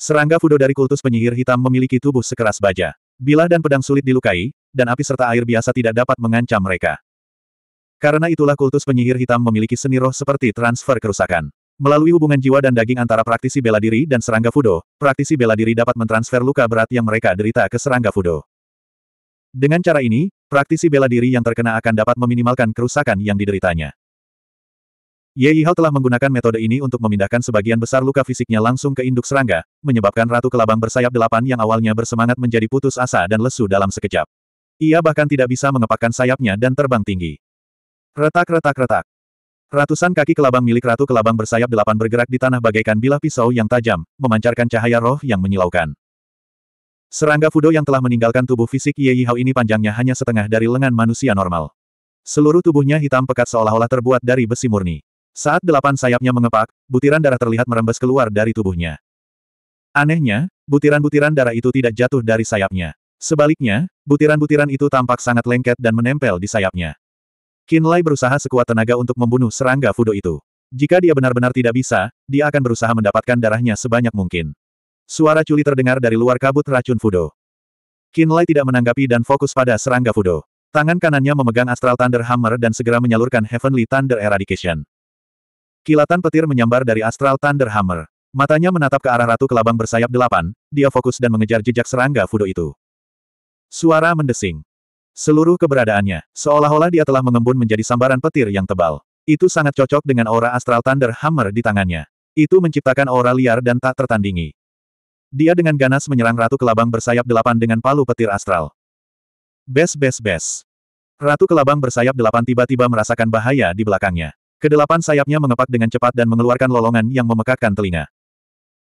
Serangga Fudo dari kultus penyihir hitam memiliki tubuh sekeras baja. bilah dan pedang sulit dilukai, dan api serta air biasa tidak dapat mengancam mereka. Karena itulah kultus penyihir hitam memiliki seni roh seperti transfer kerusakan. Melalui hubungan jiwa dan daging antara praktisi bela diri dan serangga Fudo, praktisi bela diri dapat mentransfer luka berat yang mereka derita ke serangga Fudo. Dengan cara ini, praktisi bela diri yang terkena akan dapat meminimalkan kerusakan yang dideritanya. Ye Yihao telah menggunakan metode ini untuk memindahkan sebagian besar luka fisiknya langsung ke induk serangga, menyebabkan Ratu Kelabang bersayap delapan yang awalnya bersemangat menjadi putus asa dan lesu dalam sekejap. Ia bahkan tidak bisa mengepakkan sayapnya dan terbang tinggi. Retak-retak-retak. Ratusan kaki kelabang milik Ratu Kelabang bersayap delapan bergerak di tanah bagaikan bilah pisau yang tajam, memancarkan cahaya roh yang menyilaukan. Serangga Fudo yang telah meninggalkan tubuh fisik Ye Yihao ini panjangnya hanya setengah dari lengan manusia normal. Seluruh tubuhnya hitam pekat seolah-olah terbuat dari besi murni. Saat delapan sayapnya mengepak, butiran darah terlihat merembes keluar dari tubuhnya. Anehnya, butiran-butiran darah itu tidak jatuh dari sayapnya. Sebaliknya, butiran-butiran itu tampak sangat lengket dan menempel di sayapnya. Kinlay berusaha sekuat tenaga untuk membunuh serangga Fudo itu. Jika dia benar-benar tidak bisa, dia akan berusaha mendapatkan darahnya sebanyak mungkin. Suara culi terdengar dari luar kabut racun Fudo. Kinlay tidak menanggapi dan fokus pada serangga Fudo. Tangan kanannya memegang Astral Thunder Hammer dan segera menyalurkan Heavenly Thunder Eradication. Kilatan petir menyambar dari Astral Thunder Hammer. Matanya menatap ke arah Ratu Kelabang bersayap delapan, dia fokus dan mengejar jejak serangga Fudo itu. Suara mendesing. Seluruh keberadaannya, seolah-olah dia telah mengembun menjadi sambaran petir yang tebal. Itu sangat cocok dengan aura Astral Thunder Hammer di tangannya. Itu menciptakan aura liar dan tak tertandingi. Dia dengan ganas menyerang Ratu Kelabang bersayap delapan dengan palu petir astral. Bes bes bes. Ratu Kelabang bersayap delapan tiba-tiba merasakan bahaya di belakangnya. Kedelapan sayapnya mengepak dengan cepat dan mengeluarkan lolongan yang memekakkan telinga.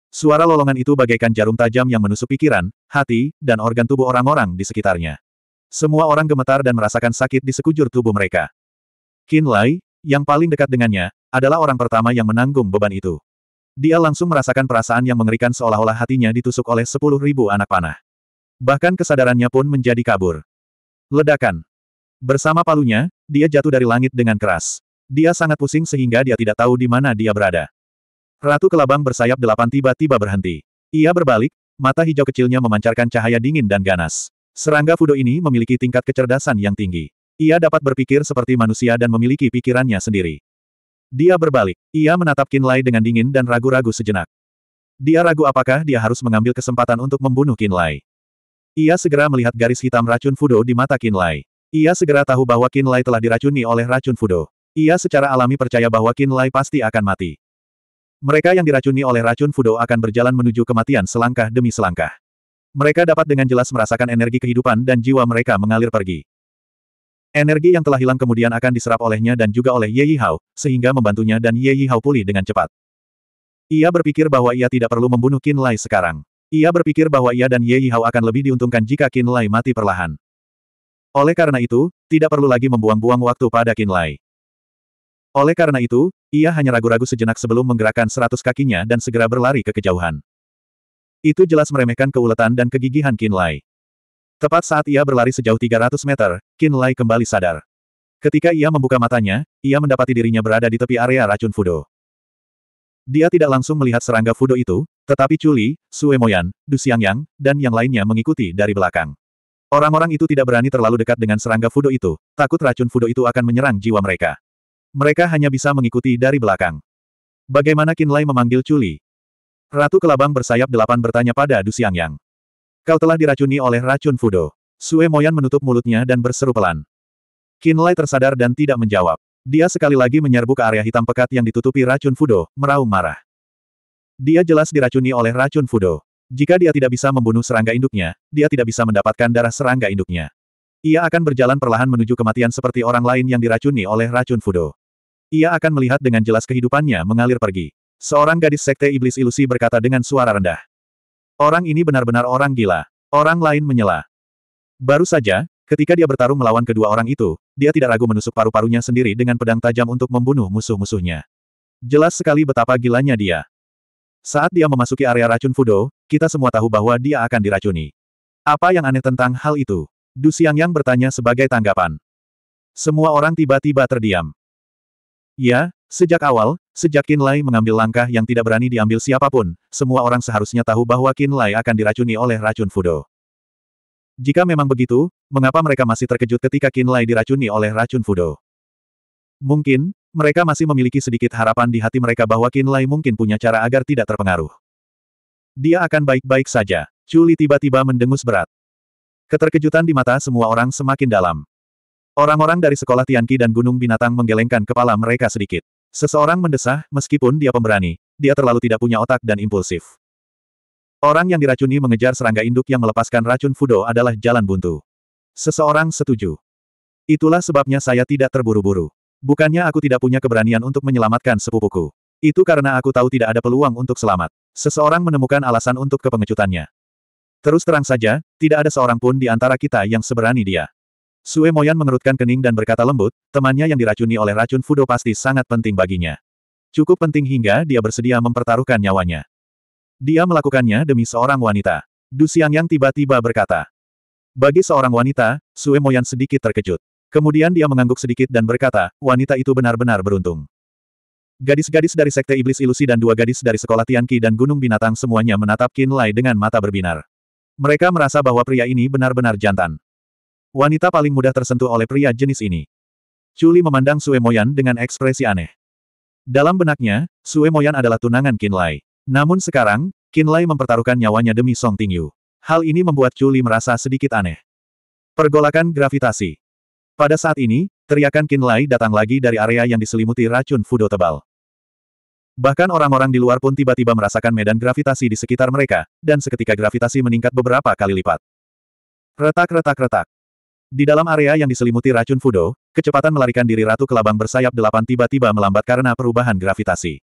Suara lolongan itu bagaikan jarum tajam yang menusuk pikiran, hati, dan organ tubuh orang-orang di sekitarnya. Semua orang gemetar dan merasakan sakit di sekujur tubuh mereka. Qin Lai, yang paling dekat dengannya, adalah orang pertama yang menanggung beban itu. Dia langsung merasakan perasaan yang mengerikan seolah-olah hatinya ditusuk oleh sepuluh ribu anak panah. Bahkan kesadarannya pun menjadi kabur. Ledakan. Bersama palunya, dia jatuh dari langit dengan keras. Dia sangat pusing sehingga dia tidak tahu di mana dia berada. Ratu Kelabang bersayap delapan tiba-tiba berhenti. Ia berbalik, mata hijau kecilnya memancarkan cahaya dingin dan ganas. Serangga Fudo ini memiliki tingkat kecerdasan yang tinggi. Ia dapat berpikir seperti manusia dan memiliki pikirannya sendiri. Dia berbalik. Ia menatap Kinlay dengan dingin dan ragu-ragu sejenak. Dia ragu apakah dia harus mengambil kesempatan untuk membunuh Kinlay. Ia segera melihat garis hitam racun Fudo di mata Kinlay. Ia segera tahu bahwa Kinlay telah diracuni oleh racun Fudo. Ia secara alami percaya bahwa Qin Lai pasti akan mati. Mereka yang diracuni oleh racun Fudo akan berjalan menuju kematian selangkah demi selangkah. Mereka dapat dengan jelas merasakan energi kehidupan dan jiwa mereka mengalir pergi. Energi yang telah hilang kemudian akan diserap olehnya dan juga oleh Ye Yihao, sehingga membantunya dan Ye Yihao pulih dengan cepat. Ia berpikir bahwa ia tidak perlu membunuh Qin Lai sekarang. Ia berpikir bahwa ia dan Ye Yihao akan lebih diuntungkan jika Qin Lai mati perlahan. Oleh karena itu, tidak perlu lagi membuang-buang waktu pada Qin Lai. Oleh karena itu, ia hanya ragu-ragu sejenak sebelum menggerakkan seratus kakinya dan segera berlari ke kejauhan. Itu jelas meremehkan keuletan dan kegigihan Qin Lai. Tepat saat ia berlari sejauh 300 meter, Qin Lai kembali sadar. Ketika ia membuka matanya, ia mendapati dirinya berada di tepi area racun Fudo. Dia tidak langsung melihat serangga Fudo itu, tetapi Chuli, Sue Moyan, Du Xiangyang, dan yang lainnya mengikuti dari belakang. Orang-orang itu tidak berani terlalu dekat dengan serangga Fudo itu, takut racun Fudo itu akan menyerang jiwa mereka. Mereka hanya bisa mengikuti dari belakang. Bagaimana Kinlay memanggil Culi? Ratu Kelabang bersayap delapan bertanya pada Du Xiangyang. Kau telah diracuni oleh racun Fudo. Sue Moyan menutup mulutnya dan berseru pelan. Kinlay tersadar dan tidak menjawab. Dia sekali lagi menyerbu ke area hitam pekat yang ditutupi racun Fudo, meraung marah. Dia jelas diracuni oleh racun Fudo. Jika dia tidak bisa membunuh serangga induknya, dia tidak bisa mendapatkan darah serangga induknya. Ia akan berjalan perlahan menuju kematian seperti orang lain yang diracuni oleh racun Fudo. Ia akan melihat dengan jelas kehidupannya mengalir pergi. Seorang gadis sekte iblis ilusi berkata dengan suara rendah. Orang ini benar-benar orang gila. Orang lain menyela. Baru saja, ketika dia bertarung melawan kedua orang itu, dia tidak ragu menusuk paru-parunya sendiri dengan pedang tajam untuk membunuh musuh-musuhnya. Jelas sekali betapa gilanya dia. Saat dia memasuki area racun Fudo, kita semua tahu bahwa dia akan diracuni. Apa yang aneh tentang hal itu? Du yang bertanya sebagai tanggapan. Semua orang tiba-tiba terdiam. Ya, sejak awal, sejak Qin Lai mengambil langkah yang tidak berani diambil siapapun, semua orang seharusnya tahu bahwa Qin Lai akan diracuni oleh racun Fudo. Jika memang begitu, mengapa mereka masih terkejut ketika Qin Lai diracuni oleh racun Fudo? Mungkin, mereka masih memiliki sedikit harapan di hati mereka bahwa Qin Lai mungkin punya cara agar tidak terpengaruh. Dia akan baik-baik saja. Chuli tiba-tiba mendengus berat. Keterkejutan di mata semua orang semakin dalam. Orang-orang dari sekolah Tianqi dan Gunung Binatang menggelengkan kepala mereka sedikit. Seseorang mendesah, meskipun dia pemberani, dia terlalu tidak punya otak dan impulsif. Orang yang diracuni mengejar serangga induk yang melepaskan racun Fudo adalah jalan buntu. Seseorang setuju. Itulah sebabnya saya tidak terburu-buru. Bukannya aku tidak punya keberanian untuk menyelamatkan sepupuku. Itu karena aku tahu tidak ada peluang untuk selamat. Seseorang menemukan alasan untuk kepengecutannya. Terus terang saja, tidak ada seorang pun di antara kita yang seberani dia. Sue Moyan mengerutkan kening dan berkata lembut, temannya yang diracuni oleh racun Fudo pasti sangat penting baginya. Cukup penting hingga dia bersedia mempertaruhkan nyawanya. Dia melakukannya demi seorang wanita. Du Xiang yang tiba-tiba berkata. Bagi seorang wanita, Sue Moyan sedikit terkejut. Kemudian dia mengangguk sedikit dan berkata, wanita itu benar-benar beruntung. Gadis-gadis dari Sekte Iblis Ilusi dan dua gadis dari Sekolah Tianqi dan Gunung Binatang semuanya menatap Qin Lai dengan mata berbinar. Mereka merasa bahwa pria ini benar-benar jantan. Wanita paling mudah tersentuh oleh pria jenis ini. Chuli memandang Sue Moyan dengan ekspresi aneh. Dalam benaknya, Sue Moyan adalah tunangan Kinlay. Namun sekarang, Kinlay mempertaruhkan nyawanya demi Song Tingyu. Hal ini membuat Chuli merasa sedikit aneh. Pergolakan gravitasi. Pada saat ini, teriakan Kinlay datang lagi dari area yang diselimuti racun Fudo tebal. Bahkan orang-orang di luar pun tiba-tiba merasakan medan gravitasi di sekitar mereka, dan seketika gravitasi meningkat beberapa kali lipat. Retak-retak-retak. Di dalam area yang diselimuti racun Fudo, kecepatan melarikan diri Ratu Kelabang bersayap delapan tiba-tiba melambat karena perubahan gravitasi.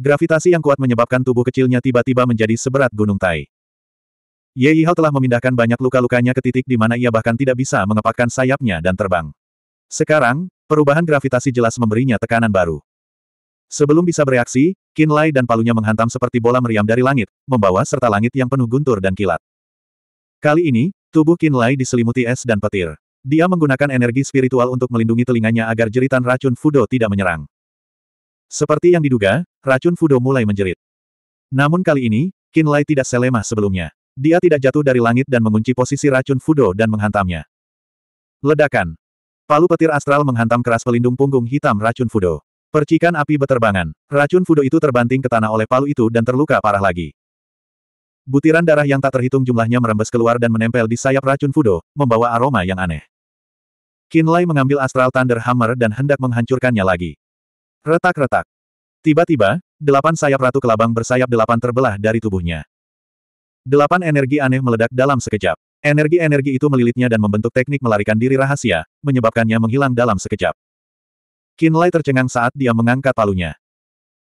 Gravitasi yang kuat menyebabkan tubuh kecilnya tiba-tiba menjadi seberat gunung tai. Ye Yihao telah memindahkan banyak luka-lukanya ke titik di mana ia bahkan tidak bisa mengepakkan sayapnya dan terbang. Sekarang, perubahan gravitasi jelas memberinya tekanan baru. Sebelum bisa bereaksi, Lai dan palunya menghantam seperti bola meriam dari langit, membawa serta langit yang penuh guntur dan kilat. Kali ini, Tubuh Kinlay diselimuti es dan petir. Dia menggunakan energi spiritual untuk melindungi telinganya agar jeritan racun Fudo tidak menyerang. Seperti yang diduga, racun Fudo mulai menjerit. Namun kali ini, Kinlay tidak selemah sebelumnya. Dia tidak jatuh dari langit dan mengunci posisi racun Fudo dan menghantamnya. Ledakan. Palu petir astral menghantam keras pelindung punggung hitam racun Fudo. Percikan api beterbangan. Racun Fudo itu terbanting ke tanah oleh palu itu dan terluka parah lagi. Butiran darah yang tak terhitung jumlahnya merembes keluar dan menempel di sayap racun Fudo, membawa aroma yang aneh. Kinlay mengambil Astral Thunder Hammer dan hendak menghancurkannya lagi. Retak-retak. Tiba-tiba, delapan sayap Ratu Kelabang bersayap delapan terbelah dari tubuhnya. Delapan energi aneh meledak dalam sekejap. Energi-energi itu melilitnya dan membentuk teknik melarikan diri rahasia, menyebabkannya menghilang dalam sekejap. Kinlay tercengang saat dia mengangkat palunya.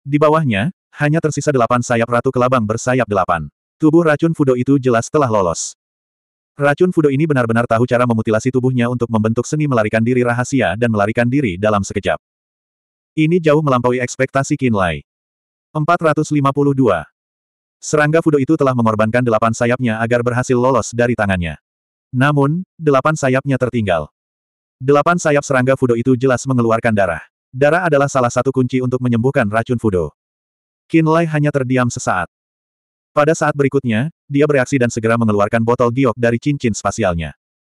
Di bawahnya, hanya tersisa delapan sayap Ratu Kelabang bersayap delapan. Tubuh racun Fudo itu jelas telah lolos. Racun Fudo ini benar-benar tahu cara memutilasi tubuhnya untuk membentuk seni melarikan diri rahasia dan melarikan diri dalam sekejap. Ini jauh melampaui ekspektasi Kinlay. 452. Serangga Fudo itu telah mengorbankan delapan sayapnya agar berhasil lolos dari tangannya. Namun, delapan sayapnya tertinggal. Delapan sayap serangga Fudo itu jelas mengeluarkan darah. Darah adalah salah satu kunci untuk menyembuhkan racun Fudo. Kinlay hanya terdiam sesaat. Pada saat berikutnya, dia bereaksi dan segera mengeluarkan botol giok dari cincin spasialnya.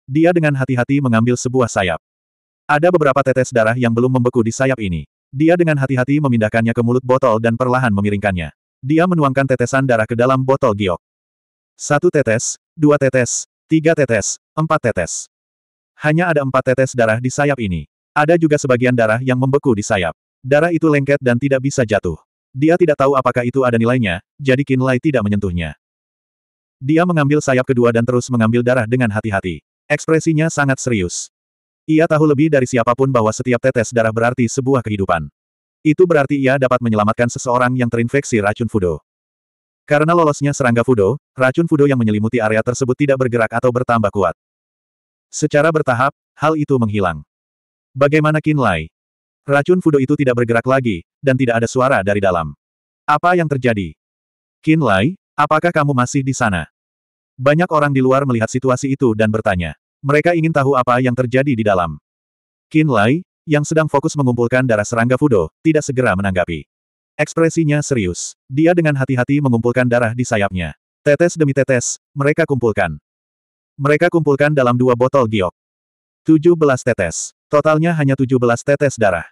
Dia dengan hati-hati mengambil sebuah sayap. Ada beberapa tetes darah yang belum membeku di sayap ini. Dia dengan hati-hati memindahkannya ke mulut botol dan perlahan memiringkannya. Dia menuangkan tetesan darah ke dalam botol giok. Satu tetes, dua tetes, tiga tetes, empat tetes. Hanya ada empat tetes darah di sayap ini. Ada juga sebagian darah yang membeku di sayap. Darah itu lengket dan tidak bisa jatuh. Dia tidak tahu apakah itu ada nilainya, jadi Lai tidak menyentuhnya. Dia mengambil sayap kedua dan terus mengambil darah dengan hati-hati. Ekspresinya sangat serius. Ia tahu lebih dari siapapun bahwa setiap tetes darah berarti sebuah kehidupan. Itu berarti ia dapat menyelamatkan seseorang yang terinfeksi racun Fudo. Karena lolosnya serangga Fudo, racun Fudo yang menyelimuti area tersebut tidak bergerak atau bertambah kuat. Secara bertahap, hal itu menghilang. Bagaimana Kinlay? Racun Fudo itu tidak bergerak lagi, dan tidak ada suara dari dalam. Apa yang terjadi? Qin Lai, apakah kamu masih di sana? Banyak orang di luar melihat situasi itu dan bertanya. Mereka ingin tahu apa yang terjadi di dalam. Qin Lai, yang sedang fokus mengumpulkan darah serangga Fudo, tidak segera menanggapi. Ekspresinya serius. Dia dengan hati-hati mengumpulkan darah di sayapnya. Tetes demi tetes, mereka kumpulkan. Mereka kumpulkan dalam dua botol giok. 17 tetes. Totalnya hanya 17 tetes darah.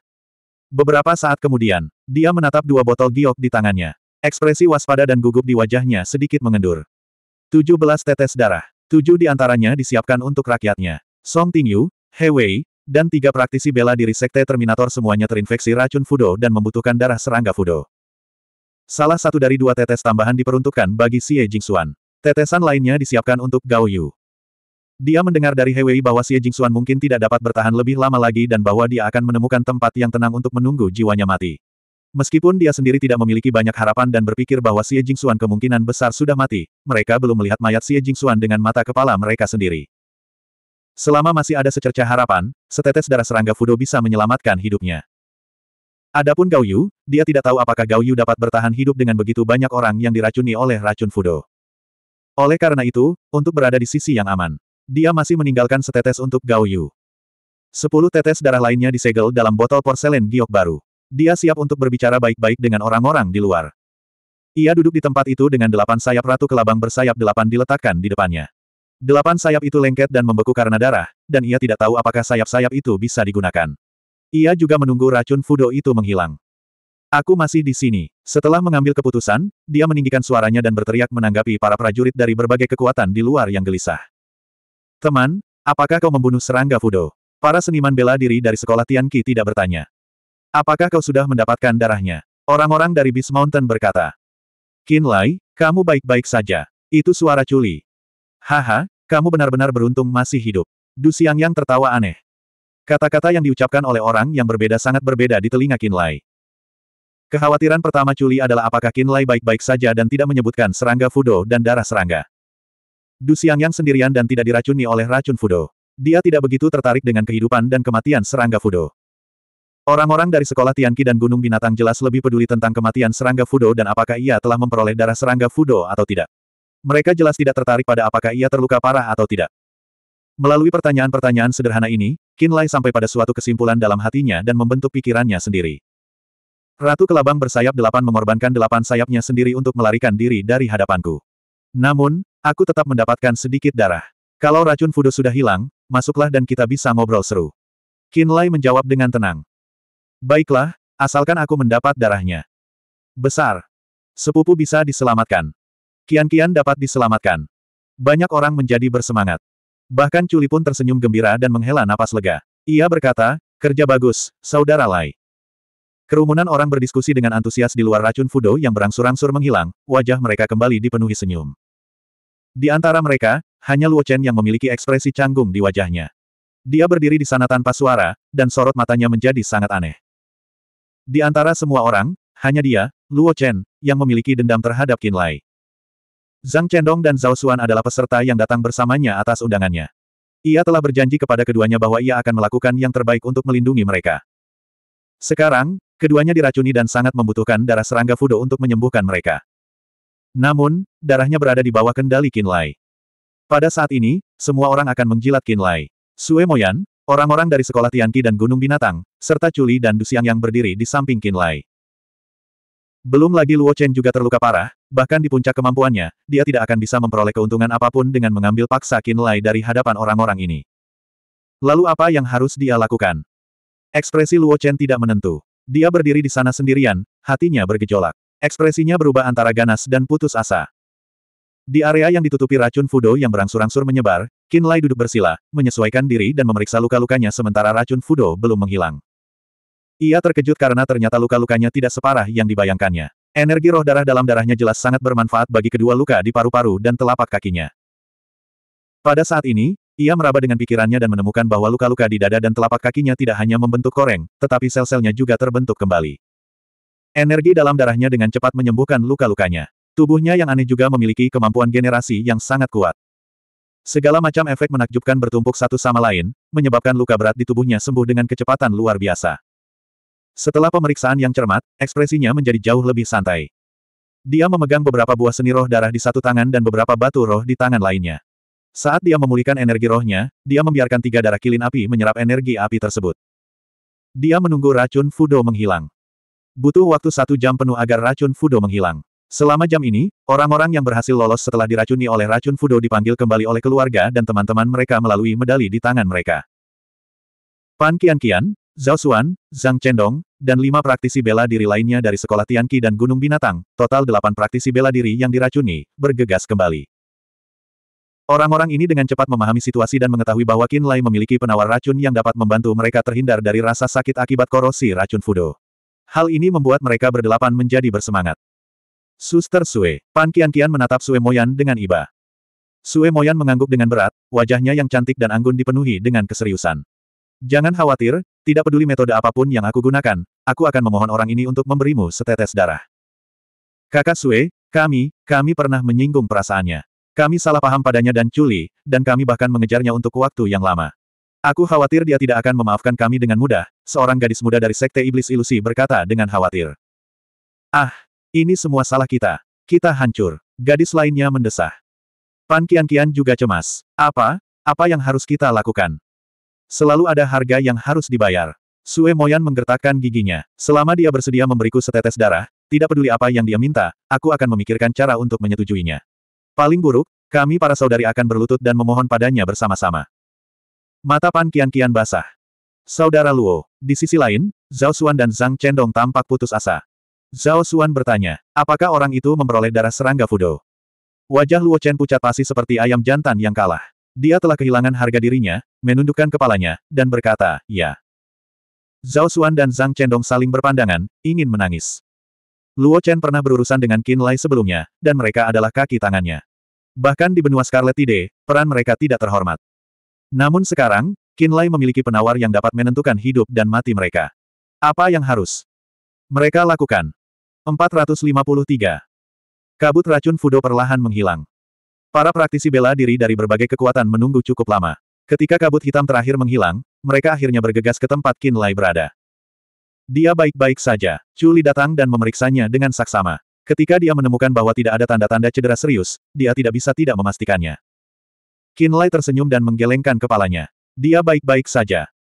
Beberapa saat kemudian, dia menatap dua botol giok di tangannya. Ekspresi waspada dan gugup di wajahnya sedikit mengendur. 17 tetes darah. Tujuh di antaranya disiapkan untuk rakyatnya. Song Tingyu, He Wei, dan tiga praktisi bela diri Sekte Terminator semuanya terinfeksi racun Fudo dan membutuhkan darah serangga Fudo. Salah satu dari dua tetes tambahan diperuntukkan bagi Xie Jingxuan. Tetesan lainnya disiapkan untuk Gao Yu. Dia mendengar dari Hewei bahwa Xie Jingxuan mungkin tidak dapat bertahan lebih lama lagi dan bahwa dia akan menemukan tempat yang tenang untuk menunggu jiwanya mati. Meskipun dia sendiri tidak memiliki banyak harapan dan berpikir bahwa Xie Jingxuan kemungkinan besar sudah mati, mereka belum melihat mayat Xie Jingxuan dengan mata kepala mereka sendiri. Selama masih ada secerca harapan, setetes darah serangga Fudo bisa menyelamatkan hidupnya. Adapun Gao Yu, dia tidak tahu apakah Gao Yu dapat bertahan hidup dengan begitu banyak orang yang diracuni oleh racun Fudo. Oleh karena itu, untuk berada di sisi yang aman, dia masih meninggalkan setetes untuk Gao Yu. Sepuluh tetes darah lainnya disegel dalam botol porselen giok baru. Dia siap untuk berbicara baik-baik dengan orang-orang di luar. Ia duduk di tempat itu dengan delapan sayap ratu kelabang bersayap delapan diletakkan di depannya. Delapan sayap itu lengket dan membeku karena darah, dan ia tidak tahu apakah sayap-sayap itu bisa digunakan. Ia juga menunggu racun Fudo itu menghilang. Aku masih di sini. Setelah mengambil keputusan, dia meninggikan suaranya dan berteriak menanggapi para prajurit dari berbagai kekuatan di luar yang gelisah. Teman, apakah kau membunuh serangga Fudo? Para seniman bela diri dari sekolah Tianqi tidak bertanya. Apakah kau sudah mendapatkan darahnya? Orang-orang dari Beast Mountain berkata. Qin Lai, kamu baik-baik saja. Itu suara Culi. Haha, kamu benar-benar beruntung masih hidup. Du Xiang yang tertawa aneh. Kata-kata yang diucapkan oleh orang yang berbeda sangat berbeda di telinga Qin Lai. Kekhawatiran pertama Culi adalah apakah Qin Lai baik-baik saja dan tidak menyebutkan serangga Fudo dan darah serangga. Du yang sendirian dan tidak diracuni oleh racun Fudo. Dia tidak begitu tertarik dengan kehidupan dan kematian serangga Fudo. Orang-orang dari sekolah Tianqi dan Gunung Binatang jelas lebih peduli tentang kematian serangga Fudo dan apakah ia telah memperoleh darah serangga Fudo atau tidak. Mereka jelas tidak tertarik pada apakah ia terluka parah atau tidak. Melalui pertanyaan-pertanyaan sederhana ini, Lai sampai pada suatu kesimpulan dalam hatinya dan membentuk pikirannya sendiri. Ratu Kelabang bersayap delapan mengorbankan delapan sayapnya sendiri untuk melarikan diri dari hadapanku. Namun, Aku tetap mendapatkan sedikit darah. Kalau racun fudo sudah hilang, masuklah dan kita bisa ngobrol seru. Kinlay menjawab dengan tenang. Baiklah, asalkan aku mendapat darahnya. Besar. Sepupu bisa diselamatkan. Kian-kian dapat diselamatkan. Banyak orang menjadi bersemangat. Bahkan Culi pun tersenyum gembira dan menghela napas lega. Ia berkata, kerja bagus, saudara Lai. Kerumunan orang berdiskusi dengan antusias di luar racun Fudo yang berangsur-angsur menghilang, wajah mereka kembali dipenuhi senyum. Di antara mereka, hanya Luo Chen yang memiliki ekspresi canggung di wajahnya. Dia berdiri di sana tanpa suara, dan sorot matanya menjadi sangat aneh. Di antara semua orang, hanya dia, Luo Chen, yang memiliki dendam terhadap Qin Lai. Zhang Chendong dan Zhao Xuan adalah peserta yang datang bersamanya atas undangannya. Ia telah berjanji kepada keduanya bahwa ia akan melakukan yang terbaik untuk melindungi mereka. Sekarang, keduanya diracuni dan sangat membutuhkan darah serangga Fudo untuk menyembuhkan mereka. Namun, darahnya berada di bawah kendali Qin Lai. Pada saat ini, semua orang akan menjilat Qin Lai. Sue Moyan, orang-orang dari sekolah Tianqi dan Gunung Binatang, serta Chuli dan Dusiang yang berdiri di samping Qin Lai. Belum lagi Luo Chen juga terluka parah, bahkan di puncak kemampuannya, dia tidak akan bisa memperoleh keuntungan apapun dengan mengambil paksa Qin Lai dari hadapan orang-orang ini. Lalu apa yang harus dia lakukan? Ekspresi Luo Chen tidak menentu. Dia berdiri di sana sendirian, hatinya bergejolak. Ekspresinya berubah antara ganas dan putus asa. Di area yang ditutupi racun Fudo yang berangsur-angsur menyebar, Lai duduk bersila, menyesuaikan diri dan memeriksa luka-lukanya sementara racun Fudo belum menghilang. Ia terkejut karena ternyata luka-lukanya tidak separah yang dibayangkannya. Energi roh darah dalam darahnya jelas sangat bermanfaat bagi kedua luka di paru-paru dan telapak kakinya. Pada saat ini, ia meraba dengan pikirannya dan menemukan bahwa luka-luka di dada dan telapak kakinya tidak hanya membentuk koreng, tetapi sel-selnya juga terbentuk kembali. Energi dalam darahnya dengan cepat menyembuhkan luka-lukanya. Tubuhnya yang aneh juga memiliki kemampuan generasi yang sangat kuat. Segala macam efek menakjubkan bertumpuk satu sama lain, menyebabkan luka berat di tubuhnya sembuh dengan kecepatan luar biasa. Setelah pemeriksaan yang cermat, ekspresinya menjadi jauh lebih santai. Dia memegang beberapa buah seni roh darah di satu tangan dan beberapa batu roh di tangan lainnya. Saat dia memulihkan energi rohnya, dia membiarkan tiga darah kilin api menyerap energi api tersebut. Dia menunggu racun Fudo menghilang. Butuh waktu satu jam penuh agar racun Fudo menghilang. Selama jam ini, orang-orang yang berhasil lolos setelah diracuni oleh racun Fudo dipanggil kembali oleh keluarga dan teman-teman mereka melalui medali di tangan mereka. Pan Kian Kian, Zhao Xuan, Zhang Chendong, dan lima praktisi bela diri lainnya dari Sekolah Tianqi dan Gunung Binatang, total delapan praktisi bela diri yang diracuni, bergegas kembali. Orang-orang ini dengan cepat memahami situasi dan mengetahui bahwa Qin Lai memiliki penawar racun yang dapat membantu mereka terhindar dari rasa sakit akibat korosi racun Fudo. Hal ini membuat mereka berdelapan menjadi bersemangat. Suster Sue, Pan Kian Kian menatap Sue Moyan dengan iba. Sue Moyan mengangguk dengan berat, wajahnya yang cantik dan anggun dipenuhi dengan keseriusan. Jangan khawatir, tidak peduli metode apapun yang aku gunakan, aku akan memohon orang ini untuk memberimu setetes darah. Kakak Sue, kami, kami pernah menyinggung perasaannya. Kami salah paham padanya dan culi, dan kami bahkan mengejarnya untuk waktu yang lama. Aku khawatir dia tidak akan memaafkan kami dengan mudah, seorang gadis muda dari Sekte Iblis Ilusi berkata dengan khawatir. Ah, ini semua salah kita. Kita hancur. Gadis lainnya mendesah. Pan Kian Kian juga cemas. Apa? Apa yang harus kita lakukan? Selalu ada harga yang harus dibayar. Sue Moyan menggertakkan giginya. Selama dia bersedia memberiku setetes darah, tidak peduli apa yang dia minta, aku akan memikirkan cara untuk menyetujuinya. Paling buruk, kami para saudari akan berlutut dan memohon padanya bersama-sama. Mata Pan kian-kian basah. Saudara Luo, di sisi lain, Zhao Xuan dan Zhang Chendong tampak putus asa. Zhao Xuan bertanya, apakah orang itu memperoleh darah serangga Fudo? Wajah Luo Chen pucat pasi seperti ayam jantan yang kalah. Dia telah kehilangan harga dirinya, menundukkan kepalanya, dan berkata, ya. Zhao Xuan dan Zhang Chendong saling berpandangan, ingin menangis. Luo Chen pernah berurusan dengan Qin Lai sebelumnya, dan mereka adalah kaki tangannya. Bahkan di benua Scarlet Tide, peran mereka tidak terhormat. Namun sekarang, Kinlay memiliki penawar yang dapat menentukan hidup dan mati mereka. Apa yang harus mereka lakukan? 453. Kabut racun Fudo perlahan menghilang. Para praktisi bela diri dari berbagai kekuatan menunggu cukup lama. Ketika kabut hitam terakhir menghilang, mereka akhirnya bergegas ke tempat Kinlay berada. Dia baik-baik saja. Chuli datang dan memeriksanya dengan saksama. Ketika dia menemukan bahwa tidak ada tanda-tanda cedera serius, dia tidak bisa tidak memastikannya. Kinlay tersenyum dan menggelengkan kepalanya. Dia baik-baik saja.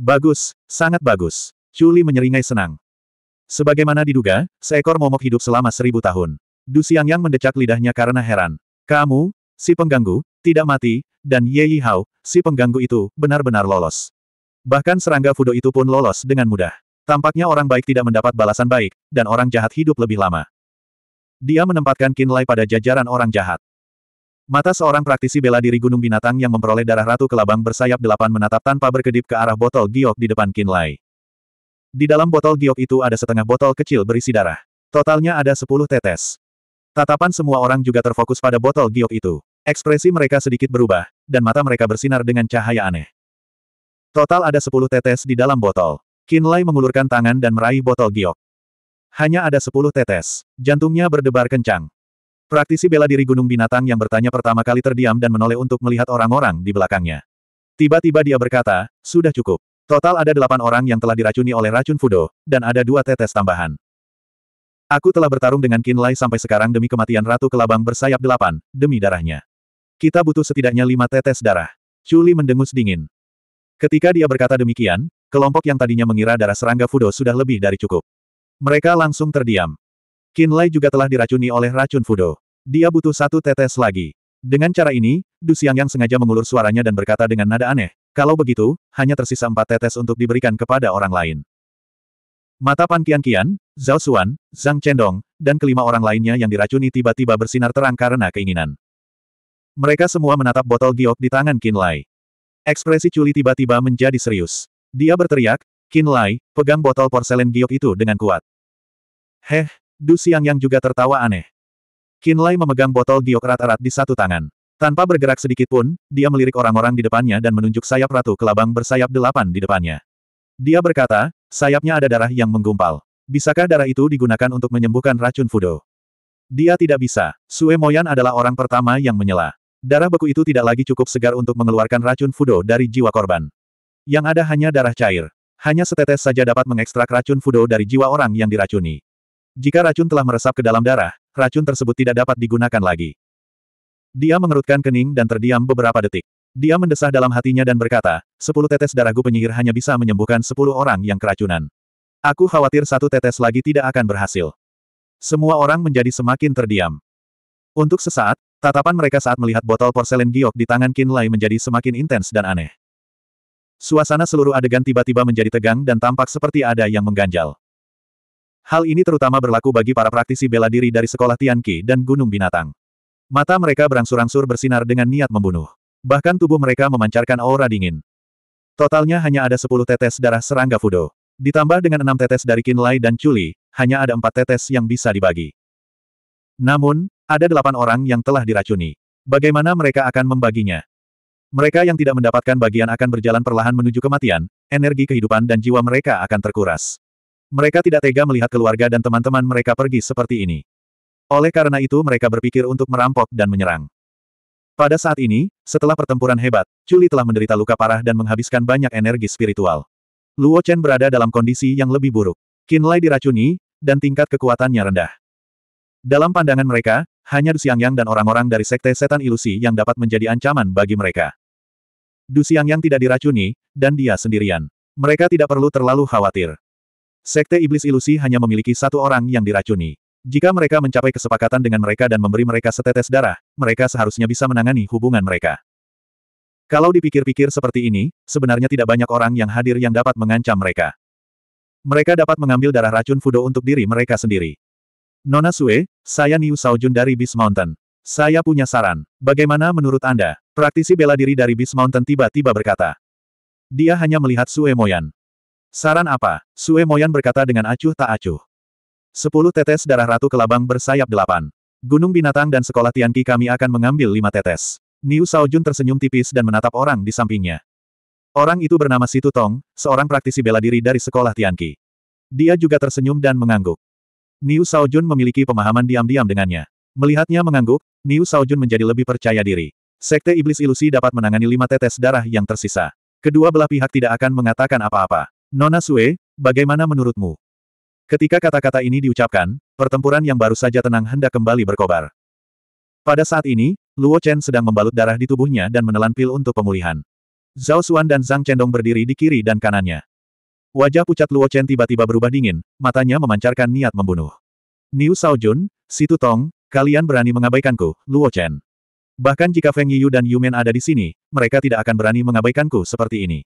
Bagus, sangat bagus. Chuli menyeringai senang. Sebagaimana diduga, seekor momok hidup selama seribu tahun. Du Siang Yang mendecak lidahnya karena heran. Kamu, si pengganggu, tidak mati, dan Ye Yi Hao, si pengganggu itu, benar-benar lolos. Bahkan serangga Fudo itu pun lolos dengan mudah. Tampaknya orang baik tidak mendapat balasan baik, dan orang jahat hidup lebih lama. Dia menempatkan Kinlay pada jajaran orang jahat. Mata seorang praktisi bela diri gunung binatang yang memperoleh darah ratu kelabang bersayap delapan menatap tanpa berkedip ke arah botol giok di depan Kinlay. Di dalam botol giok itu ada setengah botol kecil berisi darah. Totalnya ada sepuluh tetes. Tatapan semua orang juga terfokus pada botol giok itu. Ekspresi mereka sedikit berubah, dan mata mereka bersinar dengan cahaya aneh. Total ada sepuluh tetes di dalam botol. Kinlay mengulurkan tangan dan meraih botol giok. Hanya ada sepuluh tetes. Jantungnya berdebar kencang. Praktisi bela diri Gunung Binatang yang bertanya pertama kali terdiam dan menoleh untuk melihat orang-orang di belakangnya. Tiba-tiba dia berkata, sudah cukup. Total ada delapan orang yang telah diracuni oleh racun Fudo, dan ada dua tetes tambahan. Aku telah bertarung dengan Lai sampai sekarang demi kematian Ratu Kelabang bersayap delapan, demi darahnya. Kita butuh setidaknya lima tetes darah. Chuli mendengus dingin. Ketika dia berkata demikian, kelompok yang tadinya mengira darah serangga Fudo sudah lebih dari cukup. Mereka langsung terdiam. Qin Lai juga telah diracuni oleh racun Fudo. Dia butuh satu tetes lagi. Dengan cara ini, Du yang sengaja mengulur suaranya dan berkata dengan nada aneh, kalau begitu, hanya tersisa empat tetes untuk diberikan kepada orang lain. Mata Pan Qian Qian, Zhao Xuan, Zhang Chendong, dan kelima orang lainnya yang diracuni tiba-tiba bersinar terang karena keinginan. Mereka semua menatap botol giok di tangan Qin Lai. Ekspresi Culi tiba-tiba menjadi serius. Dia berteriak, Qin Lai, pegang botol porselen giok itu dengan kuat. Heh, Du Siang yang juga tertawa aneh. Qin Lai memegang botol giok erat-erat di satu tangan. Tanpa bergerak sedikit pun, dia melirik orang-orang di depannya dan menunjuk sayap ratu kelabang bersayap delapan di depannya. Dia berkata, sayapnya ada darah yang menggumpal. Bisakah darah itu digunakan untuk menyembuhkan racun Fudo? Dia tidak bisa. Sue Moyan adalah orang pertama yang menyela. Darah beku itu tidak lagi cukup segar untuk mengeluarkan racun Fudo dari jiwa korban. Yang ada hanya darah cair. Hanya setetes saja dapat mengekstrak racun Fudo dari jiwa orang yang diracuni. Jika racun telah meresap ke dalam darah, racun tersebut tidak dapat digunakan lagi. Dia mengerutkan kening dan terdiam beberapa detik. Dia mendesah dalam hatinya dan berkata, sepuluh tetes darahku penyihir hanya bisa menyembuhkan sepuluh orang yang keracunan. Aku khawatir satu tetes lagi tidak akan berhasil. Semua orang menjadi semakin terdiam. Untuk sesaat, tatapan mereka saat melihat botol porselen giok di tangan Qin Lai menjadi semakin intens dan aneh. Suasana seluruh adegan tiba-tiba menjadi tegang dan tampak seperti ada yang mengganjal. Hal ini terutama berlaku bagi para praktisi bela diri dari sekolah Tianqi dan Gunung Binatang. Mata mereka berangsur-angsur bersinar dengan niat membunuh. Bahkan tubuh mereka memancarkan aura dingin. Totalnya hanya ada 10 tetes darah serangga Fudo. Ditambah dengan enam tetes dari Kinlai dan Chuli, hanya ada empat tetes yang bisa dibagi. Namun, ada delapan orang yang telah diracuni. Bagaimana mereka akan membaginya? Mereka yang tidak mendapatkan bagian akan berjalan perlahan menuju kematian, energi kehidupan dan jiwa mereka akan terkuras. Mereka tidak tega melihat keluarga dan teman-teman mereka pergi seperti ini. Oleh karena itu mereka berpikir untuk merampok dan menyerang. Pada saat ini, setelah pertempuran hebat, Chuli telah menderita luka parah dan menghabiskan banyak energi spiritual. Luo Chen berada dalam kondisi yang lebih buruk. Qin Lai diracuni, dan tingkat kekuatannya rendah. Dalam pandangan mereka, hanya Dusiangyang dan orang-orang dari Sekte Setan Ilusi yang dapat menjadi ancaman bagi mereka. Dusiangyang tidak diracuni, dan dia sendirian. Mereka tidak perlu terlalu khawatir. Sekte Iblis Ilusi hanya memiliki satu orang yang diracuni. Jika mereka mencapai kesepakatan dengan mereka dan memberi mereka setetes darah, mereka seharusnya bisa menangani hubungan mereka. Kalau dipikir-pikir seperti ini, sebenarnya tidak banyak orang yang hadir yang dapat mengancam mereka. Mereka dapat mengambil darah racun Fudo untuk diri mereka sendiri. Nona Sue, saya Niu Saojun dari Beast Mountain. Saya punya saran. Bagaimana menurut Anda? Praktisi bela diri dari Beast Mountain tiba-tiba berkata. Dia hanya melihat Sue Moyan. Saran apa? Sue Moyan berkata dengan acuh tak acuh. Sepuluh tetes darah ratu kelabang bersayap delapan. Gunung binatang dan sekolah Tianqi kami akan mengambil lima tetes. Niu Saojun tersenyum tipis dan menatap orang di sampingnya. Orang itu bernama Situ Tong, seorang praktisi bela diri dari sekolah Tianqi. Dia juga tersenyum dan mengangguk. Niu Saojun memiliki pemahaman diam-diam dengannya. Melihatnya mengangguk, Niu Saojun menjadi lebih percaya diri. Sekte Iblis Ilusi dapat menangani lima tetes darah yang tersisa. Kedua belah pihak tidak akan mengatakan apa-apa. Nona Sue, bagaimana menurutmu? Ketika kata-kata ini diucapkan, pertempuran yang baru saja tenang hendak kembali berkobar. Pada saat ini, Luo Chen sedang membalut darah di tubuhnya dan menelan pil untuk pemulihan. Zhao Xuan dan Zhang Chendong berdiri di kiri dan kanannya. Wajah pucat Luo Chen tiba-tiba berubah dingin, matanya memancarkan niat membunuh. Niu Shao Jun, Situ Tong, kalian berani mengabaikanku, Luo Chen. Bahkan jika Feng Yiyu dan Yumen ada di sini, mereka tidak akan berani mengabaikanku seperti ini.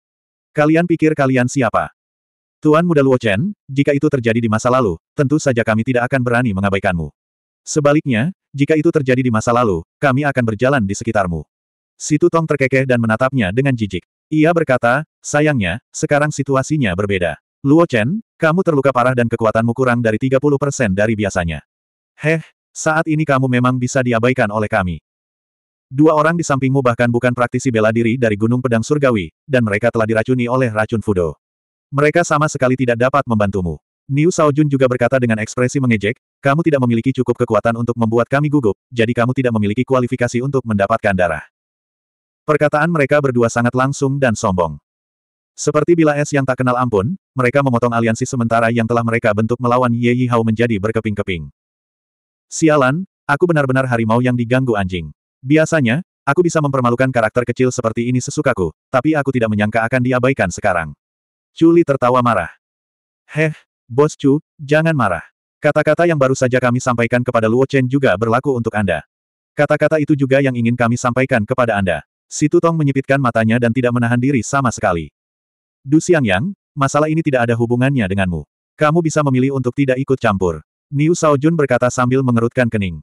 Kalian pikir kalian siapa? Tuan Muda Luo Chen, jika itu terjadi di masa lalu, tentu saja kami tidak akan berani mengabaikanmu. Sebaliknya, jika itu terjadi di masa lalu, kami akan berjalan di sekitarmu. Situ Tong terkekeh dan menatapnya dengan jijik. Ia berkata, sayangnya, sekarang situasinya berbeda. Luo Chen, kamu terluka parah dan kekuatanmu kurang dari 30% dari biasanya. Heh, saat ini kamu memang bisa diabaikan oleh kami. Dua orang di sampingmu bahkan bukan praktisi bela diri dari Gunung Pedang Surgawi, dan mereka telah diracuni oleh racun Fudo. Mereka sama sekali tidak dapat membantumu. Niu Saojun juga berkata dengan ekspresi mengejek, kamu tidak memiliki cukup kekuatan untuk membuat kami gugup, jadi kamu tidak memiliki kualifikasi untuk mendapatkan darah. Perkataan mereka berdua sangat langsung dan sombong. Seperti bila es yang tak kenal ampun, mereka memotong aliansi sementara yang telah mereka bentuk melawan Ye Yi Hao menjadi berkeping-keping. Sialan, aku benar-benar harimau yang diganggu anjing. Biasanya, aku bisa mempermalukan karakter kecil seperti ini sesukaku, tapi aku tidak menyangka akan diabaikan sekarang. Chuli tertawa marah. Heh, Bos Chu, jangan marah. Kata-kata yang baru saja kami sampaikan kepada Luo Chen juga berlaku untuk Anda. Kata-kata itu juga yang ingin kami sampaikan kepada Anda. Si Tutong menyipitkan matanya dan tidak menahan diri sama sekali. Du Xiang Yang, masalah ini tidak ada hubungannya denganmu. Kamu bisa memilih untuk tidak ikut campur. Niu Saojun berkata sambil mengerutkan kening.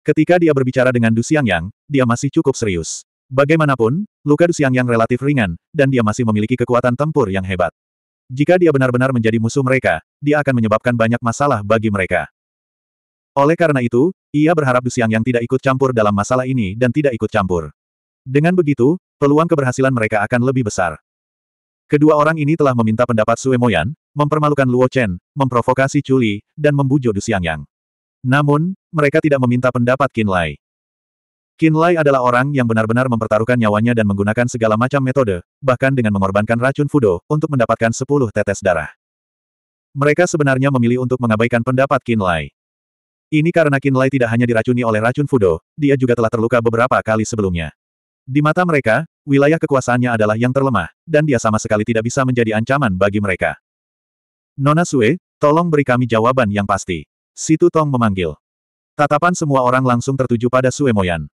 Ketika dia berbicara dengan Du Xiangyang, dia masih cukup serius. Bagaimanapun, luka Du Xiangyang relatif ringan, dan dia masih memiliki kekuatan tempur yang hebat. Jika dia benar-benar menjadi musuh mereka, dia akan menyebabkan banyak masalah bagi mereka. Oleh karena itu, ia berharap Du Xiangyang tidak ikut campur dalam masalah ini dan tidak ikut campur. Dengan begitu, peluang keberhasilan mereka akan lebih besar. Kedua orang ini telah meminta pendapat Sue Moyan, mempermalukan Luo Chen, memprovokasi Chuli, dan membujuk Du Xiangyang. Namun, mereka tidak meminta pendapat Kinlay. Kinlay adalah orang yang benar-benar mempertaruhkan nyawanya dan menggunakan segala macam metode, bahkan dengan mengorbankan racun Fudo, untuk mendapatkan 10 tetes darah. Mereka sebenarnya memilih untuk mengabaikan pendapat Kinlay. Ini karena Kinlay tidak hanya diracuni oleh racun Fudo, dia juga telah terluka beberapa kali sebelumnya. Di mata mereka, wilayah kekuasaannya adalah yang terlemah, dan dia sama sekali tidak bisa menjadi ancaman bagi mereka. Nona Sue, tolong beri kami jawaban yang pasti. Situ Tong memanggil. Tatapan semua orang langsung tertuju pada Sue Moyan.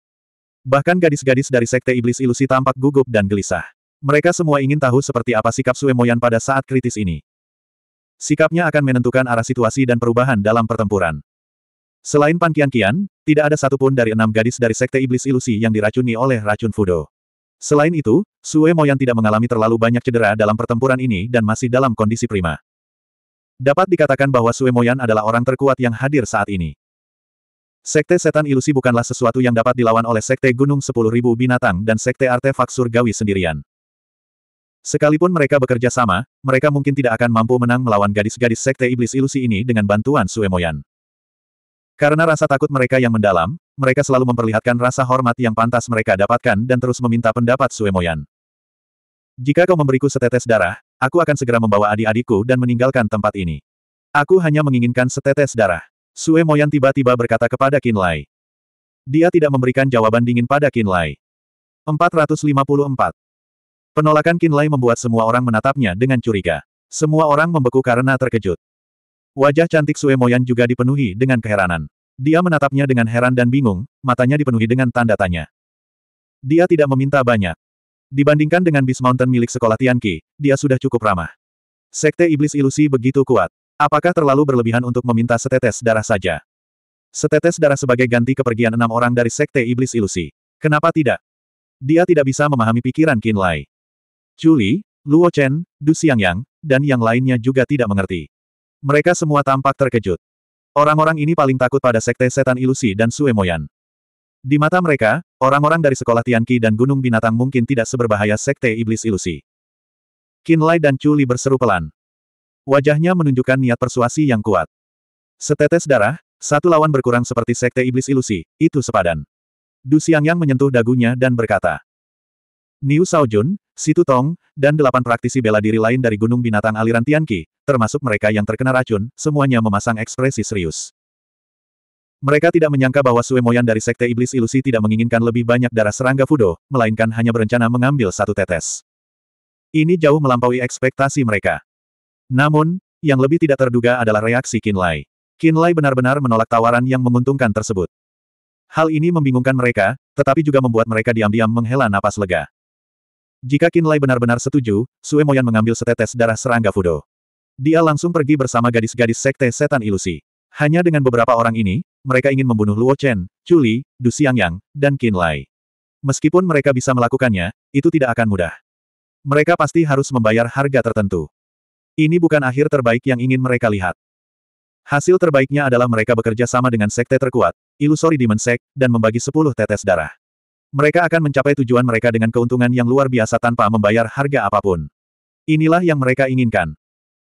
Bahkan gadis-gadis dari Sekte Iblis Ilusi tampak gugup dan gelisah. Mereka semua ingin tahu seperti apa sikap Sue Moyan pada saat kritis ini. Sikapnya akan menentukan arah situasi dan perubahan dalam pertempuran. Selain Pan Kian Kian, tidak ada satupun dari enam gadis dari Sekte Iblis Ilusi yang diracuni oleh racun Fudo. Selain itu, Sue Moyan tidak mengalami terlalu banyak cedera dalam pertempuran ini dan masih dalam kondisi prima. Dapat dikatakan bahwa Sue Moyan adalah orang terkuat yang hadir saat ini. Sekte setan ilusi bukanlah sesuatu yang dapat dilawan oleh sekte gunung Sepuluh Ribu binatang dan sekte artefak surgawi sendirian. Sekalipun mereka bekerja sama, mereka mungkin tidak akan mampu menang melawan gadis-gadis sekte iblis ilusi ini dengan bantuan Suemoyan. Karena rasa takut mereka yang mendalam, mereka selalu memperlihatkan rasa hormat yang pantas mereka dapatkan dan terus meminta pendapat Suemoyan. Jika kau memberiku setetes darah, aku akan segera membawa adik-adikku dan meninggalkan tempat ini. Aku hanya menginginkan setetes darah. Sue Moyan tiba-tiba berkata kepada Lai. Dia tidak memberikan jawaban dingin pada Lai. 454. Penolakan Lai membuat semua orang menatapnya dengan curiga. Semua orang membeku karena terkejut. Wajah cantik Sue Moyan juga dipenuhi dengan keheranan. Dia menatapnya dengan heran dan bingung, matanya dipenuhi dengan tanda tanya. Dia tidak meminta banyak. Dibandingkan dengan Beast Mountain milik sekolah Tianqi, dia sudah cukup ramah. Sekte Iblis Ilusi begitu kuat. Apakah terlalu berlebihan untuk meminta setetes darah saja? Setetes darah sebagai ganti kepergian enam orang dari Sekte Iblis Ilusi. Kenapa tidak? Dia tidak bisa memahami pikiran Qin Lai. Chuli, Luo Chen, Du Xiangyang, dan yang lainnya juga tidak mengerti. Mereka semua tampak terkejut. Orang-orang ini paling takut pada Sekte Setan Ilusi dan Sue Moyan. Di mata mereka, orang-orang dari sekolah Tianqi dan Gunung Binatang mungkin tidak seberbahaya Sekte Iblis Ilusi. Qin Lai dan Chuli berseru pelan. Wajahnya menunjukkan niat persuasi yang kuat. Setetes darah, satu lawan berkurang seperti sekte iblis ilusi, itu sepadan. Du Xiangyang menyentuh dagunya dan berkata. Niu Saojun, Situ Tong, dan delapan praktisi bela diri lain dari Gunung Binatang Aliran Tianqi, termasuk mereka yang terkena racun, semuanya memasang ekspresi serius. Mereka tidak menyangka bahwa Sue Moyan dari Sekte Iblis Ilusi tidak menginginkan lebih banyak darah serangga Fudo, melainkan hanya berencana mengambil satu tetes. Ini jauh melampaui ekspektasi mereka. Namun, yang lebih tidak terduga adalah reaksi Kinlay. Lai benar-benar menolak tawaran yang menguntungkan tersebut. Hal ini membingungkan mereka, tetapi juga membuat mereka diam-diam menghela napas lega. Jika Lai benar-benar setuju, Sue Moyan mengambil setetes darah serangga Fudo. Dia langsung pergi bersama gadis-gadis sekte setan ilusi. Hanya dengan beberapa orang ini, mereka ingin membunuh Luo Chen, Chu Li, Du Xiangyang, dan Lai. Meskipun mereka bisa melakukannya, itu tidak akan mudah. Mereka pasti harus membayar harga tertentu. Ini bukan akhir terbaik yang ingin mereka lihat. Hasil terbaiknya adalah mereka bekerja sama dengan sekte terkuat, Illusory Demon Sect, dan membagi sepuluh tetes darah. Mereka akan mencapai tujuan mereka dengan keuntungan yang luar biasa tanpa membayar harga apapun. Inilah yang mereka inginkan.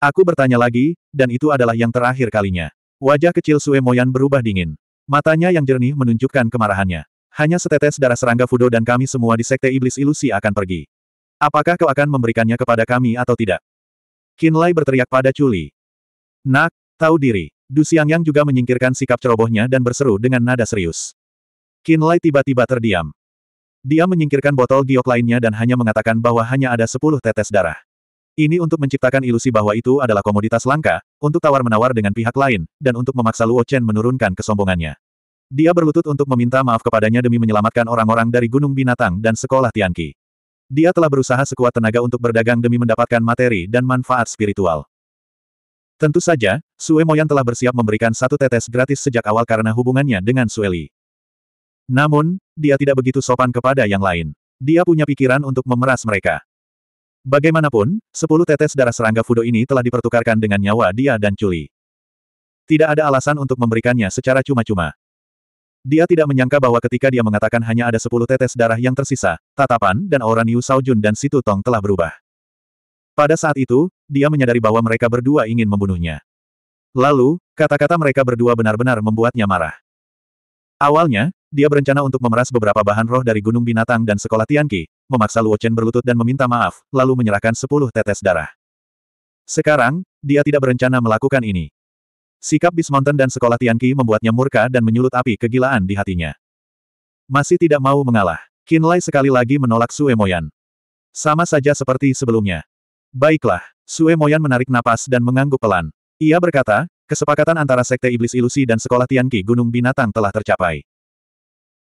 Aku bertanya lagi, dan itu adalah yang terakhir kalinya. Wajah kecil Sue Moyan berubah dingin. Matanya yang jernih menunjukkan kemarahannya. Hanya setetes darah serangga Fudo dan kami semua di Sekte Iblis Ilusi akan pergi. Apakah kau akan memberikannya kepada kami atau tidak? Kinlay berteriak pada Chuli. Nak, tahu diri. Du Xiangyang juga menyingkirkan sikap cerobohnya dan berseru dengan nada serius. Kinlay tiba-tiba terdiam. Dia menyingkirkan botol giok lainnya dan hanya mengatakan bahwa hanya ada sepuluh tetes darah. Ini untuk menciptakan ilusi bahwa itu adalah komoditas langka, untuk tawar-menawar dengan pihak lain, dan untuk memaksa Luo Chen menurunkan kesombongannya. Dia berlutut untuk meminta maaf kepadanya demi menyelamatkan orang-orang dari Gunung Binatang dan Sekolah Tianqi. Dia telah berusaha sekuat tenaga untuk berdagang demi mendapatkan materi dan manfaat spiritual. Tentu saja, Sue Moyan telah bersiap memberikan satu tetes gratis sejak awal karena hubungannya dengan Sueli. Namun, dia tidak begitu sopan kepada yang lain. Dia punya pikiran untuk memeras mereka. Bagaimanapun, sepuluh tetes darah serangga Fudo ini telah dipertukarkan dengan nyawa dia dan Culi. Tidak ada alasan untuk memberikannya secara cuma-cuma. Dia tidak menyangka bahwa ketika dia mengatakan hanya ada sepuluh tetes darah yang tersisa, tatapan dan aura Niu Saojun dan Situ Tong telah berubah. Pada saat itu, dia menyadari bahwa mereka berdua ingin membunuhnya. Lalu, kata-kata mereka berdua benar-benar membuatnya marah. Awalnya, dia berencana untuk memeras beberapa bahan roh dari Gunung Binatang dan Sekolah Tianqi, memaksa Luo Chen berlutut dan meminta maaf, lalu menyerahkan sepuluh tetes darah. Sekarang, dia tidak berencana melakukan ini. Sikap Beast Mountain dan sekolah Tianqi membuatnya murka dan menyulut api kegilaan di hatinya. Masih tidak mau mengalah. Kinlay sekali lagi menolak Sue Moyan. Sama saja seperti sebelumnya. Baiklah, Sue Moyan menarik napas dan mengangguk pelan. Ia berkata, kesepakatan antara Sekte Iblis Ilusi dan Sekolah Tianqi Gunung Binatang telah tercapai.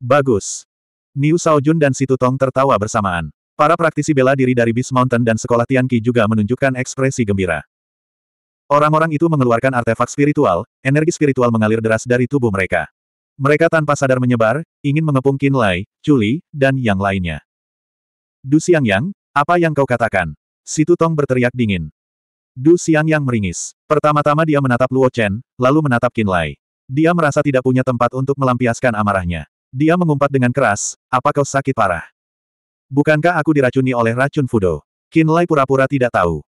Bagus. Niu Saojun dan Situ Tong tertawa bersamaan. Para praktisi bela diri dari Beast Mountain dan Sekolah Tianqi juga menunjukkan ekspresi gembira. Orang-orang itu mengeluarkan artefak spiritual, energi spiritual mengalir deras dari tubuh mereka. Mereka tanpa sadar menyebar, ingin mengepung Qin Lai, Chuli, dan yang lainnya. Du Xiang Yang, apa yang kau katakan? Situ Tong berteriak dingin. Du Xiang Yang meringis. Pertama-tama dia menatap Luo Chen, lalu menatap Qin Lai. Dia merasa tidak punya tempat untuk melampiaskan amarahnya. Dia mengumpat dengan keras, apa kau sakit parah? Bukankah aku diracuni oleh racun Fudo? Qin Lai pura-pura tidak tahu.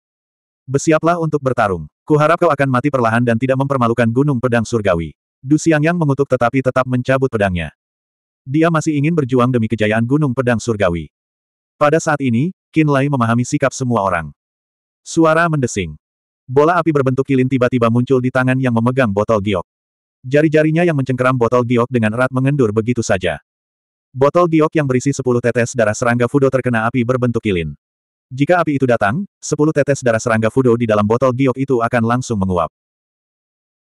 Bersiaplah untuk bertarung. Kuharap kau akan mati perlahan dan tidak mempermalukan gunung pedang surgawi. Du Yang mengutuk tetapi tetap mencabut pedangnya. Dia masih ingin berjuang demi kejayaan gunung pedang surgawi. Pada saat ini, Qin Lai memahami sikap semua orang. Suara mendesing. Bola api berbentuk kilin tiba-tiba muncul di tangan yang memegang botol giok. Jari-jarinya yang mencengkeram botol giok dengan erat mengendur begitu saja. Botol giok yang berisi 10 tetes darah serangga Fudo terkena api berbentuk kilin. Jika api itu datang, sepuluh tetes darah serangga Fudo di dalam botol giok itu akan langsung menguap.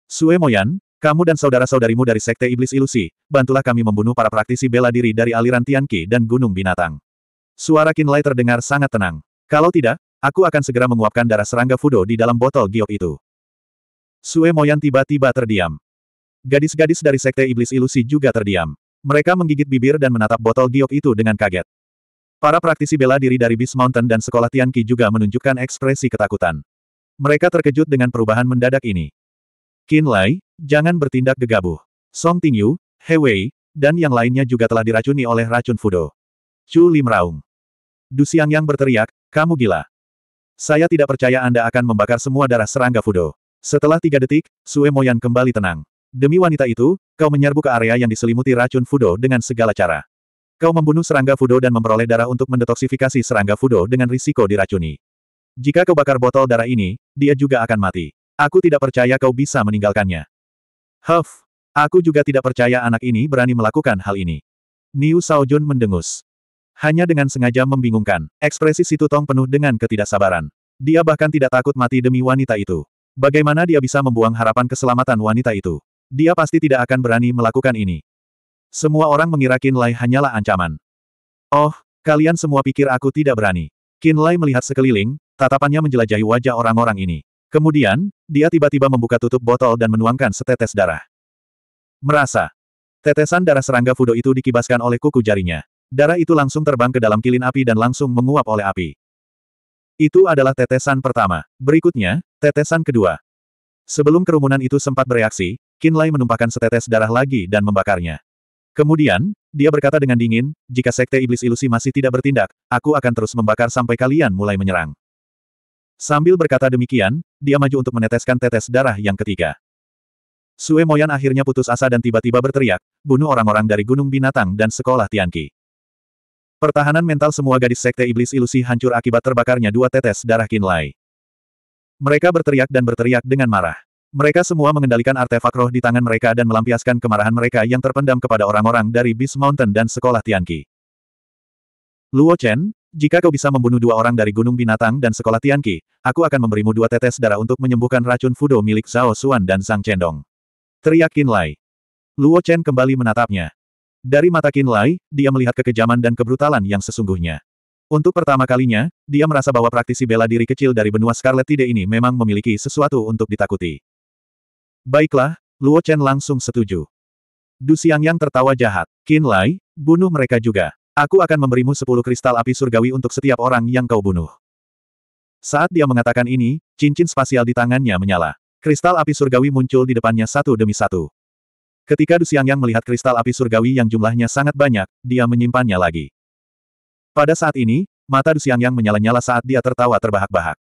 Sue Moyan, kamu dan saudara-saudarimu dari Sekte Iblis Ilusi, bantulah kami membunuh para praktisi bela diri dari aliran Tianqi dan Gunung Binatang. Suara Kinlay terdengar sangat tenang. Kalau tidak, aku akan segera menguapkan darah serangga Fudo di dalam botol giok itu. Sue Moyan tiba-tiba terdiam. Gadis-gadis dari Sekte Iblis Ilusi juga terdiam. Mereka menggigit bibir dan menatap botol giok itu dengan kaget. Para praktisi bela diri dari Beast Mountain dan sekolah Tianqi juga menunjukkan ekspresi ketakutan. Mereka terkejut dengan perubahan mendadak ini. Qin Lai, jangan bertindak gegabah. Song Tingyu, He Wei, dan yang lainnya juga telah diracuni oleh racun Fudo. Chu Lim Raung. Du Xiang yang berteriak, kamu gila. Saya tidak percaya Anda akan membakar semua darah serangga Fudo. Setelah tiga detik, Sue Moyan kembali tenang. Demi wanita itu, kau menyerbu ke area yang diselimuti racun Fudo dengan segala cara. Kau membunuh serangga Fudo dan memperoleh darah untuk mendetoksifikasi serangga Fudo dengan risiko diracuni. Jika kau bakar botol darah ini, dia juga akan mati. Aku tidak percaya kau bisa meninggalkannya. Huff, aku juga tidak percaya anak ini berani melakukan hal ini. Niu Saojun mendengus. Hanya dengan sengaja membingungkan, ekspresi Situ Tong penuh dengan ketidaksabaran. Dia bahkan tidak takut mati demi wanita itu. Bagaimana dia bisa membuang harapan keselamatan wanita itu? Dia pasti tidak akan berani melakukan ini. Semua orang mengira Qin Lai hanyalah ancaman. Oh, kalian semua pikir aku tidak berani. Qin Lai melihat sekeliling, tatapannya menjelajahi wajah orang-orang ini. Kemudian, dia tiba-tiba membuka tutup botol dan menuangkan setetes darah. Merasa. Tetesan darah serangga Fudo itu dikibaskan oleh kuku jarinya. Darah itu langsung terbang ke dalam kilin api dan langsung menguap oleh api. Itu adalah tetesan pertama. Berikutnya, tetesan kedua. Sebelum kerumunan itu sempat bereaksi, Kinlay menumpahkan setetes darah lagi dan membakarnya. Kemudian, dia berkata dengan dingin, jika Sekte Iblis Ilusi masih tidak bertindak, aku akan terus membakar sampai kalian mulai menyerang. Sambil berkata demikian, dia maju untuk meneteskan tetes darah yang ketiga. Sue Moyan akhirnya putus asa dan tiba-tiba berteriak, bunuh orang-orang dari Gunung Binatang dan Sekolah Tianqi. Pertahanan mental semua gadis sekte iblis ilusi hancur akibat terbakarnya dua tetes darah Kinlai. Mereka berteriak dan berteriak dengan marah. Mereka semua mengendalikan artefak roh di tangan mereka dan melampiaskan kemarahan mereka yang terpendam kepada orang-orang dari Beast Mountain dan Sekolah Tianqi. Luo Chen, jika kau bisa membunuh dua orang dari Gunung Binatang dan Sekolah Tianqi, aku akan memberimu dua tetes darah untuk menyembuhkan racun Fudo milik Zhao Xuan dan Sang Chendong. Teriak Qin Lai. Luo Chen kembali menatapnya. Dari mata Qin Lai, dia melihat kekejaman dan kebrutalan yang sesungguhnya. Untuk pertama kalinya, dia merasa bahwa praktisi bela diri kecil dari benua Scarlet Tide ini memang memiliki sesuatu untuk ditakuti. Baiklah, Luo Chen langsung setuju. Du Yang tertawa jahat. Qin Lai, bunuh mereka juga. Aku akan memberimu sepuluh kristal api surgawi untuk setiap orang yang kau bunuh. Saat dia mengatakan ini, cincin spasial di tangannya menyala. Kristal api surgawi muncul di depannya satu demi satu. Ketika Du Yang melihat kristal api surgawi yang jumlahnya sangat banyak, dia menyimpannya lagi. Pada saat ini, mata Du Yang menyala-nyala saat dia tertawa terbahak-bahak.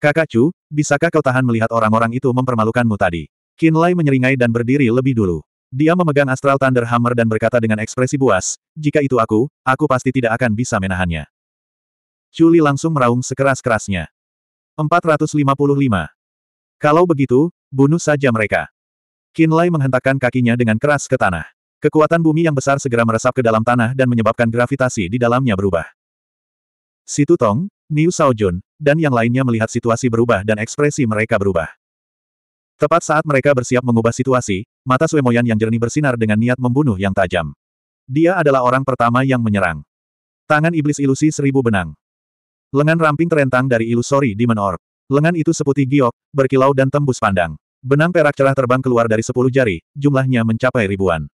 Kakak Chu, bisakah kau tahan melihat orang-orang itu mempermalukanmu tadi? Qin Lai menyeringai dan berdiri lebih dulu. Dia memegang Astral Thunder Hammer dan berkata dengan ekspresi buas, jika itu aku, aku pasti tidak akan bisa menahannya. Chuli langsung meraung sekeras-kerasnya. 455. Kalau begitu, bunuh saja mereka. Qin Lai menghentakkan kakinya dengan keras ke tanah. Kekuatan bumi yang besar segera meresap ke dalam tanah dan menyebabkan gravitasi di dalamnya berubah. Situ Tong, Niu Saojun, dan yang lainnya melihat situasi berubah dan ekspresi mereka berubah. Tepat saat mereka bersiap mengubah situasi, mata Suemoyan yang jernih bersinar dengan niat membunuh yang tajam. Dia adalah orang pertama yang menyerang. Tangan iblis ilusi seribu benang. Lengan ramping terentang dari ilusori di menor. Lengan itu seputih giok, berkilau dan tembus pandang. Benang perak cerah terbang keluar dari sepuluh jari, jumlahnya mencapai ribuan.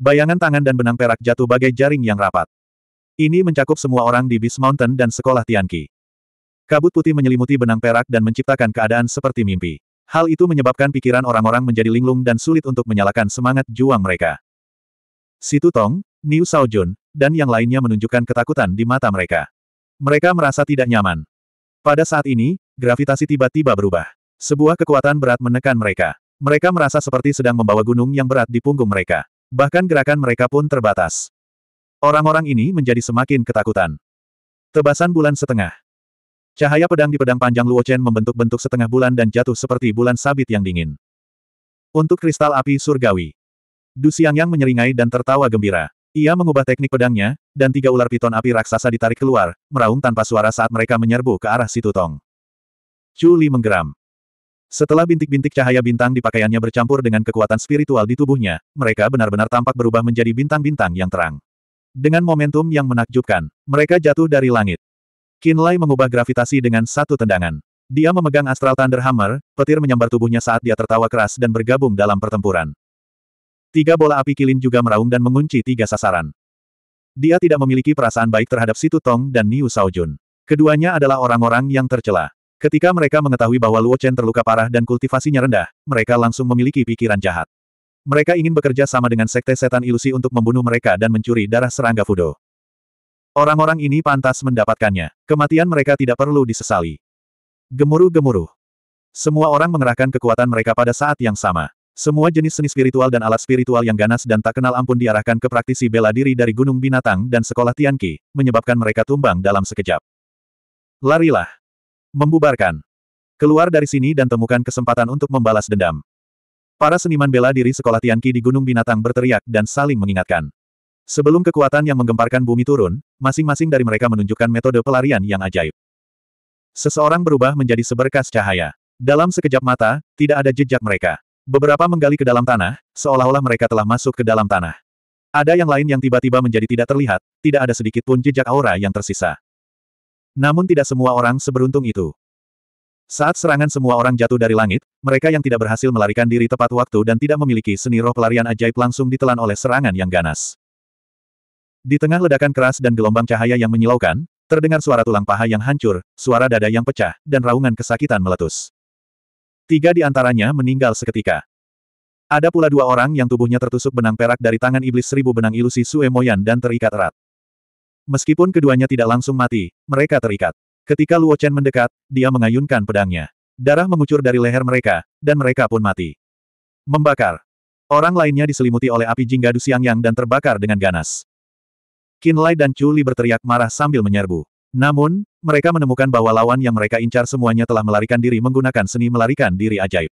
Bayangan tangan dan benang perak jatuh bagai jaring yang rapat. Ini mencakup semua orang di Beast Mountain dan sekolah Tianqi. Kabut putih menyelimuti benang perak dan menciptakan keadaan seperti mimpi. Hal itu menyebabkan pikiran orang-orang menjadi linglung dan sulit untuk menyalakan semangat juang mereka. Situ Tong, Niu Saojun, dan yang lainnya menunjukkan ketakutan di mata mereka. Mereka merasa tidak nyaman. Pada saat ini, gravitasi tiba-tiba berubah. Sebuah kekuatan berat menekan mereka. Mereka merasa seperti sedang membawa gunung yang berat di punggung mereka. Bahkan gerakan mereka pun terbatas. Orang-orang ini menjadi semakin ketakutan. Tebasan bulan setengah. Cahaya pedang di pedang panjang Luo Chen membentuk bentuk setengah bulan dan jatuh seperti bulan sabit yang dingin. Untuk kristal api surgawi. Du Xiangyang menyeringai dan tertawa gembira. Ia mengubah teknik pedangnya, dan tiga ular piton api raksasa ditarik keluar, meraung tanpa suara saat mereka menyerbu ke arah situ tong. Chu Li menggeram. Setelah bintik-bintik cahaya bintang di pakaiannya bercampur dengan kekuatan spiritual di tubuhnya, mereka benar-benar tampak berubah menjadi bintang-bintang yang terang. Dengan momentum yang menakjubkan, mereka jatuh dari langit. Kinlay mengubah gravitasi dengan satu tendangan. Dia memegang Astral Thunder Hammer, petir menyambar tubuhnya saat dia tertawa keras dan bergabung dalam pertempuran. Tiga bola api kilin juga meraung dan mengunci tiga sasaran. Dia tidak memiliki perasaan baik terhadap Situ Tong dan Niu Saojun. Keduanya adalah orang-orang yang tercela. Ketika mereka mengetahui bahwa Luo Chen terluka parah dan kultivasinya rendah, mereka langsung memiliki pikiran jahat. Mereka ingin bekerja sama dengan Sekte Setan Ilusi untuk membunuh mereka dan mencuri darah serangga Fudo. Orang-orang ini pantas mendapatkannya. Kematian mereka tidak perlu disesali. Gemuruh-gemuruh. Semua orang mengerahkan kekuatan mereka pada saat yang sama. Semua jenis seni spiritual dan alat spiritual yang ganas dan tak kenal ampun diarahkan ke praktisi bela diri dari Gunung Binatang dan Sekolah Tianqi, menyebabkan mereka tumbang dalam sekejap. Larilah. Membubarkan. Keluar dari sini dan temukan kesempatan untuk membalas dendam. Para seniman bela diri Sekolah Tianqi di Gunung Binatang berteriak dan saling mengingatkan. Sebelum kekuatan yang menggemparkan bumi turun, masing-masing dari mereka menunjukkan metode pelarian yang ajaib. Seseorang berubah menjadi seberkas cahaya. Dalam sekejap mata, tidak ada jejak mereka. Beberapa menggali ke dalam tanah, seolah-olah mereka telah masuk ke dalam tanah. Ada yang lain yang tiba-tiba menjadi tidak terlihat, tidak ada sedikit pun jejak aura yang tersisa. Namun tidak semua orang seberuntung itu. Saat serangan semua orang jatuh dari langit, mereka yang tidak berhasil melarikan diri tepat waktu dan tidak memiliki seni roh pelarian ajaib langsung ditelan oleh serangan yang ganas. Di tengah ledakan keras dan gelombang cahaya yang menyilaukan, terdengar suara tulang paha yang hancur, suara dada yang pecah, dan raungan kesakitan meletus. Tiga di antaranya meninggal seketika. Ada pula dua orang yang tubuhnya tertusuk benang perak dari tangan iblis seribu benang ilusi Sue Moyan dan terikat erat. Meskipun keduanya tidak langsung mati, mereka terikat. Ketika Luo Chen mendekat, dia mengayunkan pedangnya. Darah mengucur dari leher mereka, dan mereka pun mati. Membakar. Orang lainnya diselimuti oleh api jingga dusiang yang dan terbakar dengan ganas. Kinlay dan Chuli berteriak marah sambil menyerbu. Namun, mereka menemukan bahwa lawan yang mereka incar semuanya telah melarikan diri menggunakan seni melarikan diri ajaib.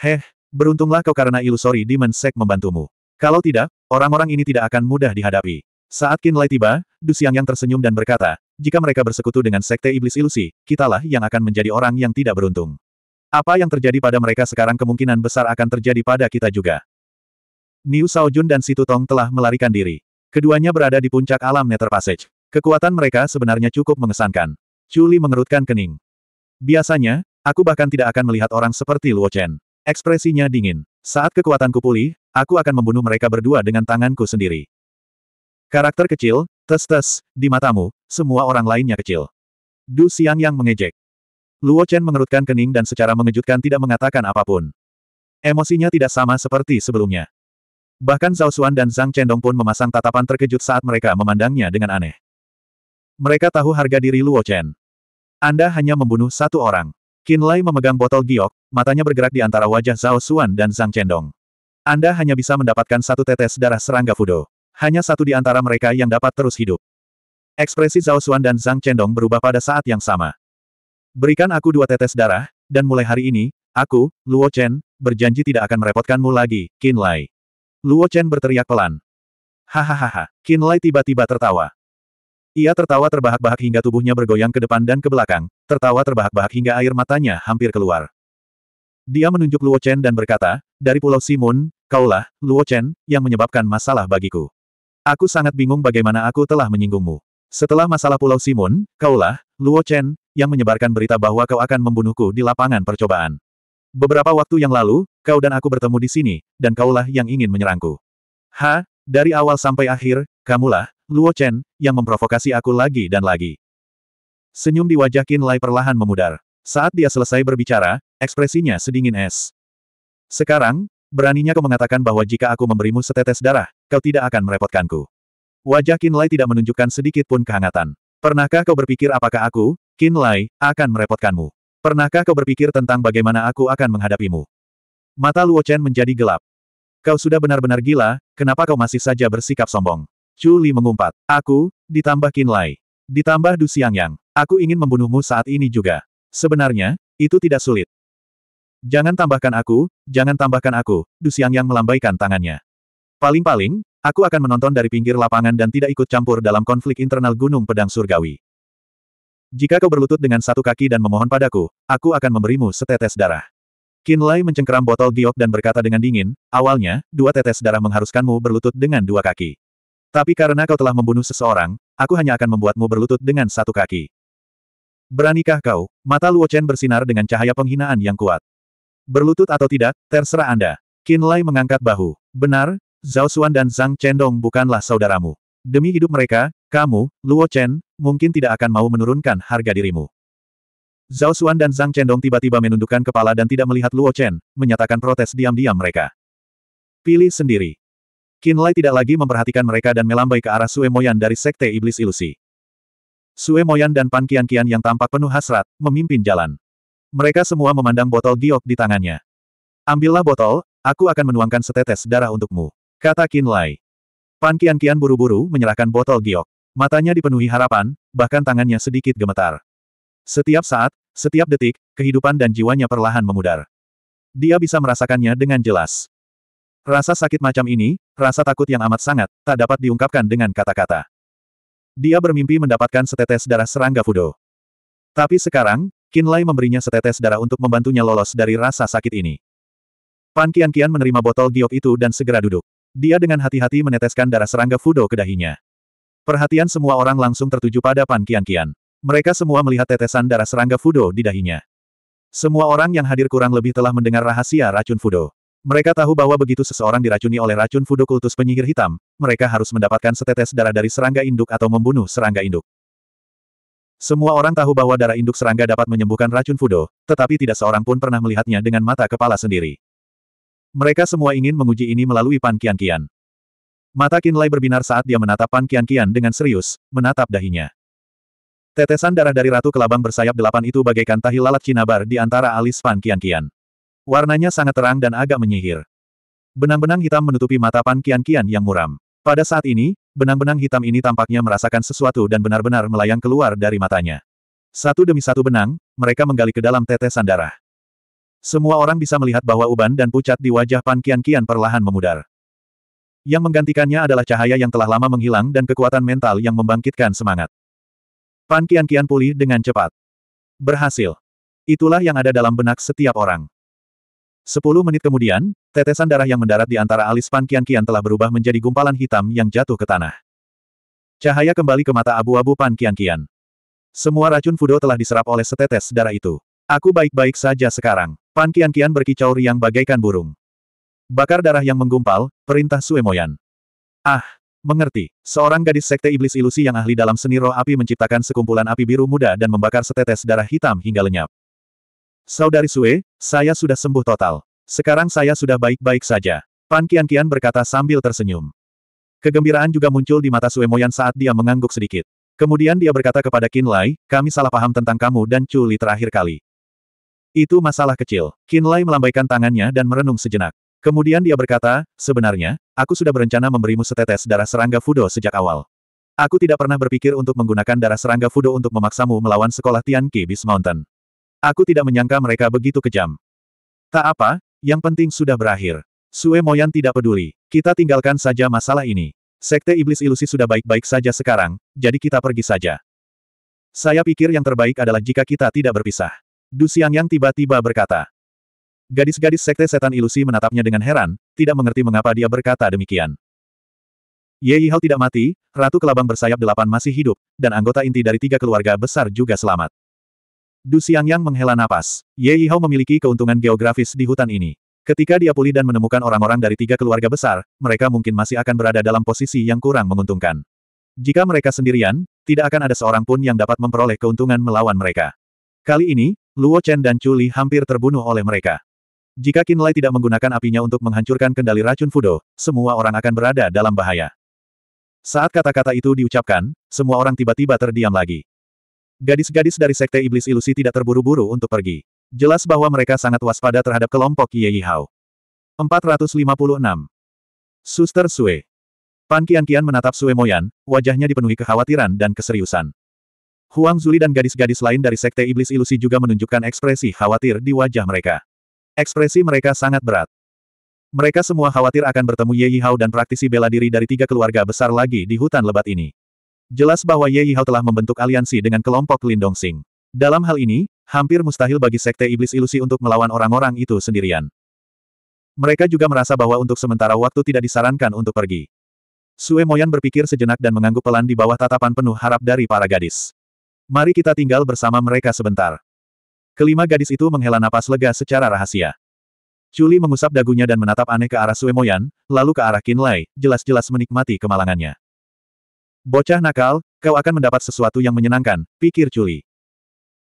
Heh, beruntunglah kau karena ilusori Demon Sek membantumu. Kalau tidak, orang-orang ini tidak akan mudah dihadapi. Saat Kinlay tiba, Dusiang yang tersenyum dan berkata, jika mereka bersekutu dengan Sekte Iblis Ilusi, kitalah yang akan menjadi orang yang tidak beruntung. Apa yang terjadi pada mereka sekarang kemungkinan besar akan terjadi pada kita juga. Niu Saojun dan Situ Tong telah melarikan diri. Keduanya berada di puncak alam Nether Passage. Kekuatan mereka sebenarnya cukup mengesankan. Chuli mengerutkan kening. Biasanya, aku bahkan tidak akan melihat orang seperti Luo Chen. Ekspresinya dingin. Saat kekuatanku pulih, aku akan membunuh mereka berdua dengan tanganku sendiri. Karakter kecil, tes-tes, di matamu, semua orang lainnya kecil. Du Xiang yang mengejek. Luo Chen mengerutkan kening dan secara mengejutkan tidak mengatakan apapun. Emosinya tidak sama seperti sebelumnya. Bahkan Zhao Xuan dan Zhang Chendong pun memasang tatapan terkejut saat mereka memandangnya dengan aneh. Mereka tahu harga diri Luo Chen. Anda hanya membunuh satu orang. Qin Lai memegang botol giok, matanya bergerak di antara wajah Zhao Xuan dan Zhang Chendong. Anda hanya bisa mendapatkan satu tetes darah serangga Fudo. Hanya satu di antara mereka yang dapat terus hidup. Ekspresi Zhao Xuan dan Zhang Chendong berubah pada saat yang sama. Berikan aku dua tetes darah, dan mulai hari ini, aku, Luo Chen, berjanji tidak akan merepotkanmu lagi, Qin Lai. Luo Chen berteriak pelan. Hahaha, Qin Lai tiba-tiba tertawa. Ia tertawa terbahak-bahak hingga tubuhnya bergoyang ke depan dan ke belakang, tertawa terbahak-bahak hingga air matanya hampir keluar. Dia menunjuk Luo Chen dan berkata, dari Pulau Simun, kaulah, Luo Chen, yang menyebabkan masalah bagiku. Aku sangat bingung bagaimana aku telah menyinggungmu. Setelah masalah Pulau Simun, kaulah, Luo Chen, yang menyebarkan berita bahwa kau akan membunuhku di lapangan percobaan. Beberapa waktu yang lalu, kau dan aku bertemu di sini, dan kaulah yang ingin menyerangku. Ha, dari awal sampai akhir, kamulah, Luo Chen, yang memprovokasi aku lagi dan lagi. Senyum di wajah Qin Lai perlahan memudar. Saat dia selesai berbicara, ekspresinya sedingin es. Sekarang, beraninya kau mengatakan bahwa jika aku memberimu setetes darah, kau tidak akan merepotkanku. Wajah Qin Lai tidak menunjukkan sedikit pun kehangatan. Pernahkah kau berpikir apakah aku, Qin Lai, akan merepotkanmu? Pernahkah kau berpikir tentang bagaimana aku akan menghadapimu? Mata Luo Chen menjadi gelap. Kau sudah benar-benar gila, kenapa kau masih saja bersikap sombong? Chu Li mengumpat. Aku, ditambah Qin Lai. Ditambah Du Xiangyang. Aku ingin membunuhmu saat ini juga. Sebenarnya, itu tidak sulit. Jangan tambahkan aku, jangan tambahkan aku, Du Xiangyang melambaikan tangannya. Paling-paling, aku akan menonton dari pinggir lapangan dan tidak ikut campur dalam konflik internal Gunung Pedang Surgawi. Jika kau berlutut dengan satu kaki dan memohon padaku, aku akan memberimu setetes darah. Qin Lai mencengkeram botol giok dan berkata dengan dingin, awalnya, dua tetes darah mengharuskanmu berlutut dengan dua kaki. Tapi karena kau telah membunuh seseorang, aku hanya akan membuatmu berlutut dengan satu kaki. Beranikah kau? Mata Luo Chen bersinar dengan cahaya penghinaan yang kuat. Berlutut atau tidak, terserah Anda. Qin Lai mengangkat bahu. Benar, Zhao Xuan dan Zhang Chendong bukanlah saudaramu. Demi hidup mereka, kamu, Luo Chen, mungkin tidak akan mau menurunkan harga dirimu. Zhao Xuan dan Zhang Chendong tiba-tiba menundukkan kepala dan tidak melihat Luo Chen, menyatakan protes diam-diam mereka. Pilih sendiri. Qin Lai tidak lagi memperhatikan mereka dan melambai ke arah Sue Moyan dari Sekte Iblis Ilusi. Sue Moyan dan Pan Kian Kian yang tampak penuh hasrat, memimpin jalan. Mereka semua memandang botol giok di tangannya. Ambillah botol, aku akan menuangkan setetes darah untukmu. Kata Qin Lai. Pan Kian Kian buru-buru menyerahkan botol giok. Matanya dipenuhi harapan, bahkan tangannya sedikit gemetar. Setiap saat, setiap detik, kehidupan dan jiwanya perlahan memudar. Dia bisa merasakannya dengan jelas. Rasa sakit macam ini, rasa takut yang amat sangat, tak dapat diungkapkan dengan kata-kata. Dia bermimpi mendapatkan setetes darah serangga Fudo. Tapi sekarang, Kinlay memberinya setetes darah untuk membantunya lolos dari rasa sakit ini. Pan Kian Kian menerima botol giok itu dan segera duduk. Dia dengan hati-hati meneteskan darah serangga Fudo ke dahinya. Perhatian semua orang langsung tertuju pada Pan Kian Kian. Mereka semua melihat tetesan darah serangga Fudo di dahinya. Semua orang yang hadir kurang lebih telah mendengar rahasia racun Fudo. Mereka tahu bahwa begitu seseorang diracuni oleh racun Fudo kultus penyihir hitam, mereka harus mendapatkan setetes darah dari serangga induk atau membunuh serangga induk. Semua orang tahu bahwa darah induk serangga dapat menyembuhkan racun Fudo, tetapi tidak seorang pun pernah melihatnya dengan mata kepala sendiri. Mereka semua ingin menguji ini melalui Pan Kian Kian. Mata Kinlay berbinar saat dia menatap Pan Kian Kian dengan serius, menatap dahinya. Tetesan darah dari Ratu Kelabang bersayap delapan itu bagaikan tahi lalat cinabar di antara alis Pan Kian Kian. Warnanya sangat terang dan agak menyihir. Benang-benang hitam menutupi mata Pan Kian Kian yang muram. Pada saat ini, benang-benang hitam ini tampaknya merasakan sesuatu dan benar-benar melayang keluar dari matanya. Satu demi satu benang, mereka menggali ke dalam tetesan darah. Semua orang bisa melihat bahwa uban dan pucat di wajah Pan Kian Kian perlahan memudar. Yang menggantikannya adalah cahaya yang telah lama menghilang dan kekuatan mental yang membangkitkan semangat. Pan Kian Kian pulih dengan cepat. Berhasil. Itulah yang ada dalam benak setiap orang. Sepuluh menit kemudian, tetesan darah yang mendarat di antara alis Pan Kian Kian telah berubah menjadi gumpalan hitam yang jatuh ke tanah. Cahaya kembali ke mata abu-abu Pan Kian Kian. Semua racun Fudo telah diserap oleh setetes darah itu. Aku baik-baik saja sekarang. Pan Kian-Kian berkicau riang bagaikan burung. Bakar darah yang menggumpal, perintah Suemoyan. Ah, mengerti. Seorang gadis sekte iblis ilusi yang ahli dalam seni roh api menciptakan sekumpulan api biru muda dan membakar setetes darah hitam hingga lenyap. Saudari Sue, saya sudah sembuh total. Sekarang saya sudah baik-baik saja. Pan Kian-Kian berkata sambil tersenyum. Kegembiraan juga muncul di mata Suemoyan saat dia mengangguk sedikit. Kemudian dia berkata kepada Kinlay, kami salah paham tentang kamu dan culi terakhir kali. Itu masalah kecil. Kinlay melambaikan tangannya dan merenung sejenak. Kemudian dia berkata, sebenarnya, aku sudah berencana memberimu setetes darah serangga Fudo sejak awal. Aku tidak pernah berpikir untuk menggunakan darah serangga Fudo untuk memaksamu melawan sekolah Tianqi Beast Mountain. Aku tidak menyangka mereka begitu kejam. Tak apa, yang penting sudah berakhir. Sue Moyan tidak peduli. Kita tinggalkan saja masalah ini. Sekte Iblis Ilusi sudah baik-baik saja sekarang, jadi kita pergi saja. Saya pikir yang terbaik adalah jika kita tidak berpisah. Du yang tiba-tiba berkata. Gadis-gadis sekte setan ilusi menatapnya dengan heran, tidak mengerti mengapa dia berkata demikian. Ye Yihao tidak mati, Ratu Kelabang bersayap delapan masih hidup, dan anggota inti dari tiga keluarga besar juga selamat. Du yang menghela napas. Ye Yihao memiliki keuntungan geografis di hutan ini. Ketika dia pulih dan menemukan orang-orang dari tiga keluarga besar, mereka mungkin masih akan berada dalam posisi yang kurang menguntungkan. Jika mereka sendirian, tidak akan ada seorang pun yang dapat memperoleh keuntungan melawan mereka. Kali ini, Luo Chen dan Chu Li hampir terbunuh oleh mereka. Jika Qin Lai tidak menggunakan apinya untuk menghancurkan kendali racun Fudo, semua orang akan berada dalam bahaya. Saat kata-kata itu diucapkan, semua orang tiba-tiba terdiam lagi. Gadis-gadis dari Sekte Iblis Ilusi tidak terburu-buru untuk pergi. Jelas bahwa mereka sangat waspada terhadap kelompok Ye Yihao. 456. Suster Sue. Pan Kian Kian menatap Sue Moyan, wajahnya dipenuhi kekhawatiran dan keseriusan. Huang Zuli dan gadis-gadis lain dari Sekte Iblis Ilusi juga menunjukkan ekspresi khawatir di wajah mereka. Ekspresi mereka sangat berat. Mereka semua khawatir akan bertemu Ye Yihao dan praktisi bela diri dari tiga keluarga besar lagi di hutan lebat ini. Jelas bahwa Ye Yihao telah membentuk aliansi dengan kelompok Lindong Sing. Dalam hal ini, hampir mustahil bagi Sekte Iblis Ilusi untuk melawan orang-orang itu sendirian. Mereka juga merasa bahwa untuk sementara waktu tidak disarankan untuk pergi. Sue Moyan berpikir sejenak dan mengangguk pelan di bawah tatapan penuh harap dari para gadis. Mari kita tinggal bersama mereka sebentar. Kelima gadis itu menghela napas lega secara rahasia. Chuli mengusap dagunya dan menatap aneh ke arah Suemoyan, lalu ke arah Kinlay, jelas-jelas menikmati kemalangannya. Bocah nakal, kau akan mendapat sesuatu yang menyenangkan, pikir Chuli.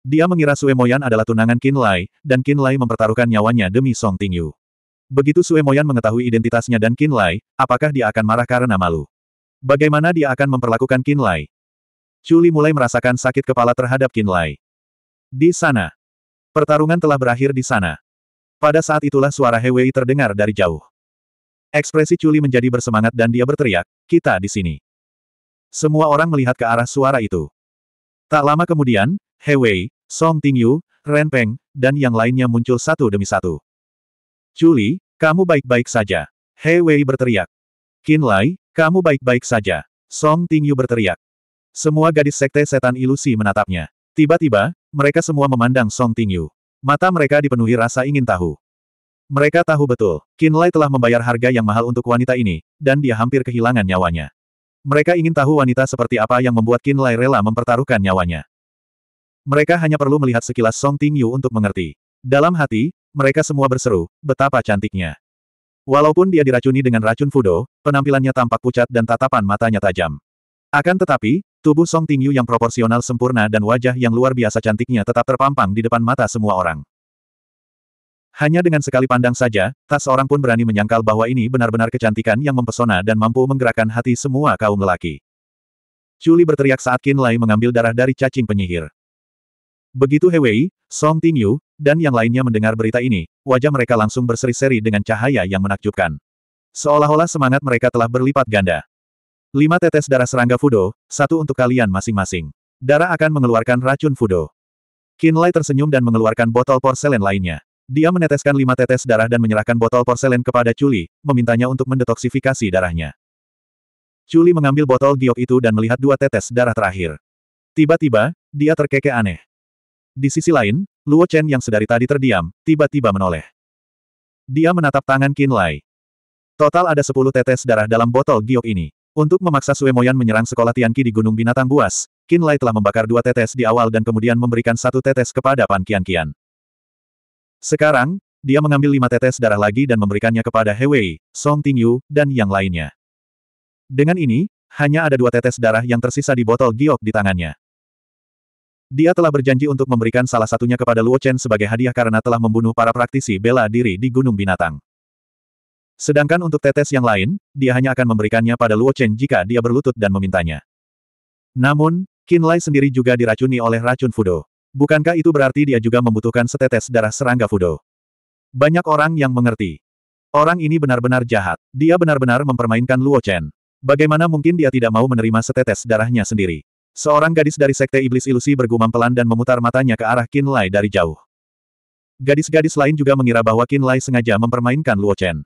Dia mengira Suemoyan adalah tunangan Kinlay, dan Kinlay mempertaruhkan nyawanya demi Song Tingyu. Begitu Suemoyan mengetahui identitasnya dan Kinlay, apakah dia akan marah karena malu? Bagaimana dia akan memperlakukan Kinlay? Chuli mulai merasakan sakit kepala terhadap Lai. Di sana. Pertarungan telah berakhir di sana. Pada saat itulah suara Hewei terdengar dari jauh. Ekspresi Chuli menjadi bersemangat dan dia berteriak, kita di sini. Semua orang melihat ke arah suara itu. Tak lama kemudian, Hewei, Song Tingyu, Ren Peng, dan yang lainnya muncul satu demi satu. Chuli, kamu baik-baik saja. Hewei berteriak. Qin Lai, kamu baik-baik saja. Song Tingyu berteriak. Semua gadis sekte setan ilusi menatapnya. Tiba-tiba, mereka semua memandang Song Tingyu. Mata mereka dipenuhi rasa ingin tahu. Mereka tahu betul, Lai telah membayar harga yang mahal untuk wanita ini, dan dia hampir kehilangan nyawanya. Mereka ingin tahu wanita seperti apa yang membuat Lai rela mempertaruhkan nyawanya. Mereka hanya perlu melihat sekilas Song Tingyu untuk mengerti. Dalam hati, mereka semua berseru, betapa cantiknya. Walaupun dia diracuni dengan racun Fudo, penampilannya tampak pucat dan tatapan matanya tajam. Akan tetapi, Tubuh Song Tingyu yang proporsional sempurna dan wajah yang luar biasa cantiknya tetap terpampang di depan mata semua orang. Hanya dengan sekali pandang saja, tak seorang pun berani menyangkal bahwa ini benar-benar kecantikan yang mempesona dan mampu menggerakkan hati semua kaum lelaki. Chuli berteriak saat Qin Lai mengambil darah dari cacing penyihir. Begitu He Wei, Song Tingyu, dan yang lainnya mendengar berita ini, wajah mereka langsung berseri-seri dengan cahaya yang menakjubkan. Seolah-olah semangat mereka telah berlipat ganda. Lima tetes darah serangga Fudo, satu untuk kalian masing-masing. Darah akan mengeluarkan racun Fudo. Kinlay tersenyum dan mengeluarkan botol porselen lainnya. Dia meneteskan lima tetes darah dan menyerahkan botol porselen kepada Chuli, memintanya untuk mendetoksifikasi darahnya. Chuli mengambil botol giok itu dan melihat dua tetes darah terakhir. Tiba-tiba, dia terkekeh aneh. Di sisi lain, Luo Chen yang sedari tadi terdiam, tiba-tiba menoleh. Dia menatap tangan Kinlay. Total ada sepuluh tetes darah dalam botol giok ini. Untuk memaksa Sue Suemoyan menyerang sekolah Tianqi di Gunung Binatang Buas, Qin Lai telah membakar dua tetes di awal dan kemudian memberikan satu tetes kepada Pan Kian Kian. Sekarang, dia mengambil lima tetes darah lagi dan memberikannya kepada He Wei, Song Tingyu, dan yang lainnya. Dengan ini, hanya ada dua tetes darah yang tersisa di botol giok di tangannya. Dia telah berjanji untuk memberikan salah satunya kepada Luo Chen sebagai hadiah karena telah membunuh para praktisi bela diri di Gunung Binatang. Sedangkan untuk tetes yang lain, dia hanya akan memberikannya pada Luo Chen jika dia berlutut dan memintanya. Namun, Qin Lai sendiri juga diracuni oleh racun Fudo. Bukankah itu berarti dia juga membutuhkan setetes darah serangga Fudo? Banyak orang yang mengerti. Orang ini benar-benar jahat. Dia benar-benar mempermainkan Luo Chen. Bagaimana mungkin dia tidak mau menerima setetes darahnya sendiri? Seorang gadis dari Sekte Iblis Ilusi bergumam pelan dan memutar matanya ke arah Qin Lai dari jauh. Gadis-gadis lain juga mengira bahwa Qin Lai sengaja mempermainkan Luo Chen.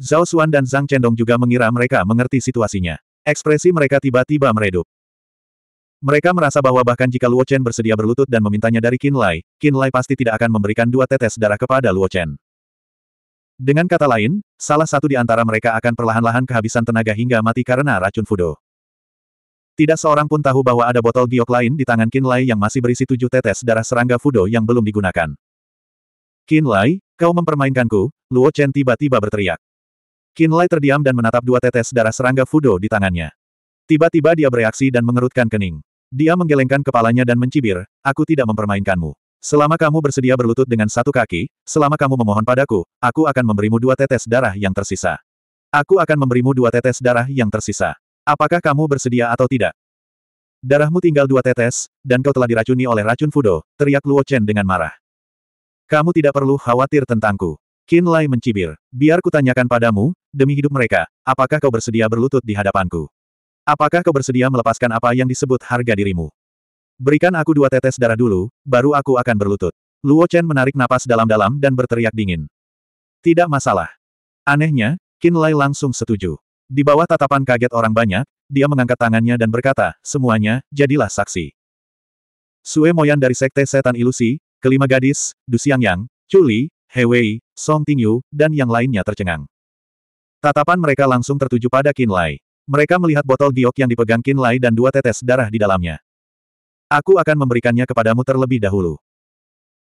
Zhao Xuan dan Zhang Chendong juga mengira mereka mengerti situasinya. Ekspresi mereka tiba-tiba meredup. Mereka merasa bahwa bahkan jika Luo Chen bersedia berlutut dan memintanya dari Qin Lai, Qin Lai pasti tidak akan memberikan dua tetes darah kepada Luo Chen. Dengan kata lain, salah satu di antara mereka akan perlahan-lahan kehabisan tenaga hingga mati karena racun Fudo. Tidak seorang pun tahu bahwa ada botol giok lain di tangan Qin Lai yang masih berisi tujuh tetes darah serangga Fudo yang belum digunakan. Qin Lai, kau mempermainkanku, Luo Chen tiba-tiba berteriak. Kinlay terdiam dan menatap dua tetes darah serangga Fudo di tangannya. Tiba-tiba dia bereaksi dan mengerutkan kening. Dia menggelengkan kepalanya dan mencibir, aku tidak mempermainkanmu. Selama kamu bersedia berlutut dengan satu kaki, selama kamu memohon padaku, aku akan memberimu dua tetes darah yang tersisa. Aku akan memberimu dua tetes darah yang tersisa. Apakah kamu bersedia atau tidak? Darahmu tinggal dua tetes, dan kau telah diracuni oleh racun Fudo, teriak Luo Chen dengan marah. Kamu tidak perlu khawatir tentangku. Qin Lai mencibir. Biar kutanyakan padamu, demi hidup mereka, apakah kau bersedia berlutut di hadapanku? Apakah kau bersedia melepaskan apa yang disebut harga dirimu? Berikan aku dua tetes darah dulu, baru aku akan berlutut. Luo Chen menarik napas dalam-dalam dan berteriak dingin. Tidak masalah. Anehnya, Qin Lai langsung setuju. Di bawah tatapan kaget orang banyak, dia mengangkat tangannya dan berkata, semuanya, jadilah saksi. Sue Moyan dari Sekte Setan Ilusi, kelima gadis, Du Xiangyang, Chuli, He Wei, Song Tingyu, dan yang lainnya tercengang. Tatapan mereka langsung tertuju pada Qin Lai. Mereka melihat botol giok yang dipegang Qin Lai dan dua tetes darah di dalamnya. Aku akan memberikannya kepadamu terlebih dahulu.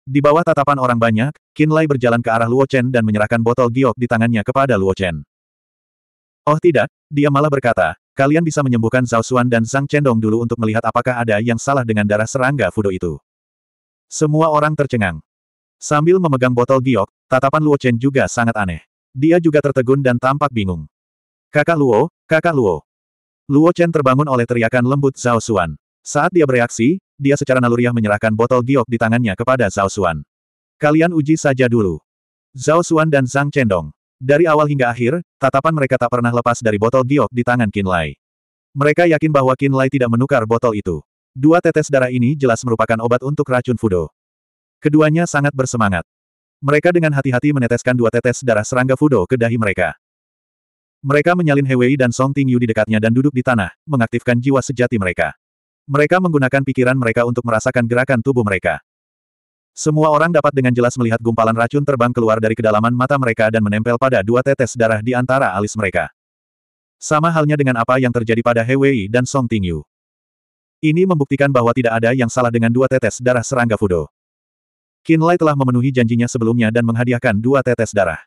Di bawah tatapan orang banyak, Qin Lai berjalan ke arah Luo Chen dan menyerahkan botol giok di tangannya kepada Luo Chen. Oh tidak, dia malah berkata, kalian bisa menyembuhkan Zhao Xuan dan Sang Dong dulu untuk melihat apakah ada yang salah dengan darah serangga Fudo itu. Semua orang tercengang. Sambil memegang botol giok, tatapan Luo Chen juga sangat aneh. Dia juga tertegun dan tampak bingung. Kakak Luo, kakak Luo. Luo Chen terbangun oleh teriakan lembut Zhao Xuan. Saat dia bereaksi, dia secara naluriah menyerahkan botol giok di tangannya kepada Zhao Xuan. Kalian uji saja dulu. Zhao Xuan dan Zhang Chendong. Dari awal hingga akhir, tatapan mereka tak pernah lepas dari botol giok di tangan Qin Lai. Mereka yakin bahwa Qin Lai tidak menukar botol itu. Dua tetes darah ini jelas merupakan obat untuk racun Fudo. Keduanya sangat bersemangat. Mereka dengan hati-hati meneteskan dua tetes darah serangga Fudo ke dahi mereka. Mereka menyalin Hewei dan Song Tingyu di dekatnya dan duduk di tanah, mengaktifkan jiwa sejati mereka. Mereka menggunakan pikiran mereka untuk merasakan gerakan tubuh mereka. Semua orang dapat dengan jelas melihat gumpalan racun terbang keluar dari kedalaman mata mereka dan menempel pada dua tetes darah di antara alis mereka. Sama halnya dengan apa yang terjadi pada Hewei dan Song Tingyu. Ini membuktikan bahwa tidak ada yang salah dengan dua tetes darah serangga Fudo. Kinlay telah memenuhi janjinya sebelumnya dan menghadiahkan dua tetes darah.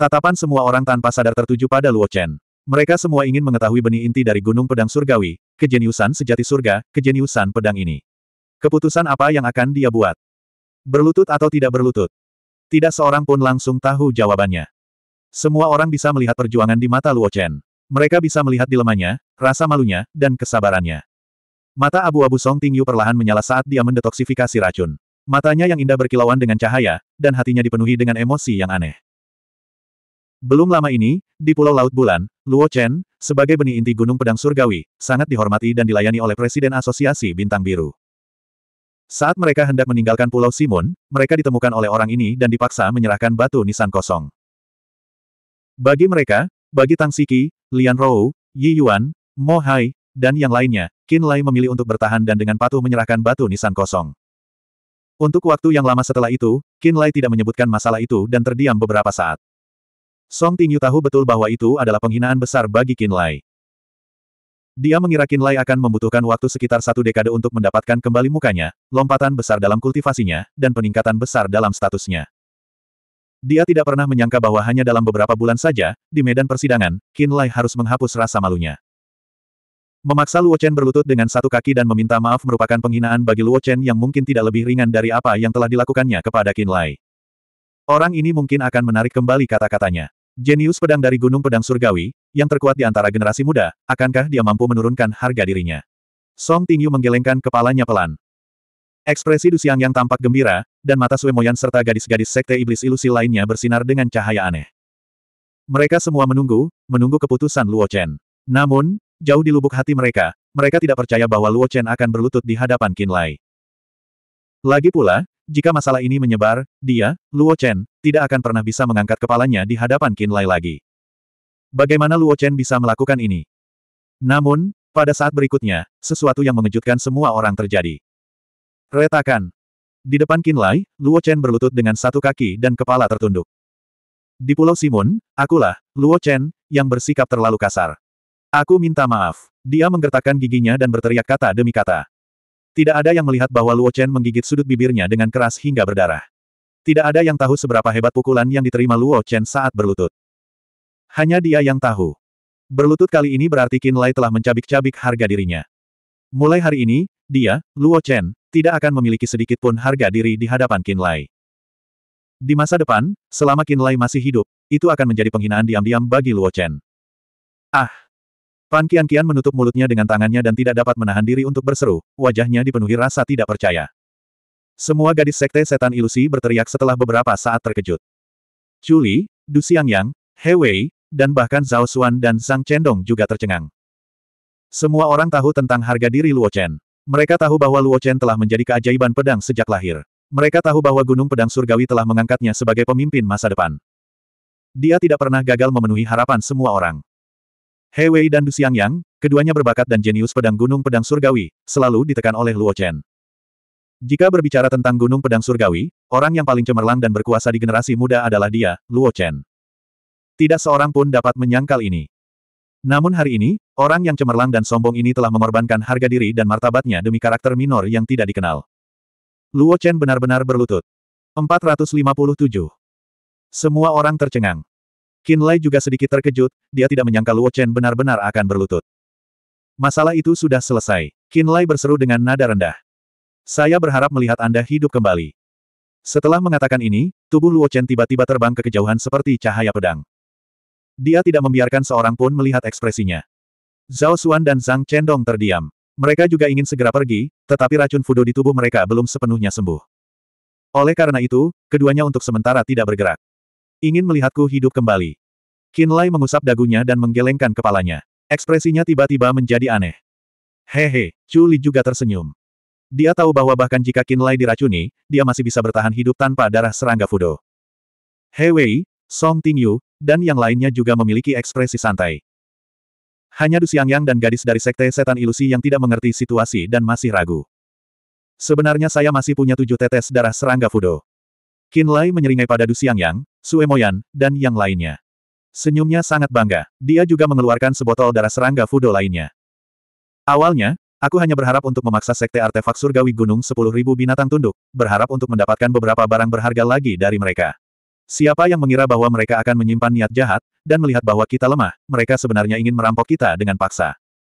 Tatapan semua orang tanpa sadar tertuju pada Luo Chen. Mereka semua ingin mengetahui benih inti dari Gunung Pedang Surgawi, kejeniusan sejati surga, kejeniusan pedang ini. Keputusan apa yang akan dia buat? Berlutut atau tidak berlutut? Tidak seorang pun langsung tahu jawabannya. Semua orang bisa melihat perjuangan di mata Luo Chen. Mereka bisa melihat dilemanya, rasa malunya, dan kesabarannya. Mata abu-abu Song Tingyu perlahan menyala saat dia mendetoksifikasi racun. Matanya yang indah berkilauan dengan cahaya, dan hatinya dipenuhi dengan emosi yang aneh. Belum lama ini, di Pulau Laut Bulan, Luo Chen, sebagai benih inti Gunung Pedang Surgawi, sangat dihormati dan dilayani oleh Presiden Asosiasi Bintang Biru. Saat mereka hendak meninggalkan Pulau Simun, mereka ditemukan oleh orang ini dan dipaksa menyerahkan batu nisan kosong. Bagi mereka, bagi Tang Siki, Lian Rou, Yi Yuan, Mo Hai, dan yang lainnya, Qin Lai memilih untuk bertahan dan dengan patuh menyerahkan batu nisan kosong. Untuk waktu yang lama setelah itu, Qin Lai tidak menyebutkan masalah itu dan terdiam beberapa saat. Song Tingyu tahu betul bahwa itu adalah penghinaan besar bagi Qin Lai. Dia mengira Qin Lai akan membutuhkan waktu sekitar satu dekade untuk mendapatkan kembali mukanya, lompatan besar dalam kultivasinya, dan peningkatan besar dalam statusnya. Dia tidak pernah menyangka bahwa hanya dalam beberapa bulan saja, di medan persidangan, Qin Lai harus menghapus rasa malunya. Memaksa Luo Chen berlutut dengan satu kaki dan meminta maaf merupakan penghinaan bagi Luo Chen yang mungkin tidak lebih ringan dari apa yang telah dilakukannya kepada Qin Lai. Orang ini mungkin akan menarik kembali kata-katanya. Jenius pedang dari Gunung Pedang Surgawi, yang terkuat di antara generasi muda, akankah dia mampu menurunkan harga dirinya? Song Tingyu menggelengkan kepalanya pelan. Ekspresi Du Siang yang tampak gembira, dan mata Sui Moyan serta gadis-gadis sekte iblis ilusi lainnya bersinar dengan cahaya aneh. Mereka semua menunggu, menunggu keputusan Luo Chen. Namun, Jauh di lubuk hati mereka, mereka tidak percaya bahwa Luo Chen akan berlutut di hadapan Qin Lai. Lagi pula, jika masalah ini menyebar, dia, Luo Chen, tidak akan pernah bisa mengangkat kepalanya di hadapan Qin Lai lagi. Bagaimana Luo Chen bisa melakukan ini? Namun, pada saat berikutnya, sesuatu yang mengejutkan semua orang terjadi. Retakan. Di depan Qin Lai, Luo Chen berlutut dengan satu kaki dan kepala tertunduk. Di Pulau Simun, akulah, Luo Chen, yang bersikap terlalu kasar. Aku minta maaf. Dia menggertakkan giginya dan berteriak kata demi kata. Tidak ada yang melihat bahwa Luo Chen menggigit sudut bibirnya dengan keras hingga berdarah. Tidak ada yang tahu seberapa hebat pukulan yang diterima Luo Chen saat berlutut. Hanya dia yang tahu. Berlutut kali ini berarti Qin Lai telah mencabik-cabik harga dirinya. Mulai hari ini, dia, Luo Chen, tidak akan memiliki sedikit pun harga diri di hadapan Qin Lai. Di masa depan, selama Qin Lai masih hidup, itu akan menjadi penghinaan diam-diam bagi Luo Chen. Ah, Pan Kian-Kian menutup mulutnya dengan tangannya dan tidak dapat menahan diri untuk berseru, wajahnya dipenuhi rasa tidak percaya. Semua gadis sekte setan ilusi berteriak setelah beberapa saat terkejut. Julie, Du Xiangyang, He Wei, dan bahkan Zhao Xuan dan Zhang Chendong juga tercengang. Semua orang tahu tentang harga diri Luo Chen. Mereka tahu bahwa Luo Chen telah menjadi keajaiban pedang sejak lahir. Mereka tahu bahwa Gunung Pedang Surgawi telah mengangkatnya sebagai pemimpin masa depan. Dia tidak pernah gagal memenuhi harapan semua orang. He Wei dan Du Xiangyang, keduanya berbakat dan jenius pedang gunung pedang surgawi, selalu ditekan oleh Luo Chen. Jika berbicara tentang gunung pedang surgawi, orang yang paling cemerlang dan berkuasa di generasi muda adalah dia, Luo Chen. Tidak seorang pun dapat menyangkal ini. Namun hari ini, orang yang cemerlang dan sombong ini telah mengorbankan harga diri dan martabatnya demi karakter minor yang tidak dikenal. Luo Chen benar-benar berlutut. 457. Semua orang tercengang. Qin Lai juga sedikit terkejut, dia tidak menyangka Luo Chen benar-benar akan berlutut. Masalah itu sudah selesai. Qin Lai berseru dengan nada rendah. Saya berharap melihat Anda hidup kembali. Setelah mengatakan ini, tubuh Luo Chen tiba-tiba terbang ke kejauhan seperti cahaya pedang. Dia tidak membiarkan seorang pun melihat ekspresinya. Zhao Xuan dan Zhang Chendong terdiam. Mereka juga ingin segera pergi, tetapi racun fudo di tubuh mereka belum sepenuhnya sembuh. Oleh karena itu, keduanya untuk sementara tidak bergerak. Ingin melihatku hidup kembali. Kinlay mengusap dagunya dan menggelengkan kepalanya. Ekspresinya tiba-tiba menjadi aneh. Hehe, Chu Li juga tersenyum. Dia tahu bahwa bahkan jika Kinlay diracuni, dia masih bisa bertahan hidup tanpa darah serangga Fudo. He Wei, Song Tingyu, dan yang lainnya juga memiliki ekspresi santai. Hanya Du Xiangyang dan gadis dari Sekte Setan Ilusi yang tidak mengerti situasi dan masih ragu. Sebenarnya saya masih punya tujuh tetes darah serangga Fudo. Qin Lai menyeringai pada Du Yang, Sue Moyan, dan yang lainnya. Senyumnya sangat bangga. Dia juga mengeluarkan sebotol darah serangga Fudo lainnya. Awalnya, aku hanya berharap untuk memaksa sekte artefak surgawi gunung 10.000 binatang tunduk, berharap untuk mendapatkan beberapa barang berharga lagi dari mereka. Siapa yang mengira bahwa mereka akan menyimpan niat jahat, dan melihat bahwa kita lemah, mereka sebenarnya ingin merampok kita dengan paksa.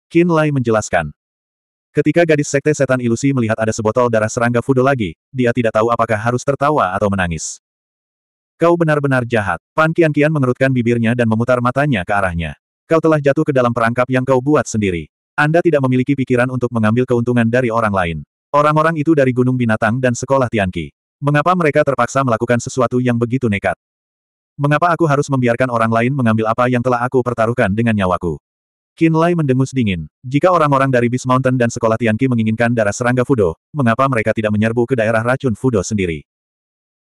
Qin Lai menjelaskan. Ketika gadis sekte setan ilusi melihat ada sebotol darah serangga Fudo lagi, dia tidak tahu apakah harus tertawa atau menangis. Kau benar-benar jahat. Pan Kian Kian mengerutkan bibirnya dan memutar matanya ke arahnya. Kau telah jatuh ke dalam perangkap yang kau buat sendiri. Anda tidak memiliki pikiran untuk mengambil keuntungan dari orang lain. Orang-orang itu dari Gunung Binatang dan Sekolah Tianqi. Mengapa mereka terpaksa melakukan sesuatu yang begitu nekat? Mengapa aku harus membiarkan orang lain mengambil apa yang telah aku pertaruhkan dengan nyawaku? Qin Lai mendengus dingin. Jika orang-orang dari Beast Mountain dan sekolah Tianqi menginginkan darah serangga Fudo, mengapa mereka tidak menyerbu ke daerah racun Fudo sendiri?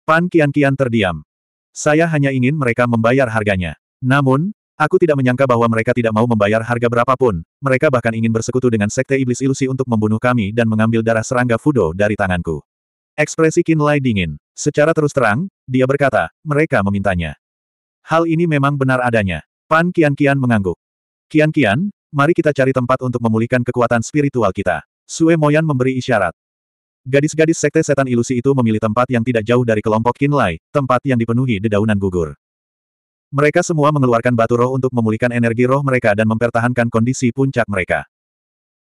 Pan Qian-Qian terdiam. Saya hanya ingin mereka membayar harganya. Namun, aku tidak menyangka bahwa mereka tidak mau membayar harga berapapun, mereka bahkan ingin bersekutu dengan Sekte Iblis Ilusi untuk membunuh kami dan mengambil darah serangga Fudo dari tanganku. Ekspresi Qin Lai dingin. Secara terus terang, dia berkata, mereka memintanya. Hal ini memang benar adanya. Pan Qian-Qian mengangguk. Kian-kian, mari kita cari tempat untuk memulihkan kekuatan spiritual kita. Sue Moyan memberi isyarat. Gadis-gadis sekte setan ilusi itu memilih tempat yang tidak jauh dari kelompok Kinlai, tempat yang dipenuhi dedaunan gugur. Mereka semua mengeluarkan batu roh untuk memulihkan energi roh mereka dan mempertahankan kondisi puncak mereka.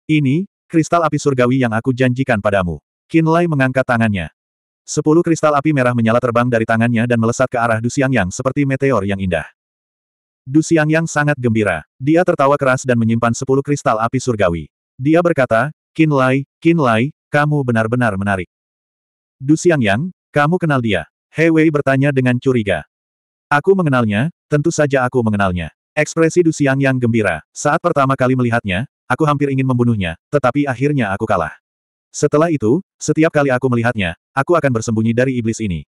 Ini, kristal api surgawi yang aku janjikan padamu. Kinlai mengangkat tangannya. Sepuluh kristal api merah menyala terbang dari tangannya dan melesat ke arah Du Yang seperti meteor yang indah. Du yang sangat gembira. Dia tertawa keras dan menyimpan sepuluh kristal api surgawi. Dia berkata, Qin Lai, Qin Lai, kamu benar-benar menarik. Du yang, kamu kenal dia? He Wei bertanya dengan curiga. Aku mengenalnya, tentu saja aku mengenalnya. Ekspresi Du yang gembira. Saat pertama kali melihatnya, aku hampir ingin membunuhnya, tetapi akhirnya aku kalah. Setelah itu, setiap kali aku melihatnya, aku akan bersembunyi dari iblis ini.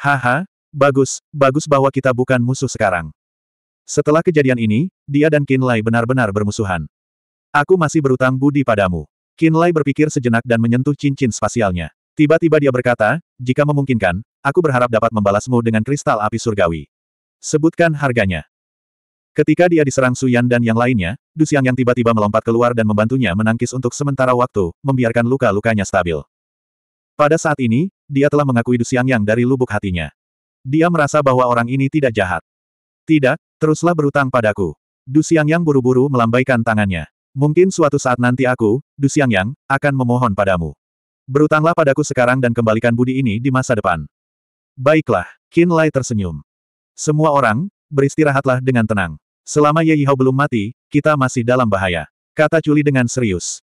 Haha, bagus, bagus bahwa kita bukan musuh sekarang. Setelah kejadian ini, dia dan Lai benar-benar bermusuhan. Aku masih berutang budi padamu. Lai berpikir sejenak dan menyentuh cincin spasialnya. Tiba-tiba dia berkata, jika memungkinkan, aku berharap dapat membalasmu dengan kristal api surgawi. Sebutkan harganya. Ketika dia diserang Suyan dan yang lainnya, Dusiang yang tiba-tiba melompat keluar dan membantunya menangkis untuk sementara waktu, membiarkan luka-lukanya stabil. Pada saat ini, dia telah mengakui Dusiang yang dari lubuk hatinya. Dia merasa bahwa orang ini tidak jahat. Tidak, teruslah berutang padaku. Du Yang buru-buru melambaikan tangannya. Mungkin suatu saat nanti aku, Du Yang, akan memohon padamu. Berutanglah padaku sekarang dan kembalikan budi ini di masa depan. Baiklah, Qin Lai tersenyum. Semua orang, beristirahatlah dengan tenang. Selama Ye Yihao belum mati, kita masih dalam bahaya. Kata Culi dengan serius.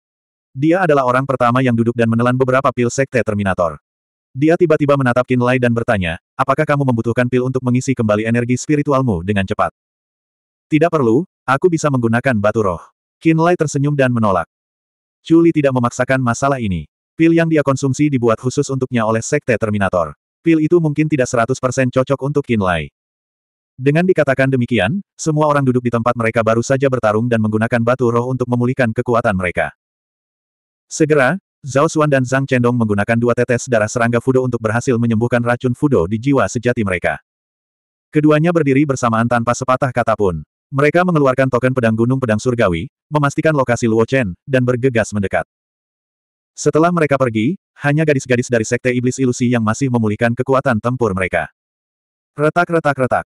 Dia adalah orang pertama yang duduk dan menelan beberapa pil sekte Terminator. Dia tiba-tiba menatap Kinlay dan bertanya, apakah kamu membutuhkan pil untuk mengisi kembali energi spiritualmu dengan cepat? Tidak perlu, aku bisa menggunakan batu roh. Kinlay tersenyum dan menolak. Chuli tidak memaksakan masalah ini. Pil yang dia konsumsi dibuat khusus untuknya oleh Sekte Terminator. Pil itu mungkin tidak 100% cocok untuk Kinlay. Dengan dikatakan demikian, semua orang duduk di tempat mereka baru saja bertarung dan menggunakan batu roh untuk memulihkan kekuatan mereka. Segera, Zhao Xuan dan Zhang Chendong menggunakan dua tetes darah serangga Fudo untuk berhasil menyembuhkan racun Fudo di jiwa sejati mereka. Keduanya berdiri bersamaan tanpa sepatah kata pun. Mereka mengeluarkan token pedang gunung pedang surgawi, memastikan lokasi Luo Chen, dan bergegas mendekat. Setelah mereka pergi, hanya gadis-gadis dari Sekte Iblis Ilusi yang masih memulihkan kekuatan tempur mereka. Retak-retak-retak.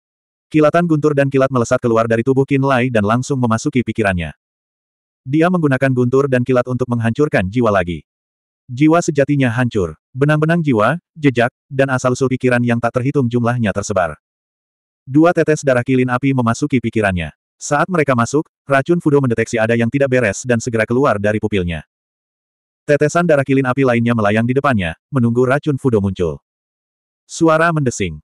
Kilatan guntur dan kilat melesat keluar dari tubuh Qin Lai dan langsung memasuki pikirannya. Dia menggunakan guntur dan kilat untuk menghancurkan jiwa lagi. Jiwa sejatinya hancur. Benang-benang jiwa, jejak, dan asal-usul pikiran yang tak terhitung jumlahnya tersebar. Dua tetes darah kilin api memasuki pikirannya. Saat mereka masuk, racun Fudo mendeteksi ada yang tidak beres dan segera keluar dari pupilnya. Tetesan darah kilin api lainnya melayang di depannya, menunggu racun Fudo muncul. Suara mendesing.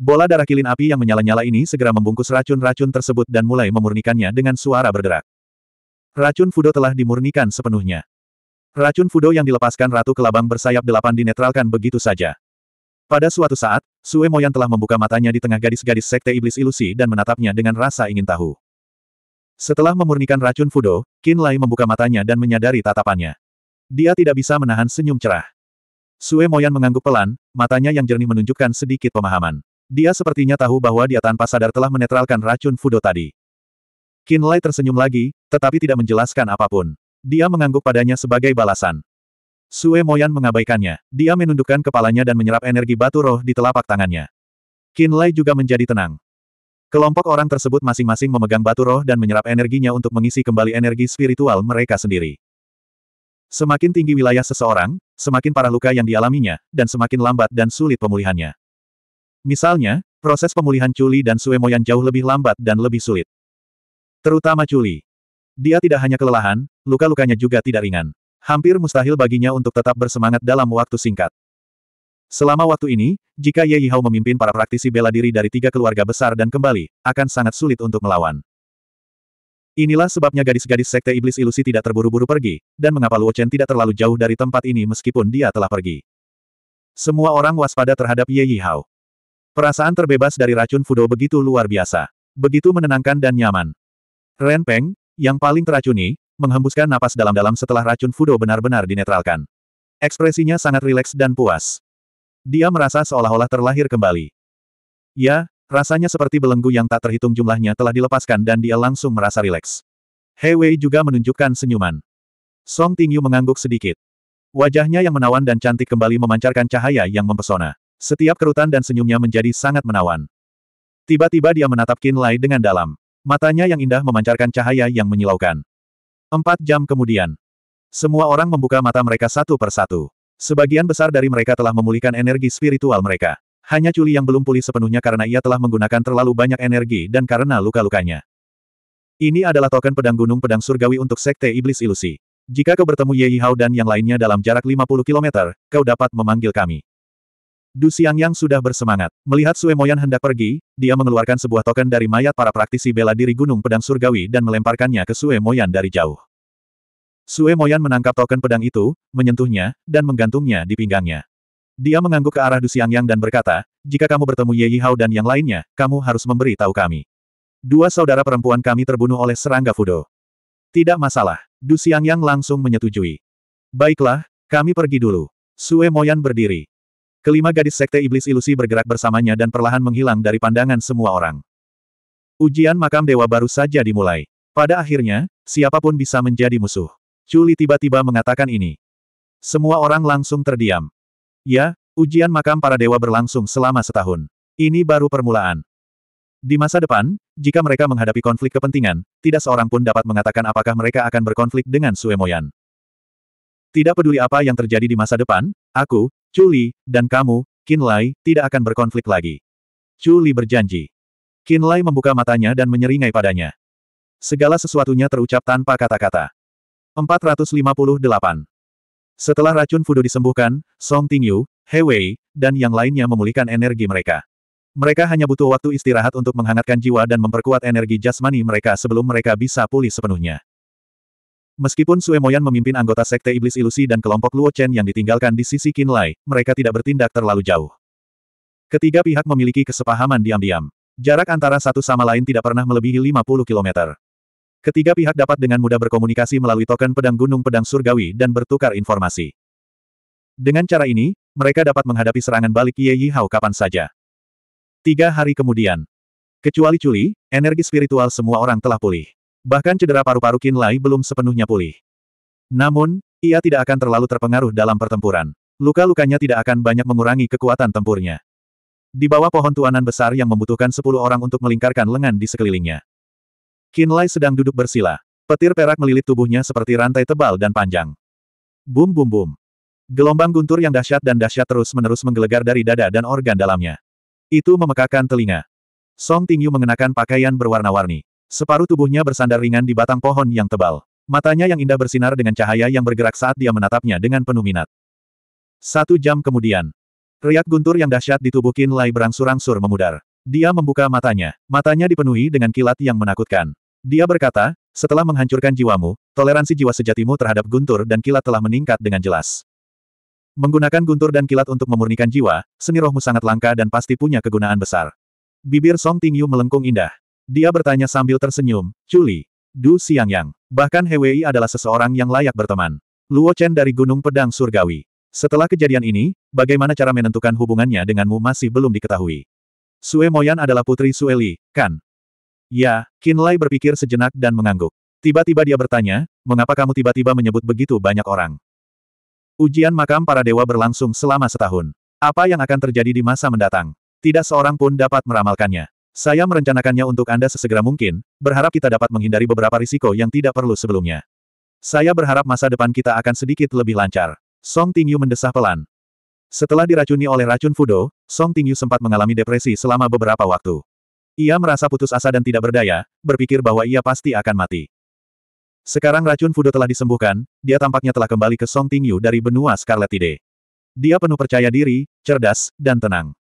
Bola darah kilin api yang menyala-nyala ini segera membungkus racun-racun tersebut dan mulai memurnikannya dengan suara bergerak. Racun Fudo telah dimurnikan sepenuhnya. Racun Fudo yang dilepaskan Ratu Kelabang bersayap delapan dinetralkan begitu saja. Pada suatu saat, Sue Moyan telah membuka matanya di tengah gadis-gadis sekte iblis ilusi dan menatapnya dengan rasa ingin tahu. Setelah memurnikan racun Fudo, Qin Lai membuka matanya dan menyadari tatapannya. Dia tidak bisa menahan senyum cerah. Sue Moyan mengangguk pelan, matanya yang jernih menunjukkan sedikit pemahaman. Dia sepertinya tahu bahwa dia tanpa sadar telah menetralkan racun Fudo tadi. Qin Lai tersenyum lagi, tetapi tidak menjelaskan apapun. Dia mengangguk padanya sebagai balasan. Sue Moyan mengabaikannya. Dia menundukkan kepalanya dan menyerap energi batu roh di telapak tangannya. Qin Lai juga menjadi tenang. Kelompok orang tersebut masing-masing memegang batu roh dan menyerap energinya untuk mengisi kembali energi spiritual mereka sendiri. Semakin tinggi wilayah seseorang, semakin parah luka yang dialaminya, dan semakin lambat dan sulit pemulihannya. Misalnya, proses pemulihan Culi dan Sue Moyan jauh lebih lambat dan lebih sulit. Terutama Culi. Dia tidak hanya kelelahan, luka-lukanya juga tidak ringan. Hampir mustahil baginya untuk tetap bersemangat dalam waktu singkat. Selama waktu ini, jika Ye Yihao memimpin para praktisi bela diri dari tiga keluarga besar dan kembali, akan sangat sulit untuk melawan. Inilah sebabnya gadis-gadis sekte iblis ilusi tidak terburu-buru pergi, dan mengapa Luo Chen tidak terlalu jauh dari tempat ini meskipun dia telah pergi. Semua orang waspada terhadap Ye Yihao. Perasaan terbebas dari racun Fudo begitu luar biasa. Begitu menenangkan dan nyaman. Ren Peng, yang paling teracuni, menghembuskan napas dalam-dalam setelah racun Fudo benar-benar dinetralkan. Ekspresinya sangat rileks dan puas. Dia merasa seolah-olah terlahir kembali. Ya, rasanya seperti belenggu yang tak terhitung jumlahnya telah dilepaskan dan dia langsung merasa rileks. He Wei juga menunjukkan senyuman. Song Tingyu mengangguk sedikit. Wajahnya yang menawan dan cantik kembali memancarkan cahaya yang mempesona. Setiap kerutan dan senyumnya menjadi sangat menawan. Tiba-tiba dia menatap Kin Lai dengan dalam. Matanya yang indah memancarkan cahaya yang menyilaukan. Empat jam kemudian. Semua orang membuka mata mereka satu persatu. Sebagian besar dari mereka telah memulihkan energi spiritual mereka. Hanya Culi yang belum pulih sepenuhnya karena ia telah menggunakan terlalu banyak energi dan karena luka-lukanya. Ini adalah token pedang gunung pedang surgawi untuk Sekte Iblis Ilusi. Jika kau bertemu Ye Hao dan yang lainnya dalam jarak 50 km, kau dapat memanggil kami. Du yang sudah bersemangat. Melihat Sue Moyan hendak pergi, dia mengeluarkan sebuah token dari mayat para praktisi bela diri Gunung Pedang Surgawi dan melemparkannya ke Sue Moyan dari jauh. Sue Moyan menangkap token pedang itu, menyentuhnya, dan menggantungnya di pinggangnya. Dia mengangguk ke arah Du yang dan berkata, jika kamu bertemu Ye Hao dan yang lainnya, kamu harus memberi tahu kami. Dua saudara perempuan kami terbunuh oleh serangga Fudo. Tidak masalah. Du yang langsung menyetujui. Baiklah, kami pergi dulu. Sue Moyan berdiri. Kelima gadis sekte iblis ilusi bergerak bersamanya dan perlahan menghilang dari pandangan semua orang. Ujian makam dewa baru saja dimulai. Pada akhirnya, siapapun bisa menjadi musuh. Culi tiba-tiba mengatakan ini. Semua orang langsung terdiam. Ya, ujian makam para dewa berlangsung selama setahun. Ini baru permulaan. Di masa depan, jika mereka menghadapi konflik kepentingan, tidak seorang pun dapat mengatakan apakah mereka akan berkonflik dengan Suemoyan. Tidak peduli apa yang terjadi di masa depan, Aku, Chuli, dan kamu, Kinlay, tidak akan berkonflik lagi. Chuli berjanji. Kinlay membuka matanya dan menyeringai padanya. Segala sesuatunya terucap tanpa kata-kata. 458. Setelah racun fudo disembuhkan, Song Tingyu, He Wei, dan yang lainnya memulihkan energi mereka. Mereka hanya butuh waktu istirahat untuk menghangatkan jiwa dan memperkuat energi jasmani mereka sebelum mereka bisa pulih sepenuhnya. Meskipun Sue Suemoyan memimpin anggota Sekte Iblis Ilusi dan kelompok Luo Chen yang ditinggalkan di sisi Lai, mereka tidak bertindak terlalu jauh. Ketiga pihak memiliki kesepahaman diam-diam. Jarak antara satu sama lain tidak pernah melebihi 50 km. Ketiga pihak dapat dengan mudah berkomunikasi melalui token pedang gunung pedang surgawi dan bertukar informasi. Dengan cara ini, mereka dapat menghadapi serangan balik Ye Yi kapan saja. Tiga hari kemudian. Kecuali Culi, energi spiritual semua orang telah pulih. Bahkan cedera paru-paru Qin belum sepenuhnya pulih. Namun, ia tidak akan terlalu terpengaruh dalam pertempuran. Luka-lukanya tidak akan banyak mengurangi kekuatan tempurnya. Di bawah pohon tuanan besar yang membutuhkan sepuluh orang untuk melingkarkan lengan di sekelilingnya. Qin sedang duduk bersila. Petir perak melilit tubuhnya seperti rantai tebal dan panjang. Bum bum bum. Gelombang guntur yang dahsyat dan dahsyat terus-menerus menggelegar dari dada dan organ dalamnya. Itu memekakan telinga. Song Tingyu mengenakan pakaian berwarna-warni. Separuh tubuhnya bersandar ringan di batang pohon yang tebal. Matanya yang indah bersinar dengan cahaya yang bergerak saat dia menatapnya dengan penuh minat. Satu jam kemudian, riak guntur yang dahsyat di tubuh Qin Lai berangsur-angsur memudar. Dia membuka matanya. Matanya dipenuhi dengan kilat yang menakutkan. Dia berkata, setelah menghancurkan jiwamu, toleransi jiwa sejatimu terhadap guntur dan kilat telah meningkat dengan jelas. Menggunakan guntur dan kilat untuk memurnikan jiwa, seni rohmu sangat langka dan pasti punya kegunaan besar. Bibir Song Tingyu melengkung indah. Dia bertanya sambil tersenyum, Culi, Du Xiangyang, bahkan He Wei adalah seseorang yang layak berteman. Luo Chen dari Gunung Pedang Surgawi. Setelah kejadian ini, bagaimana cara menentukan hubungannya denganmu masih belum diketahui. Sue Moyan adalah putri Sue Li, kan? Ya, Qin Lai berpikir sejenak dan mengangguk. Tiba-tiba dia bertanya, mengapa kamu tiba-tiba menyebut begitu banyak orang? Ujian makam para dewa berlangsung selama setahun. Apa yang akan terjadi di masa mendatang? Tidak seorang pun dapat meramalkannya. Saya merencanakannya untuk Anda sesegera mungkin, berharap kita dapat menghindari beberapa risiko yang tidak perlu sebelumnya. Saya berharap masa depan kita akan sedikit lebih lancar. Song Tingyu mendesah pelan. Setelah diracuni oleh racun Fudo, Song Tingyu sempat mengalami depresi selama beberapa waktu. Ia merasa putus asa dan tidak berdaya, berpikir bahwa ia pasti akan mati. Sekarang racun Fudo telah disembuhkan, dia tampaknya telah kembali ke Song Tingyu dari benua Scarlet Tide. Dia penuh percaya diri, cerdas, dan tenang.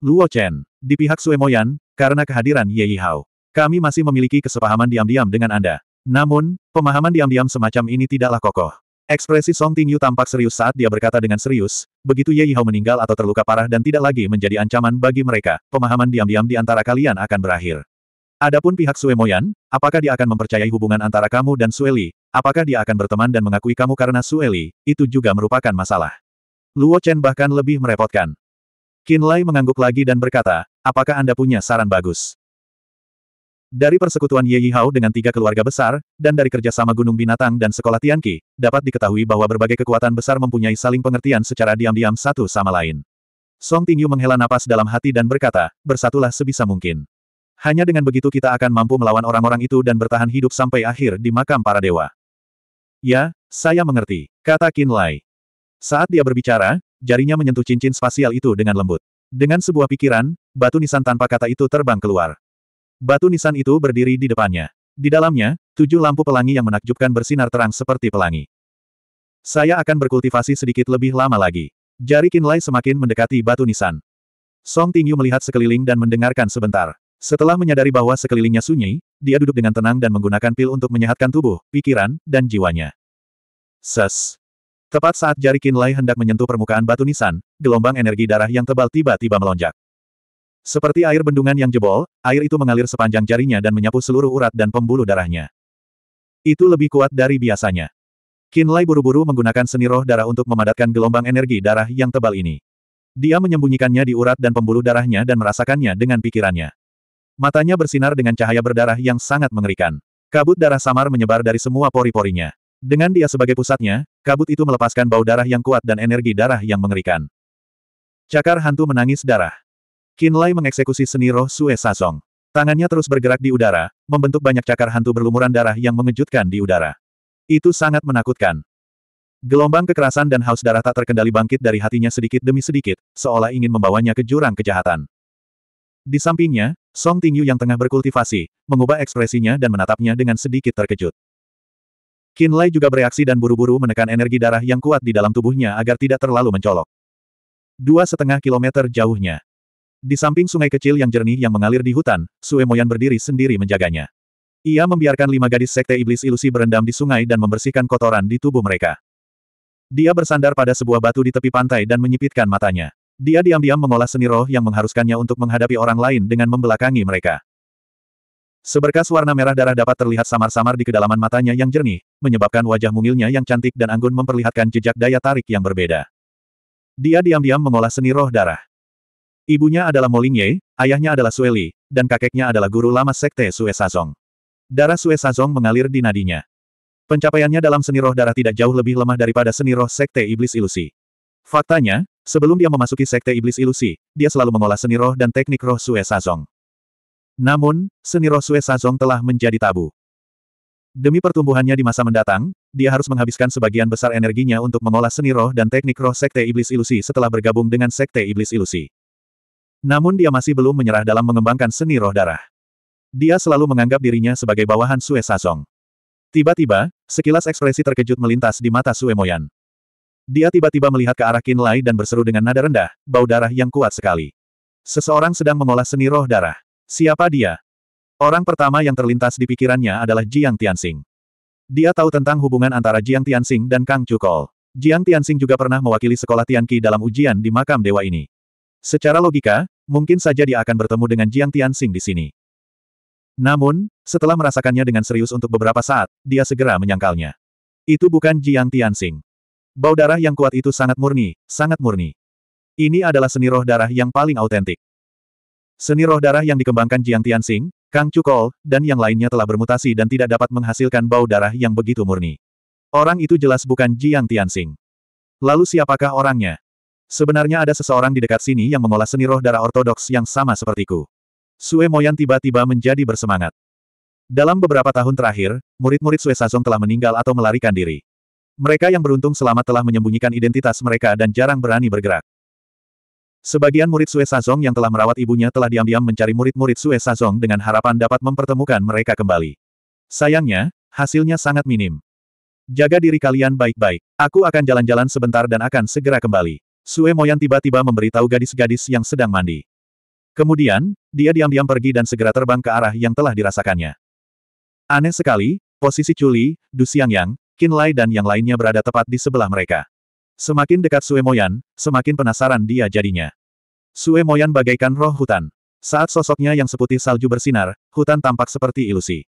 Luo Chen. Di pihak Suemoyan, karena kehadiran Ye Yihao. Kami masih memiliki kesepahaman diam-diam dengan Anda. Namun, pemahaman diam-diam semacam ini tidaklah kokoh. Ekspresi Song Tingyu tampak serius saat dia berkata dengan serius, begitu Ye Yihao meninggal atau terluka parah dan tidak lagi menjadi ancaman bagi mereka, pemahaman diam-diam di antara kalian akan berakhir. Adapun pihak Suemoyan, apakah dia akan mempercayai hubungan antara kamu dan Sueli? Apakah dia akan berteman dan mengakui kamu karena Sueli? Itu juga merupakan masalah. Luo Chen bahkan lebih merepotkan. Qin Lai mengangguk lagi dan berkata, apakah Anda punya saran bagus? Dari persekutuan Ye Yi Hao dengan tiga keluarga besar, dan dari kerjasama Gunung Binatang dan Sekolah Tianqi, dapat diketahui bahwa berbagai kekuatan besar mempunyai saling pengertian secara diam-diam satu sama lain. Song Tingyu menghela napas dalam hati dan berkata, bersatulah sebisa mungkin. Hanya dengan begitu kita akan mampu melawan orang-orang itu dan bertahan hidup sampai akhir di makam para dewa. Ya, saya mengerti, kata Qin Lai. Saat dia berbicara, jarinya menyentuh cincin spasial itu dengan lembut. Dengan sebuah pikiran, batu nisan tanpa kata itu terbang keluar. Batu nisan itu berdiri di depannya. Di dalamnya, tujuh lampu pelangi yang menakjubkan bersinar terang seperti pelangi. Saya akan berkultivasi sedikit lebih lama lagi. Jari Kinlay semakin mendekati batu nisan. Song Tingyu melihat sekeliling dan mendengarkan sebentar. Setelah menyadari bahwa sekelilingnya sunyi, dia duduk dengan tenang dan menggunakan pil untuk menyehatkan tubuh, pikiran, dan jiwanya. Ses. Tepat saat jari Kinlay hendak menyentuh permukaan batu nisan, gelombang energi darah yang tebal tiba-tiba melonjak. Seperti air bendungan yang jebol, air itu mengalir sepanjang jarinya dan menyapu seluruh urat dan pembuluh darahnya. Itu lebih kuat dari biasanya. Kinlay buru-buru menggunakan seni roh darah untuk memadatkan gelombang energi darah yang tebal ini. Dia menyembunyikannya di urat dan pembuluh darahnya dan merasakannya dengan pikirannya. Matanya bersinar dengan cahaya berdarah yang sangat mengerikan. Kabut darah samar menyebar dari semua pori-porinya. Dengan dia sebagai pusatnya, kabut itu melepaskan bau darah yang kuat dan energi darah yang mengerikan. Cakar hantu menangis darah. Kinlay mengeksekusi seni roh Sue Sazong. Tangannya terus bergerak di udara, membentuk banyak cakar hantu berlumuran darah yang mengejutkan di udara. Itu sangat menakutkan. Gelombang kekerasan dan haus darah tak terkendali bangkit dari hatinya sedikit demi sedikit, seolah ingin membawanya ke jurang kejahatan. Di sampingnya, Song Tingyu yang tengah berkultivasi, mengubah ekspresinya dan menatapnya dengan sedikit terkejut. Lai juga bereaksi dan buru-buru menekan energi darah yang kuat di dalam tubuhnya agar tidak terlalu mencolok. Dua setengah kilometer jauhnya. Di samping sungai kecil yang jernih yang mengalir di hutan, Sue Moyan berdiri sendiri menjaganya. Ia membiarkan lima gadis sekte iblis ilusi berendam di sungai dan membersihkan kotoran di tubuh mereka. Dia bersandar pada sebuah batu di tepi pantai dan menyipitkan matanya. Dia diam-diam mengolah seni roh yang mengharuskannya untuk menghadapi orang lain dengan membelakangi mereka. Seberkas warna merah darah dapat terlihat samar-samar di kedalaman matanya yang jernih, menyebabkan wajah mungilnya yang cantik dan anggun memperlihatkan jejak daya tarik yang berbeda. Dia diam-diam mengolah seni roh darah. Ibunya adalah Molingye, ayahnya adalah Sueli, dan kakeknya adalah guru lama sekte Sue Sazong. Darah Sue Sazong mengalir di nadinya. Pencapaiannya dalam seni roh darah tidak jauh lebih lemah daripada seni roh sekte iblis ilusi. Faktanya, sebelum dia memasuki sekte iblis ilusi, dia selalu mengolah seni roh dan teknik roh Sue Sazong. Namun, seni Sue Sazong telah menjadi tabu. Demi pertumbuhannya di masa mendatang, dia harus menghabiskan sebagian besar energinya untuk mengolah seni roh dan teknik roh Sekte Iblis Ilusi setelah bergabung dengan Sekte Iblis Ilusi. Namun dia masih belum menyerah dalam mengembangkan seni roh darah. Dia selalu menganggap dirinya sebagai bawahan Sue Sazong. Tiba-tiba, sekilas ekspresi terkejut melintas di mata Sue Moyan. Dia tiba-tiba melihat ke arah Qin Lai dan berseru dengan nada rendah, bau darah yang kuat sekali. Seseorang sedang mengolah seni roh darah. Siapa dia? Orang pertama yang terlintas di pikirannya adalah Jiang Tianxing. Dia tahu tentang hubungan antara Jiang Tianxing dan Kang Chukol. Jiang Tianxing juga pernah mewakili sekolah Tianqi dalam ujian di makam dewa ini. Secara logika, mungkin saja dia akan bertemu dengan Jiang Tianxing di sini. Namun, setelah merasakannya dengan serius untuk beberapa saat, dia segera menyangkalnya. Itu bukan Jiang Tianxing. Bau darah yang kuat itu sangat murni, sangat murni. Ini adalah seni roh darah yang paling autentik. Seni roh darah yang dikembangkan Jiang Tianxing, Kang Chukol, dan yang lainnya telah bermutasi dan tidak dapat menghasilkan bau darah yang begitu murni. Orang itu jelas bukan Jiang Tianxing. Lalu siapakah orangnya? Sebenarnya ada seseorang di dekat sini yang mengolah seni roh darah ortodoks yang sama sepertiku. Sue Moyan tiba-tiba menjadi bersemangat. Dalam beberapa tahun terakhir, murid-murid Sue Sazong telah meninggal atau melarikan diri. Mereka yang beruntung selamat telah menyembunyikan identitas mereka dan jarang berani bergerak. Sebagian murid Sue Sazong yang telah merawat ibunya telah diam-diam mencari murid-murid Sue Sazong dengan harapan dapat mempertemukan mereka kembali. Sayangnya, hasilnya sangat minim. Jaga diri kalian baik-baik. Aku akan jalan-jalan sebentar dan akan segera kembali. Sue Moyan tiba-tiba memberitahu gadis-gadis yang sedang mandi. Kemudian, dia diam-diam pergi dan segera terbang ke arah yang telah dirasakannya. Aneh sekali, posisi Chuli, Du Xiangyang, Qin Lai dan yang lainnya berada tepat di sebelah mereka. Semakin dekat Sue Moyan, semakin penasaran dia jadinya. Sue Moyan bagaikan roh hutan. Saat sosoknya yang seputih salju bersinar, hutan tampak seperti ilusi.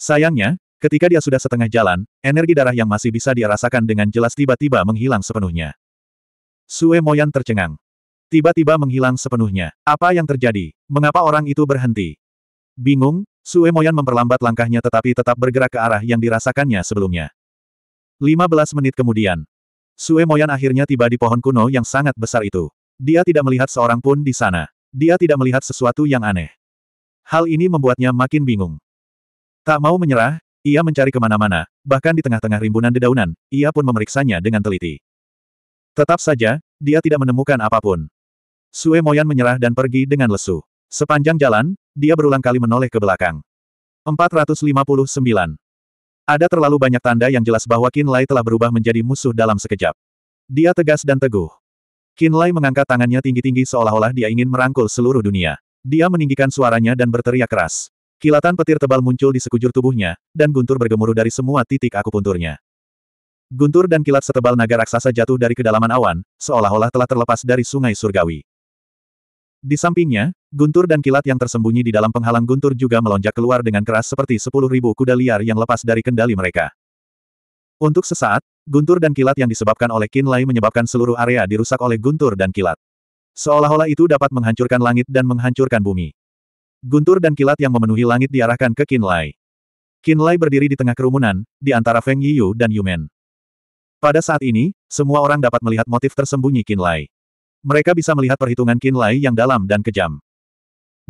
Sayangnya, ketika dia sudah setengah jalan, energi darah yang masih bisa dia rasakan dengan jelas tiba-tiba menghilang sepenuhnya. Sue Moyan tercengang. Tiba-tiba menghilang sepenuhnya. Apa yang terjadi? Mengapa orang itu berhenti? Bingung, Sue Moyan memperlambat langkahnya tetapi tetap bergerak ke arah yang dirasakannya sebelumnya. 15 menit kemudian, Sue Moyan akhirnya tiba di pohon kuno yang sangat besar itu. Dia tidak melihat seorang pun di sana. Dia tidak melihat sesuatu yang aneh. Hal ini membuatnya makin bingung. Tak mau menyerah, ia mencari kemana-mana, bahkan di tengah-tengah rimbunan dedaunan, ia pun memeriksanya dengan teliti. Tetap saja, dia tidak menemukan apapun. Sue Moyan menyerah dan pergi dengan lesu. Sepanjang jalan, dia berulang kali menoleh ke belakang. 459. Ada terlalu banyak tanda yang jelas bahwa Qin Lai telah berubah menjadi musuh dalam sekejap. Dia tegas dan teguh. Qin Lai mengangkat tangannya tinggi-tinggi seolah-olah dia ingin merangkul seluruh dunia. Dia meninggikan suaranya dan berteriak keras. Kilatan petir tebal muncul di sekujur tubuhnya, dan guntur bergemuruh dari semua titik akupunturnya. Guntur dan kilat setebal naga raksasa jatuh dari kedalaman awan, seolah-olah telah terlepas dari sungai surgawi. Di sampingnya, Guntur dan kilat yang tersembunyi di dalam penghalang guntur juga melonjak keluar dengan keras seperti sepuluh ribu kuda liar yang lepas dari kendali mereka. Untuk sesaat, guntur dan kilat yang disebabkan oleh Lai menyebabkan seluruh area dirusak oleh guntur dan kilat. Seolah-olah itu dapat menghancurkan langit dan menghancurkan bumi. Guntur dan kilat yang memenuhi langit diarahkan ke Qin Lai berdiri di tengah kerumunan, di antara Feng Yiyu dan Yumen. Pada saat ini, semua orang dapat melihat motif tersembunyi Lai. Mereka bisa melihat perhitungan Lai yang dalam dan kejam.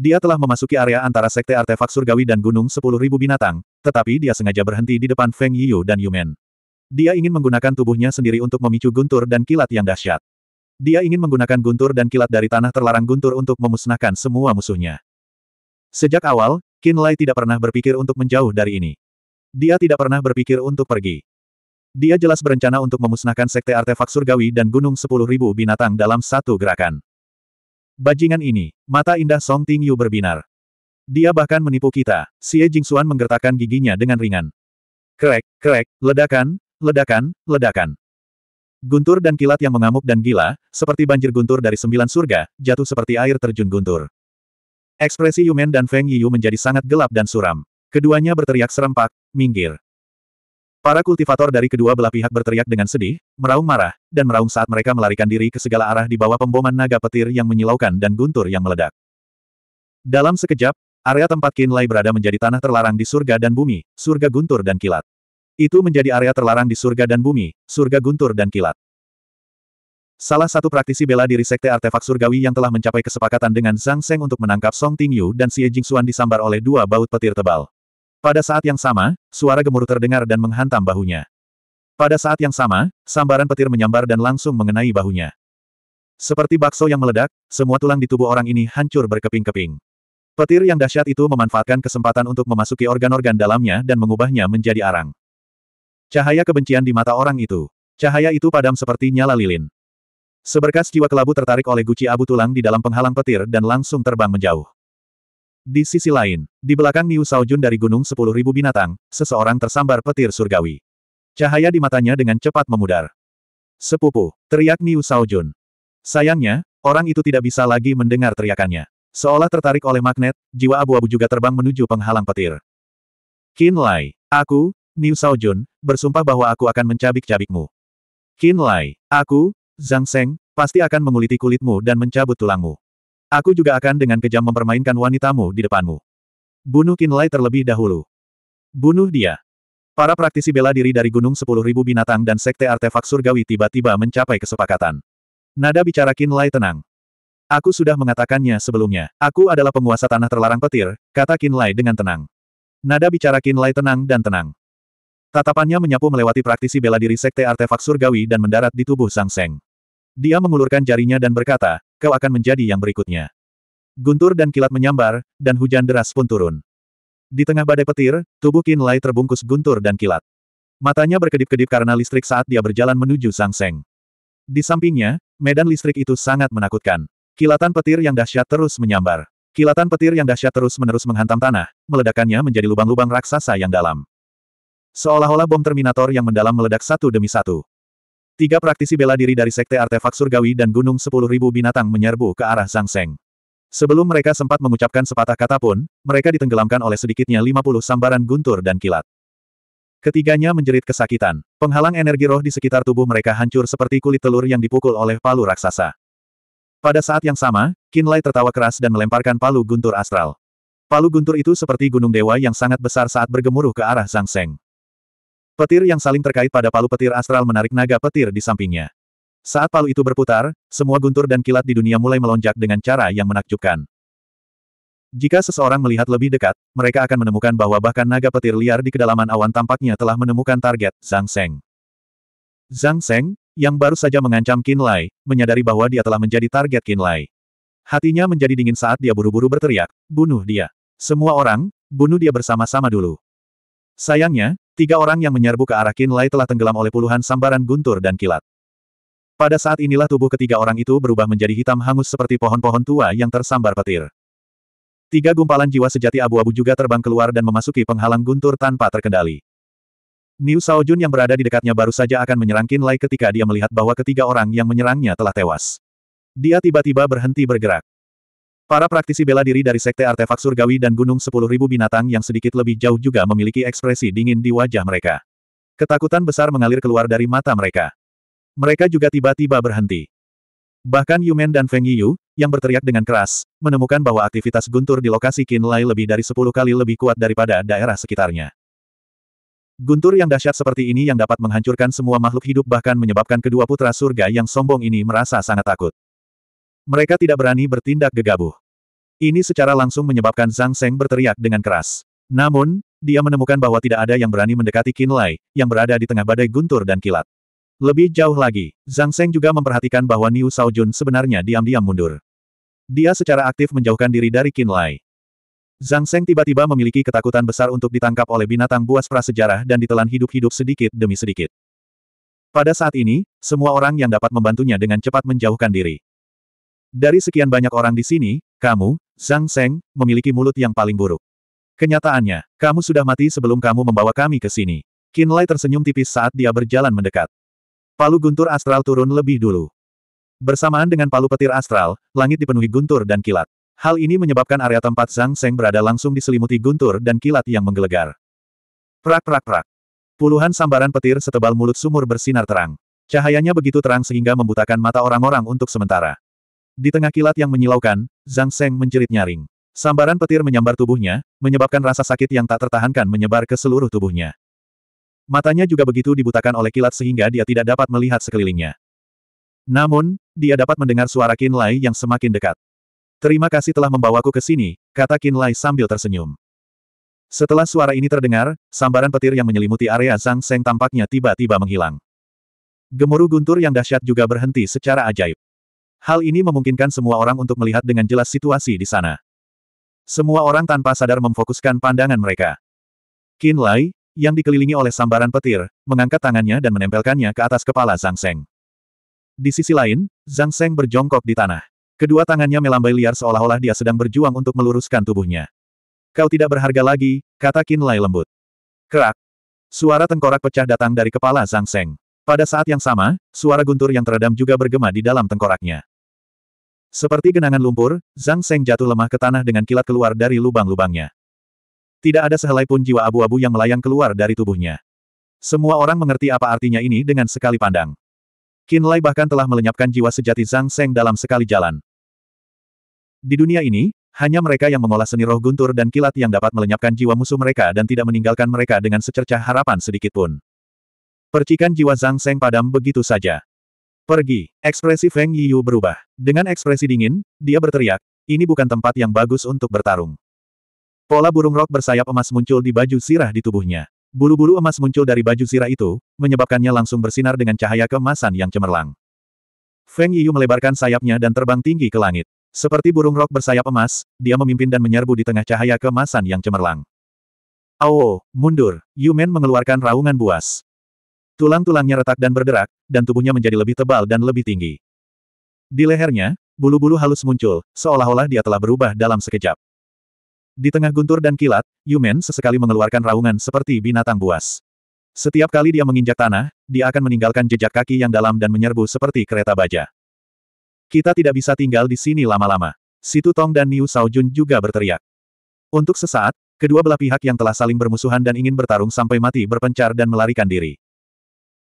Dia telah memasuki area antara sekte artefak surgawi dan gunung Sepuluh Ribu binatang, tetapi dia sengaja berhenti di depan Feng Yiyu dan Yumen. Dia ingin menggunakan tubuhnya sendiri untuk memicu guntur dan kilat yang dahsyat. Dia ingin menggunakan guntur dan kilat dari tanah terlarang guntur untuk memusnahkan semua musuhnya. Sejak awal, Qin Lai tidak pernah berpikir untuk menjauh dari ini. Dia tidak pernah berpikir untuk pergi. Dia jelas berencana untuk memusnahkan sekte artefak surgawi dan gunung Sepuluh Ribu binatang dalam satu gerakan. Bajingan ini, mata indah Song Ting Yu berbinar. Dia bahkan menipu kita, Xie Jingxuan menggertakkan giginya dengan ringan. Krek, krek, ledakan, ledakan, ledakan. Guntur dan kilat yang mengamuk dan gila, seperti banjir guntur dari sembilan surga, jatuh seperti air terjun guntur. Ekspresi Yumen dan Feng Yiyu menjadi sangat gelap dan suram. Keduanya berteriak serempak, minggir. Para kultivator dari kedua belah pihak berteriak dengan sedih, meraung marah, dan meraung saat mereka melarikan diri ke segala arah di bawah pemboman naga petir yang menyilaukan dan guntur yang meledak. Dalam sekejap, area tempat Kinlay berada menjadi tanah terlarang di surga dan bumi, surga guntur dan kilat. Itu menjadi area terlarang di surga dan bumi, surga guntur dan kilat. Salah satu praktisi bela diri Sekte Artefak Surgawi yang telah mencapai kesepakatan dengan Zhang Seng untuk menangkap Song Tingyu dan Xie Jingxuan disambar oleh dua baut petir tebal. Pada saat yang sama, suara gemuruh terdengar dan menghantam bahunya. Pada saat yang sama, sambaran petir menyambar dan langsung mengenai bahunya. Seperti bakso yang meledak, semua tulang di tubuh orang ini hancur berkeping-keping. Petir yang dahsyat itu memanfaatkan kesempatan untuk memasuki organ-organ dalamnya dan mengubahnya menjadi arang. Cahaya kebencian di mata orang itu. Cahaya itu padam seperti nyala lilin. Seberkas jiwa kelabu tertarik oleh guci abu tulang di dalam penghalang petir dan langsung terbang menjauh. Di sisi lain, di belakang Niu Saojun dari Gunung Sepuluh Ribu Binatang, seseorang tersambar petir surgawi. Cahaya di matanya dengan cepat memudar. Sepupu, teriak Niu Saojun. Sayangnya, orang itu tidak bisa lagi mendengar teriakannya. Seolah tertarik oleh magnet, jiwa abu-abu juga terbang menuju penghalang petir. Qin Lai, aku, Niu Saojun, bersumpah bahwa aku akan mencabik-cabikmu. Qin Lai, aku, Zhang Seng, pasti akan menguliti kulitmu dan mencabut tulangmu. Aku juga akan dengan kejam mempermainkan wanitamu di depanmu. Bunuh Kinlay terlebih dahulu. Bunuh dia. Para praktisi bela diri dari Gunung Sepuluh Ribu Binatang dan Sekte Artefak Surgawi tiba-tiba mencapai kesepakatan. Nada bicara Lai tenang. Aku sudah mengatakannya sebelumnya. Aku adalah penguasa tanah terlarang petir, kata Lai dengan tenang. Nada bicara Lai tenang dan tenang. Tatapannya menyapu melewati praktisi bela diri Sekte Artefak Surgawi dan mendarat di tubuh Sang Seng. Dia mengulurkan jarinya dan berkata, kau akan menjadi yang berikutnya. Guntur dan kilat menyambar, dan hujan deras pun turun. Di tengah badai petir, tubuh Qin Lai terbungkus guntur dan kilat. Matanya berkedip-kedip karena listrik saat dia berjalan menuju Sang Seng. Di sampingnya, medan listrik itu sangat menakutkan. Kilatan petir yang dahsyat terus menyambar. Kilatan petir yang dahsyat terus-menerus menghantam tanah, meledakannya menjadi lubang-lubang raksasa yang dalam. Seolah-olah bom Terminator yang mendalam meledak satu demi satu. Tiga praktisi bela diri dari Sekte Artefak Surgawi dan Gunung Sepuluh Ribu Binatang menyerbu ke arah Zhang Seng. Sebelum mereka sempat mengucapkan sepatah kata pun, mereka ditenggelamkan oleh sedikitnya 50 sambaran guntur dan kilat. Ketiganya menjerit kesakitan. Penghalang energi roh di sekitar tubuh mereka hancur seperti kulit telur yang dipukul oleh palu raksasa. Pada saat yang sama, Kinlay tertawa keras dan melemparkan palu guntur astral. Palu guntur itu seperti gunung dewa yang sangat besar saat bergemuruh ke arah Zhang Seng. Petir yang saling terkait pada palu petir astral menarik naga petir di sampingnya. Saat palu itu berputar, semua guntur dan kilat di dunia mulai melonjak dengan cara yang menakjubkan. Jika seseorang melihat lebih dekat, mereka akan menemukan bahwa bahkan naga petir liar di kedalaman awan tampaknya telah menemukan target, Zhang Seng. Zhang Seng, yang baru saja mengancam Qin Lai, menyadari bahwa dia telah menjadi target Qin Lai. Hatinya menjadi dingin saat dia buru-buru berteriak, bunuh dia. Semua orang, bunuh dia bersama-sama dulu. Sayangnya, tiga orang yang menyerbu ke arah Kinlay telah tenggelam oleh puluhan sambaran guntur dan kilat. Pada saat inilah tubuh ketiga orang itu berubah menjadi hitam hangus seperti pohon-pohon tua yang tersambar petir. Tiga gumpalan jiwa sejati abu-abu juga terbang keluar dan memasuki penghalang guntur tanpa terkendali. Niu Saojun yang berada di dekatnya baru saja akan menyerang Kinlay ketika dia melihat bahwa ketiga orang yang menyerangnya telah tewas. Dia tiba-tiba berhenti bergerak. Para praktisi bela diri dari Sekte Artefak Surgawi dan Gunung 10.000 Binatang yang sedikit lebih jauh juga memiliki ekspresi dingin di wajah mereka. Ketakutan besar mengalir keluar dari mata mereka. Mereka juga tiba-tiba berhenti. Bahkan Yumen dan Feng Yiyu yang berteriak dengan keras, menemukan bahwa aktivitas guntur di lokasi Lai lebih dari 10 kali lebih kuat daripada daerah sekitarnya. Guntur yang dahsyat seperti ini yang dapat menghancurkan semua makhluk hidup bahkan menyebabkan kedua putra surga yang sombong ini merasa sangat takut. Mereka tidak berani bertindak gegabah. Ini secara langsung menyebabkan Zhang Seng berteriak dengan keras. Namun, dia menemukan bahwa tidak ada yang berani mendekati Qin Lai, yang berada di tengah badai guntur dan kilat. Lebih jauh lagi, Zhang Seng juga memperhatikan bahwa Niu Jun sebenarnya diam-diam mundur. Dia secara aktif menjauhkan diri dari Qin Lai. Zhang Seng tiba-tiba memiliki ketakutan besar untuk ditangkap oleh binatang buas prasejarah dan ditelan hidup-hidup sedikit demi sedikit. Pada saat ini, semua orang yang dapat membantunya dengan cepat menjauhkan diri. Dari sekian banyak orang di sini, kamu, Zhang Seng, memiliki mulut yang paling buruk. Kenyataannya, kamu sudah mati sebelum kamu membawa kami ke sini. Qin Lei tersenyum tipis saat dia berjalan mendekat. Palu guntur astral turun lebih dulu. Bersamaan dengan palu petir astral, langit dipenuhi guntur dan kilat. Hal ini menyebabkan area tempat Zhang Seng berada langsung diselimuti guntur dan kilat yang menggelegar. Prak prak prak. Puluhan sambaran petir setebal mulut sumur bersinar terang. Cahayanya begitu terang sehingga membutakan mata orang-orang untuk sementara. Di tengah kilat yang menyilaukan, Zhang Seng menjerit nyaring. Sambaran petir menyambar tubuhnya, menyebabkan rasa sakit yang tak tertahankan menyebar ke seluruh tubuhnya. Matanya juga begitu dibutakan oleh kilat sehingga dia tidak dapat melihat sekelilingnya. Namun, dia dapat mendengar suara Qin Lai yang semakin dekat. Terima kasih telah membawaku ke sini, kata Qin Lai sambil tersenyum. Setelah suara ini terdengar, sambaran petir yang menyelimuti area Zhang Seng tampaknya tiba-tiba menghilang. Gemuruh guntur yang dahsyat juga berhenti secara ajaib. Hal ini memungkinkan semua orang untuk melihat dengan jelas situasi di sana. Semua orang tanpa sadar memfokuskan pandangan mereka. Qin Lai, yang dikelilingi oleh sambaran petir, mengangkat tangannya dan menempelkannya ke atas kepala Zhang Seng. Di sisi lain, Zhang Seng berjongkok di tanah. Kedua tangannya melambai liar seolah-olah dia sedang berjuang untuk meluruskan tubuhnya. Kau tidak berharga lagi, kata Qin Lai lembut. Kerak. Suara tengkorak pecah datang dari kepala Zhang Seng. Pada saat yang sama, suara guntur yang teredam juga bergema di dalam tengkoraknya. Seperti genangan lumpur, Zhang Seng jatuh lemah ke tanah dengan kilat keluar dari lubang-lubangnya. Tidak ada sehelai pun jiwa abu-abu yang melayang keluar dari tubuhnya. Semua orang mengerti apa artinya ini dengan sekali pandang. Lai bahkan telah melenyapkan jiwa sejati Zhang Seng dalam sekali jalan. Di dunia ini, hanya mereka yang mengolah seni roh guntur dan kilat yang dapat melenyapkan jiwa musuh mereka dan tidak meninggalkan mereka dengan secercah harapan sedikitpun. Percikan jiwa Zhang Seng padam begitu saja. Pergi. Ekspresi Feng Yiyu berubah. Dengan ekspresi dingin, dia berteriak, ini bukan tempat yang bagus untuk bertarung. Pola burung rok bersayap emas muncul di baju sirah di tubuhnya. Bulu-bulu emas muncul dari baju sirah itu, menyebabkannya langsung bersinar dengan cahaya kemasan yang cemerlang. Feng Yiyu melebarkan sayapnya dan terbang tinggi ke langit. Seperti burung rok bersayap emas, dia memimpin dan menyerbu di tengah cahaya kemasan yang cemerlang. Ao, mundur, Yumen mengeluarkan raungan buas. Tulang-tulangnya retak dan bergerak, dan tubuhnya menjadi lebih tebal dan lebih tinggi. Di lehernya, bulu-bulu halus muncul, seolah-olah dia telah berubah dalam sekejap. Di tengah guntur dan kilat, Yumen sesekali mengeluarkan raungan seperti binatang buas. Setiap kali dia menginjak tanah, dia akan meninggalkan jejak kaki yang dalam dan menyerbu seperti kereta baja. Kita tidak bisa tinggal di sini lama-lama. Situ Tong dan Niu Jun juga berteriak. Untuk sesaat, kedua belah pihak yang telah saling bermusuhan dan ingin bertarung sampai mati berpencar dan melarikan diri.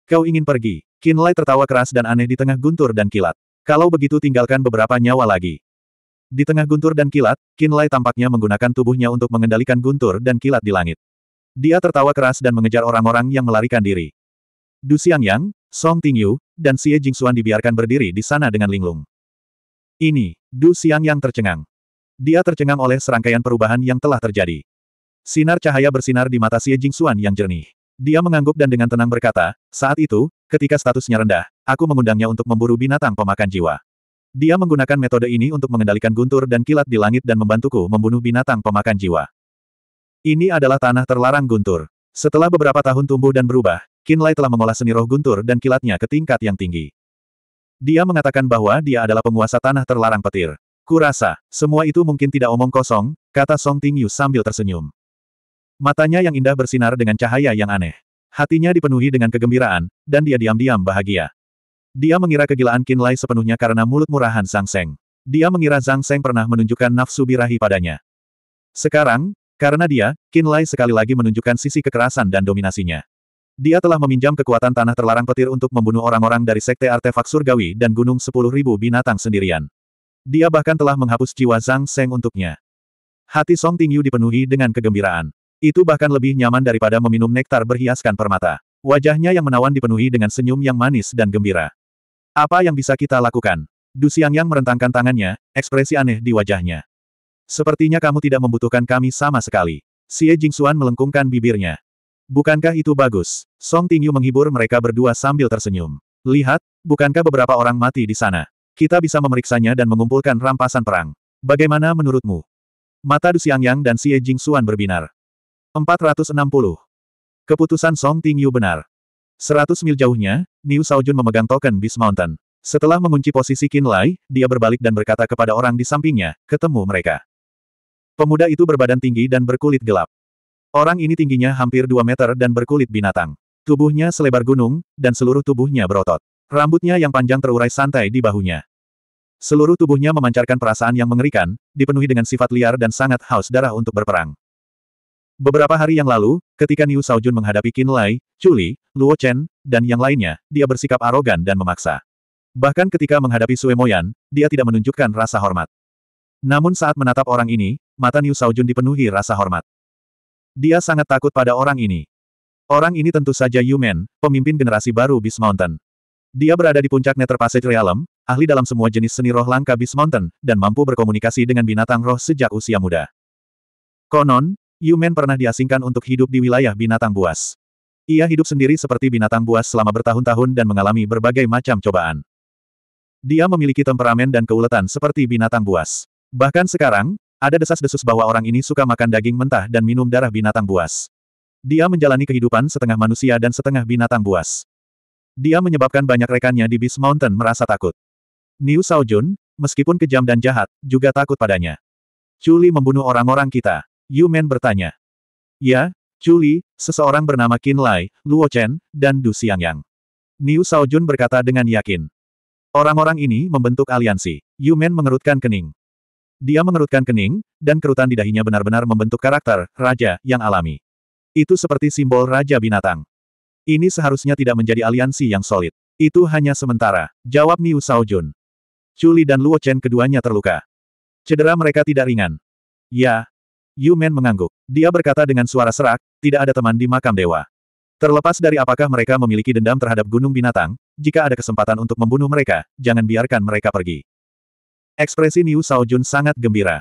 Kau ingin pergi? Kinlay tertawa keras dan aneh di tengah guntur dan kilat. Kalau begitu tinggalkan beberapa nyawa lagi. Di tengah guntur dan kilat, Kinlay tampaknya menggunakan tubuhnya untuk mengendalikan guntur dan kilat di langit. Dia tertawa keras dan mengejar orang-orang yang melarikan diri. Du Xiangyang, Song Tingyu, dan Xie Jingxuan dibiarkan berdiri di sana dengan linglung. Ini, Du Xiangyang tercengang. Dia tercengang oleh serangkaian perubahan yang telah terjadi. Sinar cahaya bersinar di mata Xie Jingxuan yang jernih. Dia mengangguk dan dengan tenang berkata, saat itu, ketika statusnya rendah, aku mengundangnya untuk memburu binatang pemakan jiwa. Dia menggunakan metode ini untuk mengendalikan guntur dan kilat di langit dan membantuku membunuh binatang pemakan jiwa. Ini adalah tanah terlarang guntur. Setelah beberapa tahun tumbuh dan berubah, Kinlay telah mengolah seni roh guntur dan kilatnya ke tingkat yang tinggi. Dia mengatakan bahwa dia adalah penguasa tanah terlarang petir. Kurasa, semua itu mungkin tidak omong kosong, kata Song Tingyu sambil tersenyum. Matanya yang indah bersinar dengan cahaya yang aneh. Hatinya dipenuhi dengan kegembiraan, dan dia diam-diam bahagia. Dia mengira kegilaan Qin Lai sepenuhnya karena mulut murahan Zhang Seng. Dia mengira Zhang Seng pernah menunjukkan nafsu birahi padanya. Sekarang, karena dia, Qin Lai sekali lagi menunjukkan sisi kekerasan dan dominasinya. Dia telah meminjam kekuatan tanah terlarang petir untuk membunuh orang-orang dari Sekte Artefak Surgawi dan Gunung Sepuluh Ribu Binatang sendirian. Dia bahkan telah menghapus jiwa Zhang Seng untuknya. Hati Song Tingyu dipenuhi dengan kegembiraan. Itu bahkan lebih nyaman daripada meminum nektar berhiaskan permata. Wajahnya yang menawan dipenuhi dengan senyum yang manis dan gembira. Apa yang bisa kita lakukan? Du Xiang yang merentangkan tangannya, ekspresi aneh di wajahnya. Sepertinya kamu tidak membutuhkan kami sama sekali. Xie Jingxuan melengkungkan bibirnya. Bukankah itu bagus? Song Tingyu menghibur mereka berdua sambil tersenyum. Lihat, bukankah beberapa orang mati di sana? Kita bisa memeriksanya dan mengumpulkan rampasan perang. Bagaimana menurutmu? Mata Du Xiangyang dan Xie Jingxuan berbinar. 460. Keputusan Song Tingyu benar. 100 mil jauhnya, Niu Saojun memegang token Beast Mountain. Setelah mengunci posisi Qin Lai, dia berbalik dan berkata kepada orang di sampingnya, ketemu mereka. Pemuda itu berbadan tinggi dan berkulit gelap. Orang ini tingginya hampir 2 meter dan berkulit binatang. Tubuhnya selebar gunung, dan seluruh tubuhnya berotot. Rambutnya yang panjang terurai santai di bahunya. Seluruh tubuhnya memancarkan perasaan yang mengerikan, dipenuhi dengan sifat liar dan sangat haus darah untuk berperang. Beberapa hari yang lalu, ketika Niu Saojun menghadapi Qin Lai, Chu Li, Luo Chen, dan yang lainnya, dia bersikap arogan dan memaksa. Bahkan ketika menghadapi Sue Moyan, dia tidak menunjukkan rasa hormat. Namun saat menatap orang ini, mata Niu Saojun dipenuhi rasa hormat. Dia sangat takut pada orang ini. Orang ini tentu saja Yu Yumen, pemimpin generasi baru Beast Mountain. Dia berada di puncak Nether Passage Realm, ahli dalam semua jenis seni roh langka Beast Mountain, dan mampu berkomunikasi dengan binatang roh sejak usia muda. Konon, Yumen pernah diasingkan untuk hidup di wilayah binatang buas. Ia hidup sendiri seperti binatang buas selama bertahun-tahun dan mengalami berbagai macam cobaan. Dia memiliki temperamen dan keuletan seperti binatang buas. Bahkan sekarang, ada desas-desus bahwa orang ini suka makan daging mentah dan minum darah binatang buas. Dia menjalani kehidupan setengah manusia dan setengah binatang buas. Dia menyebabkan banyak rekannya di Beast Mountain merasa takut. Niu Saojun, meskipun kejam dan jahat, juga takut padanya. Chuli membunuh orang-orang kita. Yumen bertanya. Ya, Chuli, seseorang bernama Qin Lai, Luo Chen, dan Du Xiangyang. Niu Shaojun berkata dengan yakin. Orang-orang ini membentuk aliansi. Yumen mengerutkan kening. Dia mengerutkan kening, dan kerutan di dahinya benar-benar membentuk karakter, raja, yang alami. Itu seperti simbol raja binatang. Ini seharusnya tidak menjadi aliansi yang solid. Itu hanya sementara, jawab Niu Shaojun. Chuli dan Luo Chen keduanya terluka. Cedera mereka tidak ringan. Ya, Yu Men mengangguk. Dia berkata dengan suara serak, tidak ada teman di makam dewa. Terlepas dari apakah mereka memiliki dendam terhadap gunung binatang, jika ada kesempatan untuk membunuh mereka, jangan biarkan mereka pergi. Ekspresi Niu Saojun sangat gembira.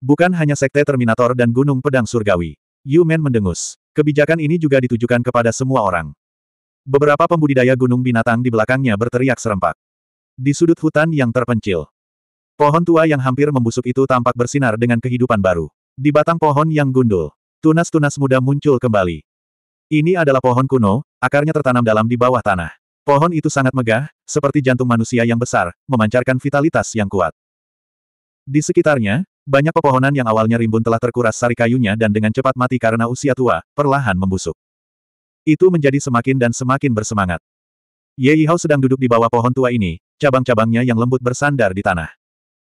Bukan hanya sekte Terminator dan Gunung Pedang Surgawi. Yu Men mendengus. Kebijakan ini juga ditujukan kepada semua orang. Beberapa pembudidaya gunung binatang di belakangnya berteriak serempak. Di sudut hutan yang terpencil. Pohon tua yang hampir membusuk itu tampak bersinar dengan kehidupan baru. Di batang pohon yang gundul, tunas-tunas muda muncul kembali. Ini adalah pohon kuno, akarnya tertanam dalam di bawah tanah. Pohon itu sangat megah, seperti jantung manusia yang besar, memancarkan vitalitas yang kuat. Di sekitarnya, banyak pepohonan yang awalnya rimbun telah terkuras sari kayunya dan dengan cepat mati karena usia tua, perlahan membusuk. Itu menjadi semakin dan semakin bersemangat. Ye Yihao sedang duduk di bawah pohon tua ini, cabang-cabangnya yang lembut bersandar di tanah.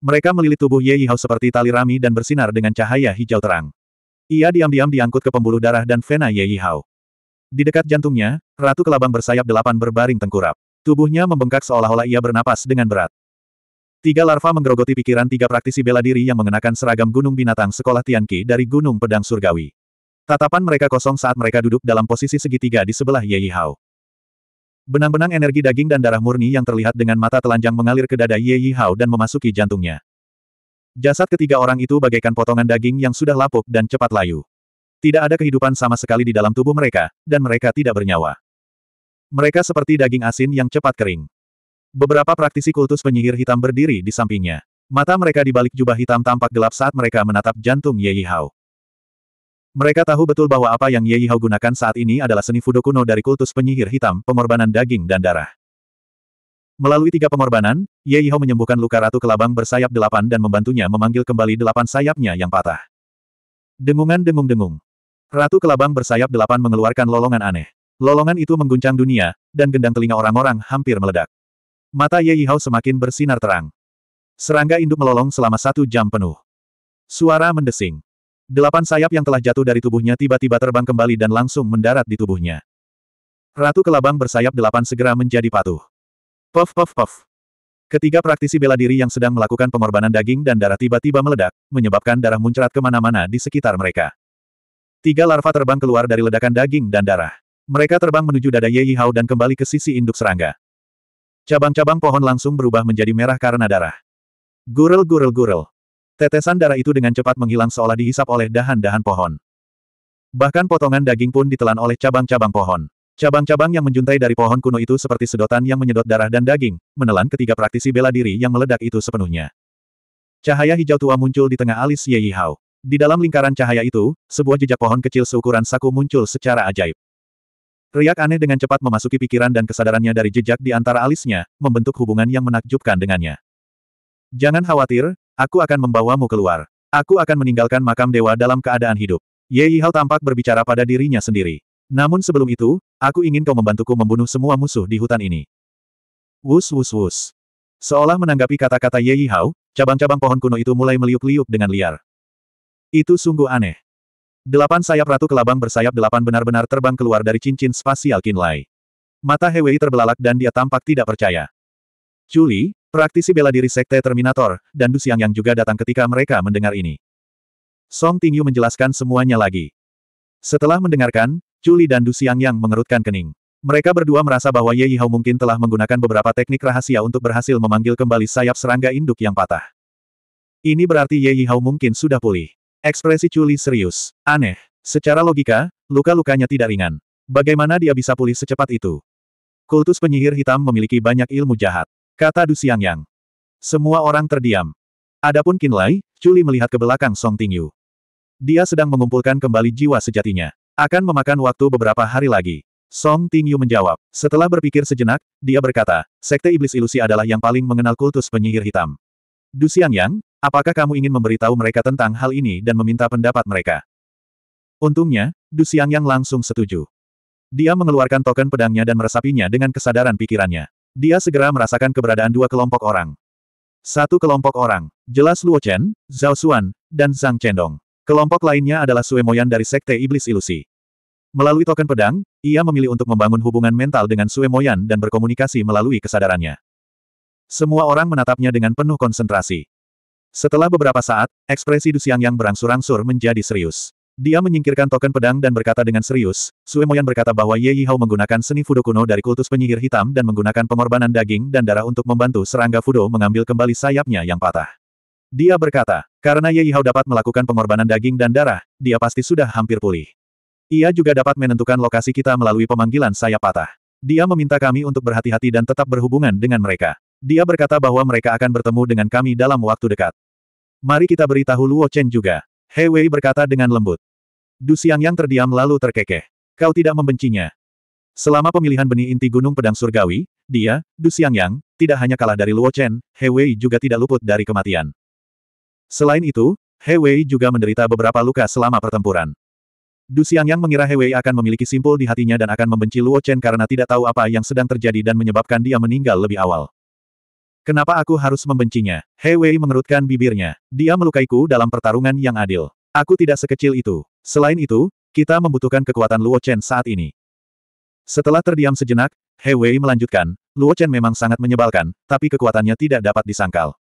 Mereka melilit tubuh Ye Yihao seperti tali rami dan bersinar dengan cahaya hijau terang. Ia diam-diam diangkut ke pembuluh darah dan vena Ye Yihao. Di dekat jantungnya, Ratu Kelabang bersayap delapan berbaring tengkurap. Tubuhnya membengkak seolah-olah ia bernapas dengan berat. Tiga larva menggerogoti pikiran tiga praktisi bela diri yang mengenakan seragam gunung binatang sekolah Tianqi dari Gunung Pedang Surgawi. Tatapan mereka kosong saat mereka duduk dalam posisi segitiga di sebelah Ye Yihao. Benang-benang energi daging dan darah murni yang terlihat dengan mata telanjang mengalir ke dada Ye Yi Hao dan memasuki jantungnya. Jasad ketiga orang itu bagaikan potongan daging yang sudah lapuk dan cepat layu. Tidak ada kehidupan sama sekali di dalam tubuh mereka, dan mereka tidak bernyawa. Mereka seperti daging asin yang cepat kering. Beberapa praktisi kultus penyihir hitam berdiri di sampingnya. Mata mereka di balik jubah hitam tampak gelap saat mereka menatap jantung Ye Yi Hao. Mereka tahu betul bahwa apa yang Ye Yihao gunakan saat ini adalah seni Fudo Kuno dari kultus penyihir hitam, pengorbanan daging dan darah. Melalui tiga pengorbanan, Ye Yihao menyembuhkan luka Ratu Kelabang bersayap delapan dan membantunya memanggil kembali delapan sayapnya yang patah. Dengungan dengung-dengung. Ratu Kelabang bersayap delapan mengeluarkan lolongan aneh. Lolongan itu mengguncang dunia, dan gendang telinga orang-orang hampir meledak. Mata Ye Yihao semakin bersinar terang. Serangga induk melolong selama satu jam penuh. Suara mendesing. Delapan sayap yang telah jatuh dari tubuhnya tiba-tiba terbang kembali dan langsung mendarat di tubuhnya. Ratu Kelabang bersayap delapan segera menjadi patuh. Puff puff puff. Ketiga praktisi bela diri yang sedang melakukan pengorbanan daging dan darah tiba-tiba meledak, menyebabkan darah muncrat kemana-mana di sekitar mereka. Tiga larva terbang keluar dari ledakan daging dan darah. Mereka terbang menuju dada Ye Yihao dan kembali ke sisi induk serangga. Cabang-cabang pohon langsung berubah menjadi merah karena darah. Gurel gurel gurel. Tetesan darah itu dengan cepat menghilang seolah dihisap oleh dahan-dahan pohon. Bahkan potongan daging pun ditelan oleh cabang-cabang pohon. Cabang-cabang yang menjuntai dari pohon kuno itu seperti sedotan yang menyedot darah dan daging, menelan ketiga praktisi bela diri yang meledak itu sepenuhnya. Cahaya hijau tua muncul di tengah alis Ye Yihao. Di dalam lingkaran cahaya itu, sebuah jejak pohon kecil seukuran saku muncul secara ajaib. Riak aneh dengan cepat memasuki pikiran dan kesadarannya dari jejak di antara alisnya, membentuk hubungan yang menakjubkan dengannya. Jangan khawatir, Aku akan membawamu keluar. Aku akan meninggalkan makam dewa dalam keadaan hidup. Ye Hao tampak berbicara pada dirinya sendiri. Namun sebelum itu, aku ingin kau membantuku membunuh semua musuh di hutan ini. Wus wus wus. Seolah menanggapi kata-kata Ye Hao, cabang-cabang pohon kuno itu mulai meliuk-liuk dengan liar. Itu sungguh aneh. Delapan sayap ratu kelabang bersayap delapan benar-benar terbang keluar dari cincin spasial kinlay. Mata Hewei terbelalak dan dia tampak tidak percaya. Juli, praktisi bela diri Sekte Terminator, dan Du yang juga datang ketika mereka mendengar ini. Song Tingyu menjelaskan semuanya lagi. Setelah mendengarkan, Juli dan Du yang mengerutkan kening. Mereka berdua merasa bahwa Ye Yihao mungkin telah menggunakan beberapa teknik rahasia untuk berhasil memanggil kembali sayap serangga induk yang patah. Ini berarti Ye Yihao mungkin sudah pulih. Ekspresi Chuli serius. Aneh. Secara logika, luka-lukanya tidak ringan. Bagaimana dia bisa pulih secepat itu? Kultus penyihir hitam memiliki banyak ilmu jahat. Kata Du Yang. Semua orang terdiam. Adapun Qin Lai, Chuli melihat ke belakang Song Tingyu. Dia sedang mengumpulkan kembali jiwa sejatinya. Akan memakan waktu beberapa hari lagi. Song Tingyu menjawab. Setelah berpikir sejenak, dia berkata, Sekte Iblis Ilusi adalah yang paling mengenal kultus penyihir hitam. Du Yang, apakah kamu ingin memberitahu mereka tentang hal ini dan meminta pendapat mereka? Untungnya, Du Yang langsung setuju. Dia mengeluarkan token pedangnya dan meresapinya dengan kesadaran pikirannya. Dia segera merasakan keberadaan dua kelompok orang. Satu kelompok orang, jelas Luo Chen, Zhao Xuan, dan Zhang Chendong. Kelompok lainnya adalah Sue Moyan dari Sekte Iblis Ilusi. Melalui token pedang, ia memilih untuk membangun hubungan mental dengan Sue Moyan dan berkomunikasi melalui kesadarannya. Semua orang menatapnya dengan penuh konsentrasi. Setelah beberapa saat, ekspresi Dusiang yang berangsur-angsur menjadi serius. Dia menyingkirkan token pedang dan berkata dengan serius, Sue Moyan berkata bahwa Ye Yihao menggunakan seni Fudo kuno dari kultus penyihir hitam dan menggunakan pengorbanan daging dan darah untuk membantu serangga Fudo mengambil kembali sayapnya yang patah. Dia berkata, karena Ye Yihao dapat melakukan pengorbanan daging dan darah, dia pasti sudah hampir pulih. Ia juga dapat menentukan lokasi kita melalui pemanggilan sayap patah. Dia meminta kami untuk berhati-hati dan tetap berhubungan dengan mereka. Dia berkata bahwa mereka akan bertemu dengan kami dalam waktu dekat. Mari kita beritahu Luo Chen juga. Hei Wei berkata dengan lembut. Du Xiang yang terdiam lalu terkekeh. Kau tidak membencinya. Selama pemilihan benih inti Gunung Pedang Surgawi, dia, Du Xiang yang, tidak hanya kalah dari Luo Chen, He Wei juga tidak luput dari kematian. Selain itu, He Wei juga menderita beberapa luka selama pertempuran. Du Xiang yang mengira He Wei akan memiliki simpul di hatinya dan akan membenci Luo Chen karena tidak tahu apa yang sedang terjadi dan menyebabkan dia meninggal lebih awal. Kenapa aku harus membencinya? He Wei mengerutkan bibirnya. Dia melukaiku dalam pertarungan yang adil. Aku tidak sekecil itu. Selain itu, kita membutuhkan kekuatan Luo Chen saat ini. Setelah terdiam sejenak, He Wei melanjutkan, Luo Chen memang sangat menyebalkan, tapi kekuatannya tidak dapat disangkal.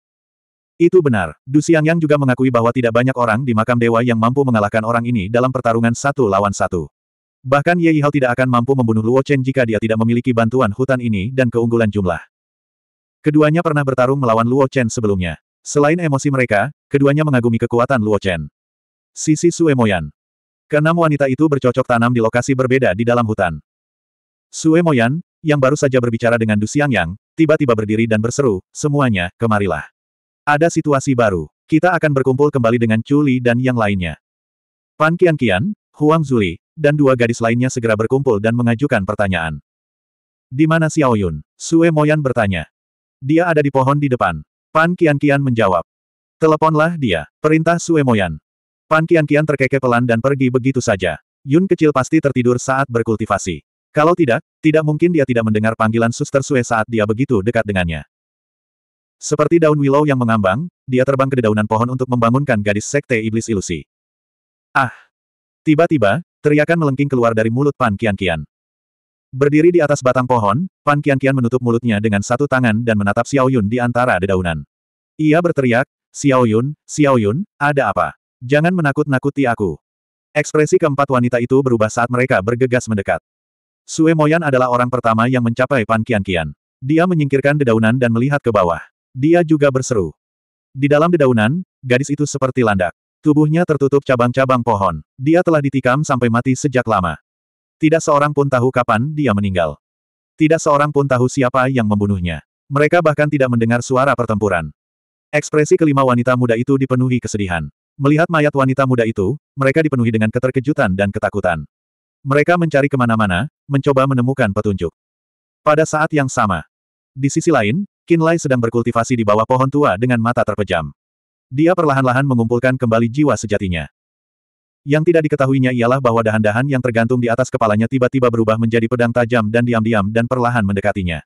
Itu benar, Du Xiangyang juga mengakui bahwa tidak banyak orang di makam dewa yang mampu mengalahkan orang ini dalam pertarungan satu lawan satu. Bahkan Ye Yihao tidak akan mampu membunuh Luo Chen jika dia tidak memiliki bantuan hutan ini dan keunggulan jumlah. Keduanya pernah bertarung melawan Luo Chen sebelumnya. Selain emosi mereka, keduanya mengagumi kekuatan Luo Chen. Sisi Suemoyan. Keenam wanita itu bercocok tanam di lokasi berbeda di dalam hutan. Suemoyan, yang baru saja berbicara dengan Du Xiangyang, tiba-tiba berdiri dan berseru, semuanya, kemarilah. Ada situasi baru. Kita akan berkumpul kembali dengan Chu dan yang lainnya. Pan Kian Kian, Huang Zuli, dan dua gadis lainnya segera berkumpul dan mengajukan pertanyaan. Di mana Xiao Yun? Sue Moyan bertanya. Dia ada di pohon di depan. Pan Kian Kian menjawab. Teleponlah dia, perintah Sue Moyan. Pan Qian-Qian terkekeh pelan dan pergi begitu saja. Yun kecil pasti tertidur saat berkultivasi. Kalau tidak, tidak mungkin dia tidak mendengar panggilan suster Sue saat dia begitu dekat dengannya. Seperti daun willow yang mengambang, dia terbang ke dedaunan pohon untuk membangunkan gadis sekte iblis ilusi. Ah! Tiba-tiba, teriakan melengking keluar dari mulut Pan Kian Kian. Berdiri di atas batang pohon, Pan Kian Kian menutup mulutnya dengan satu tangan dan menatap Xiao Yun di antara dedaunan. Ia berteriak, Xiao Yun, Xiao Yun, ada apa? Jangan menakut-nakuti aku. Ekspresi keempat wanita itu berubah saat mereka bergegas mendekat. Sue Moyan adalah orang pertama yang mencapai Pan Kian Kian. Dia menyingkirkan dedaunan dan melihat ke bawah. Dia juga berseru. Di dalam dedaunan, gadis itu seperti landak. Tubuhnya tertutup cabang-cabang pohon. Dia telah ditikam sampai mati sejak lama. Tidak seorang pun tahu kapan dia meninggal. Tidak seorang pun tahu siapa yang membunuhnya. Mereka bahkan tidak mendengar suara pertempuran. Ekspresi kelima wanita muda itu dipenuhi kesedihan. Melihat mayat wanita muda itu, mereka dipenuhi dengan keterkejutan dan ketakutan. Mereka mencari kemana-mana, mencoba menemukan petunjuk. Pada saat yang sama. Di sisi lain, Kinlay sedang berkultivasi di bawah pohon tua dengan mata terpejam. Dia perlahan-lahan mengumpulkan kembali jiwa sejatinya. Yang tidak diketahuinya ialah bahwa dahan-dahan yang tergantung di atas kepalanya tiba-tiba berubah menjadi pedang tajam dan diam-diam dan perlahan mendekatinya.